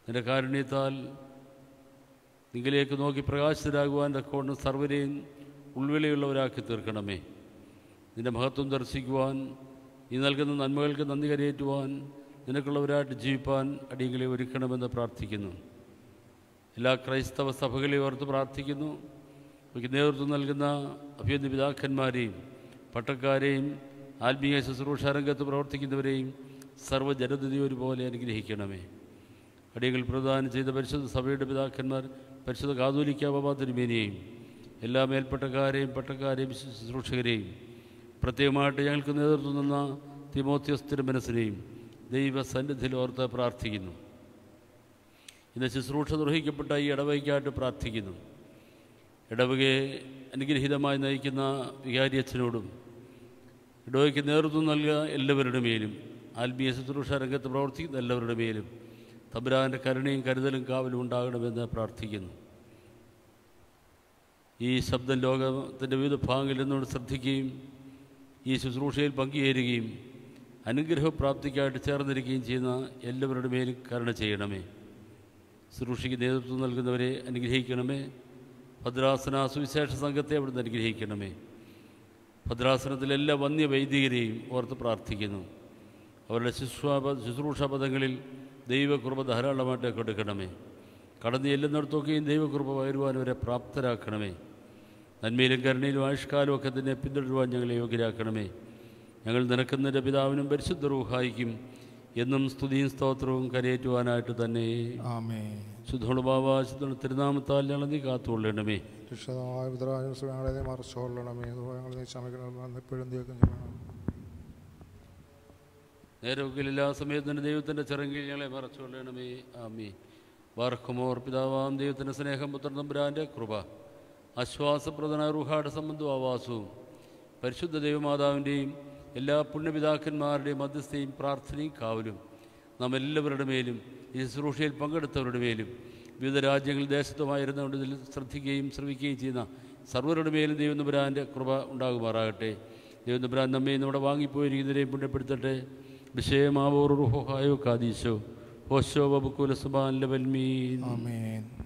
നിന്റെ കാരുണ്യത്താൽ നിങ്ങളിലേക്ക് നോക്കി പ്രകാശിതരാകുവാൻ തക്കോണ്ട് സർവരെയും ഉൾവിലയുള്ളവരാക്കി തീർക്കണമേ നിന്റെ മഹത്വം ദർശിക്കുവാൻ നീ നൽകുന്ന നന്മകൾക്ക് നന്ദി കരയേറ്റുവാൻ നിനക്കുള്ളവരായിട്ട് ജീവിപ്പാൻ അടിയങ്ങളെ ഒരുക്കണമെന്ന് പ്രാർത്ഥിക്കുന്നു എല്ലാ ക്രൈസ്തവ സഭകളെയും ഓർത്ത് പ്രാർത്ഥിക്കുന്നു എനിക്ക് നേതൃത്വം നൽകുന്ന അഭ്യന്ത പിതാക്കന്മാരെയും പട്ടക്കാരെയും ആത്മീയ ശുശ്രൂഷ രംഗത്ത് പ്രവർത്തിക്കുന്നവരെയും ഒരുപോലെ അനുഗ്രഹിക്കണമേ അടിയങ്ങൾ പ്രദാനം ചെയ്ത പരിശുദ്ധ സഭയുടെ പിതാക്കന്മാർ പരിശുദ്ധ കാതോലിക്ക ബാബാതിരുമേനിയെയും എല്ലാ മേൽപ്പെട്ടക്കാരെയും പട്ടക്കാരെയും ശുശ്രൂഷകരെയും പ്രത്യേകമായിട്ട് ഞങ്ങൾക്ക് നേതൃത്വം നിന്ന തിമോത്യസ്ഥിരമനസിനെയും ദൈവസന്നിധിയിൽ ഓർത്ത് പ്രാർത്ഥിക്കുന്നു ഇന്ന് ശുശ്രൂഷ നിർവഹിക്കപ്പെട്ട ഈ ഇടവകയ്ക്കായിട്ട് പ്രാർത്ഥിക്കുന്നു ഇടവകയെ അനുഗ്രഹീതമായി നയിക്കുന്ന അച്ഛനോടും ഇടവയ്ക്ക് നേതൃത്വം നൽകുക എല്ലാവരുടെ മേലും ആത്മീയ ശുശ്രൂഷ രംഗത്ത് പ്രവർത്തിക്കുന്ന എല്ലാവരുടെ മേലും തമ്പുരാൻ്റെ കരുണയും കരുതലും കാവലും ഉണ്ടാകണമെന്ന് പ്രാർത്ഥിക്കുന്നു ഈ ശബ്ദം ലോകത്തിൻ്റെ വിവിധ ഭാഗങ്ങളിൽ നിന്നോട് ശ്രദ്ധിക്കുകയും ഈ ശുശ്രൂഷയിൽ പങ്കുചേരുകയും അനുഗ്രഹപ്രാപ്തിക്കായിട്ട് ചേർന്നിരിക്കുകയും ചെയ്യുന്ന എല്ലാവരുടെ മേലും കരുണ ചെയ്യണമേ ശുശ്രൂഷയ്ക്ക് നേതൃത്വം നൽകുന്നവരെ അനുഗ്രഹിക്കണമേ ഭദ്രാസന സുവിശേഷ സംഘത്തെ അവിടുന്ന് അനുഗ്രഹിക്കണമേ ഭദ്രാസനത്തിലെല്ലാ വന്യ വൈദികരെയും ഓർത്ത് പ്രാർത്ഥിക്കുന്നു അവരുടെ ശുശ്രൂഷ ശുശ്രൂഷാപഥങ്ങളിൽ ദൈവകൃപ ധാരാളമായിട്ട് കൊടുക്കണമേ കടന്ന് എല്ലുന്നിടത്തൊക്കെയും ദൈവകൃപ പകരുവാൻ അവരെ പ്രാപ്തരാക്കണമേ നന്മയിലും കരുണയിലും ആയുഷ്കാലവും ഒക്കെ തന്നെ പിന്തുടരുവാൻ ഞങ്ങളെ യോഗ്യരാക്കണമേ ഞങ്ങൾ നിനക്കുന്നതിൻ്റെ പിതാവിനും പരിശുദ്ധ റൂഹായിക്കും എന്നും സ്തുതിയും സ്തോത്രവും കരയേറ്റുവാനായിട്ട് തന്നെ ശുദ്ധോള് ബാബ ശുദ്ധോള് തിരുനാമത്താൽ ഇളഞ്ഞ് കാത്തുകൊള്ളണമേ രക്ഷിതാവായ പിതരാജങ്ങളെ സമയത്ത് തന്നെ ദൈവത്തിൻ്റെ ചിറങ്കിൽ ഞങ്ങളെ മറച്ചുകൊള്ളണമേ ആമേ വാർക്കുമോർ പിതാവാം ദൈവത്തിൻ്റെ സ്നേഹം പുത്രൻ തമ്പുരാൻ്റെ കൃപ ആശ്വാസപ്രദനായ റുഹാട് സംബന്ധവും ആവാസവും പരിശുദ്ധ ദൈവമാതാവിൻ്റെയും എല്ലാ പുണ്യപിതാക്കന്മാരുടെയും മധ്യസ്ഥയും പ്രാർത്ഥനയും കാവലും നാം എല്ലാവരുടെ മേലും ഈ ശുശ്രൂഷയിൽ പങ്കെടുത്തവരുടെ മേലും വിവിധ രാജ്യങ്ങളിൽ ദേശത്തുമായിരുന്നുകൊണ്ട് ഇതിൽ ശ്രദ്ധിക്കുകയും ശ്രമിക്കുകയും ചെയ്യുന്ന സർവരുടെ മേലും ദൈവനപുരാൻ്റെ കൃപ ഉണ്ടാകുമാറാകട്ടെ ദൈവനപുരാൻ നമ്മെ നമ്മുടെ വാങ്ങിപ്പോയിരിക്കുന്നതിനെയും പുണ്യപ്പെടുത്തട്ടെ വിഷയമാവോറുഹോഹായോ കാദീശോ ഹോശോ വബുക്കുലസുബാൻ ലവൽമീൻ